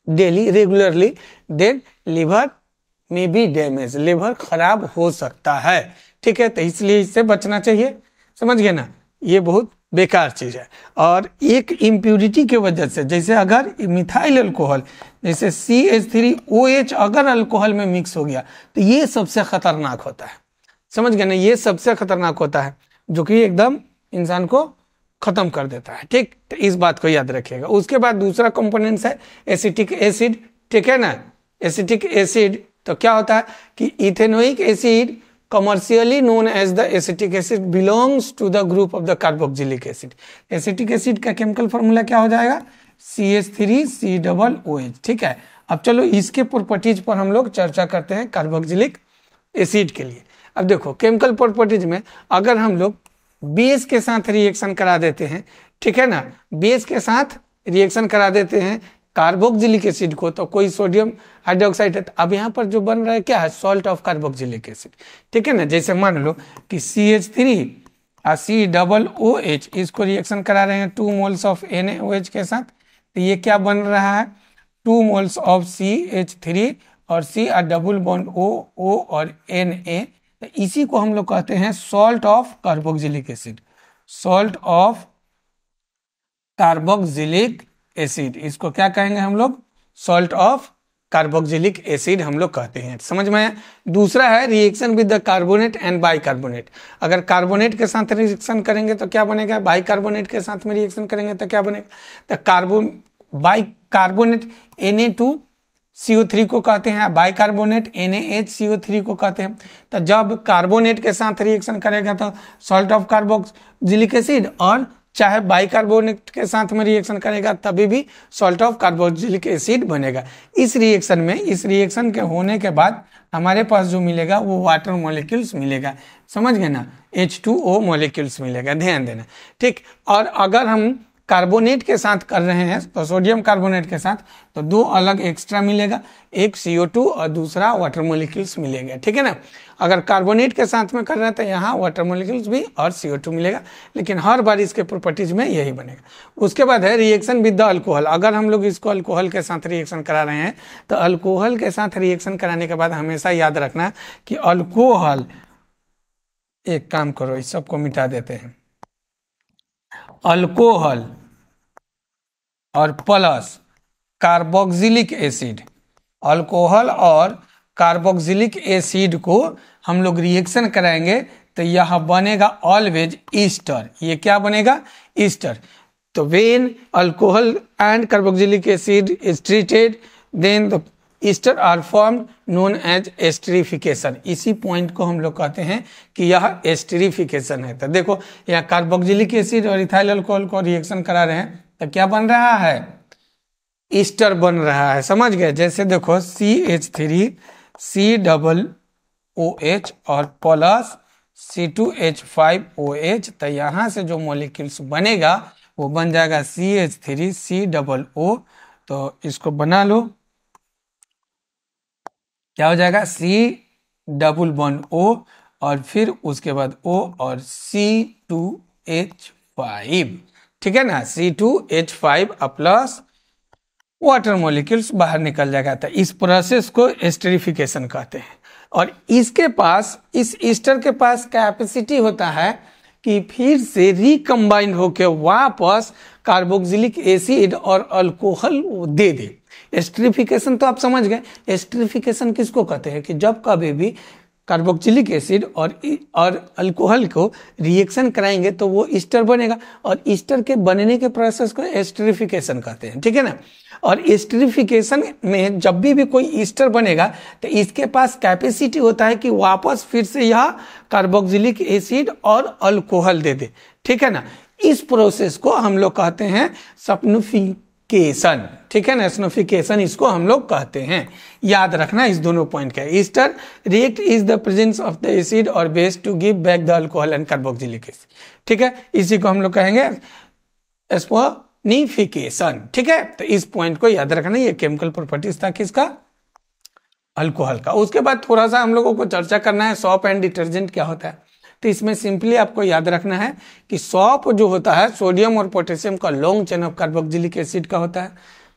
Speaker 1: daily regularly then liver में भी डैमेज लिवर खराब हो सकता है ठीक है तो इसलिए इससे बचना चाहिए समझ गए ना ये बहुत बेकार चीज़ है और एक इम्प्यूरिटी की वजह से जैसे अगर मिथाइल अल्कोहल जैसे C H three O H अगर अल्कोहल में मिक्स हो गया तो ये सबसे खतरनाक होता है समझ गए ना ये सबसे खतरनाक होता है जो कि एकदम इंसान को खत्म कर देता है ठीक तो इस बात को याद रखिएगा उसके बाद दूसरा कंपोनेंट्स है एसिटिक एसिड ठीक है ना एसिटिक एसिड तो क्या होता है कि ethanoic acid commercially known as the acetic acid belongs to the group of the carboxylic acid acetic acid का केमिकल फॉर्मूला क्या हो जाएगा C C S three double O H ठीक है अब चलो इसके प्रॉपर्टीज पर हम लोग चर्चा करते हैं कार्बोक्जिलिक एसिड के लिए अब देखो केमिकल प्रॉपर्टीज में अगर हम लोग बेस के साथ रिएक्शन करा देते हैं ठीक है ना बेस के साथ रिएक्शन करा देते हैं कार्बोक्जिलिक एसिड को तो कोई सोडियम हाइड्रोक्साइड है तो अब यहाँ पर जो बन रहा है क्या है सॉल्ट ऑफ कार्बोक्जिलिक एसिड ठीक है ना जैसे मान लो कि सी एच थ्री और सी डबल ओ एच इसको रिएक्शन करा रहे हैं two moles of N O H के साथ तो ये क्या बन रहा है two moles of C H three और सी आ डबल बॉन्ड ओ ओ और एन ए तो इसी को हम लोग कहते हैं salt of carboxylic acid salt of carboxylic acid इसको क्या कहेंगे हम लोग सॉल्ट ऑफ कार्बोक्सिलिक एसिड हम लोग कहते हैं समझ में आया दूसरा है reaction with the carbonate and bicarbonate अगर कार्बोनेट के साथ रिएक्शन करेंगे तो क्या बनेगा बाइकार्बोनेट के साथ में रिएक्शन करेंगे तो क्या बनेगा तो कार्बो bicarbonate N A two three को कहते हैं बाइकार्बोनेट थ्री को कहते हैं तो जब कार्बोनेट के साथ रिएक्शन करेगा तो सॉल्ट ऑफ कार्बोक्सिलिक एसिड और चाहे बाइकार्बोनेट के साथ में रिएक्शन करेगा तभी भी सॉल्ट ऑफ कार्बोजिलिक एसिड बनेगा इस रिएक्शन में इस रिएक्शन के होने के बाद हमारे पास जो मिलेगा वो वाटर मोलिक्यूल्स मिलेगा समझ गए ना H2O मॉलिक्यूल्स मिलेगा ध्यान देना ठीक और अगर हम कार्बोनेट के साथ कर रहे हैं तो सोडियम कार्बोनेट के साथ तो दो अलग एक्स्ट्रा मिलेगा एक CO2 और दूसरा वाटर मोलिक्यूल्स मिलेंगे ठीक है ना अगर कार्बोनेट के साथ में कर रहे हैं तो यहाँ वाटर मोलिक्यूल्स भी और CO2 मिलेगा लेकिन हर बार इसके प्रॉपर्टीज में यही बनेगा उसके बाद है रिएक्शन विद द अल्कोहल अगर हम लोग इसको अल्कोहल के साथ रिएक्शन करा रहे हैं तो अल्कोहल के साथ रिएक्शन कराने के बाद हमेशा याद रखना कि अल्कोहल एक काम करो इस सबको मिटा देते हैं अल्कोहल और प्लस कार्बोक्सिलिक एसिड अल्कोहल और कार्बोक्सिलिक एसिड को हम लोग रिएक्शन कराएंगे तो यह बनेगा ऑलवेज ईस्टर ये क्या बनेगा ईस्टर तो when alcohol and carboxylic acid is treated then the ester are form known as esterification इसी पॉइंट को हम लोग कहते हैं कि यह एस्टरीफिकेशन है तो देखो यहाँ कार्बोक्जिलिक एसिड और इथाइल अल्कोहल को रिएक्शन करा रहे हैं तो क्या बन रहा है ईस्टर बन रहा है समझ गए जैसे देखो C H three C double O H और plus C two H five O H तो यहाँ से जो मोलिक्यूल्स बनेगा वो बन जाएगा C H three C double O तो इसको बना लो क्या हो जाएगा सी डबल वन ओ और फिर उसके बाद ओ और सी टू एच फाइव ठीक है ना C two H five plus water molecules बाहर निकल जाएगा तो इस प्रोसेस को एस्टरिफिकेशन कहते हैं और इसके पास इस ईस्टर के पास कैपेसिटी होता है कि फिर से रिकम्बाइंड होकर वापस कार्बोक्सिलिक एसिड और अल्कोहल दे दे एस्ट्रीफिकेशन तो आप समझ गए एस्ट्रीफिकेशन किसको कहते हैं कि जब कभी भी कार्बोक्सिलिक एसिड और और अल्कोहल को रिएक्शन कराएंगे तो वो ईस्टर बनेगा और ईस्टर के बनने के प्रोसेस को एस्ट्रीफिकेशन कहते हैं ठीक है ना और एस्ट्रीफिकेशन में जब भी भी कोई ईस्टर बनेगा तो इसके पास कैपेसिटी होता है कि वापस फिर से यह कार्बोक्सिलिक एसिड और अल्कोहल दे दे ठीक है ना इस प्रोसेस को हम लोग कहते हैं सपनुफिक स्नोफिकेशन ठीक है ना स्नोफिकेशन इसको हम लोग कहते हैं याद रखना इस दोनों पॉइंट का ester react is the presence of the acid और base to give back the alcohol and carboxylic acid ठीक है इसी को हम लोग कहेंगे स्पोनिफिकेशन ठीक है तो इस पॉइंट को याद रखना ये केमिकल प्रॉपर्टीज था किसका अल्कोहल का उसके बाद थोड़ा सा हम लोगों को चर्चा करना है सॉप एंड डिटर्जेंट क्या होता है तो इसमें सिंपली आपको याद रखना है कि सौंप जो होता है सोडियम और पोटेशियम का long chain of carboxylic acid का होता है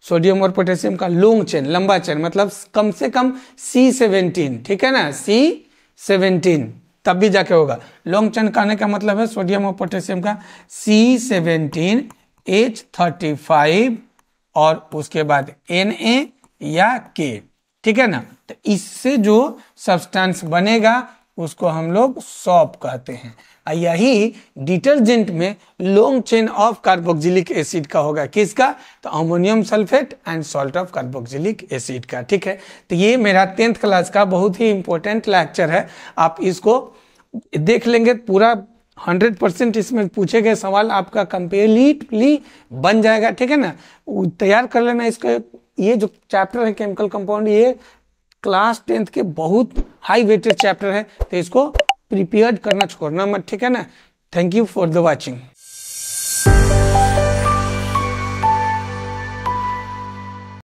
Speaker 1: सोडियम और पोटेशियम का लॉन्ग चेन लंबा चेन मतलब कम से कम सी सेवेंटीन ठीक है ना सी सेवेंटीन तब भी जाके होगा लॉन्ग चेन कहने का मतलब है सोडियम और पोटेशियम का C seventeen H thirty five और उसके बाद एन ए या के ठीक है ना तो इससे जो सब्सटेंस बनेगा उसको हम लोग सॉप कहते हैं यही डिटर्जेंट में long chain of carboxylic acid का होगा किसका तो ammonium sulphate and salt of carboxylic acid का ठीक है तो ये मेरा टेंथ क्लास का बहुत ही इंपॉर्टेंट लेक्चर है आप इसको देख लेंगे पूरा हंड्रेड परसेंट इसमें पूछे गए सवाल आपका कंप्लीटली बन जाएगा ठीक है ना तैयार कर लेना इसको ये जो चैप्टर है केमिकल कंपाउंड ये क्लास टेंथ के बहुत हाई वेटेड चैप्टर है तो इसको प्रिपेयर करना छोड़ना मत ठीक है ना thank you for the watching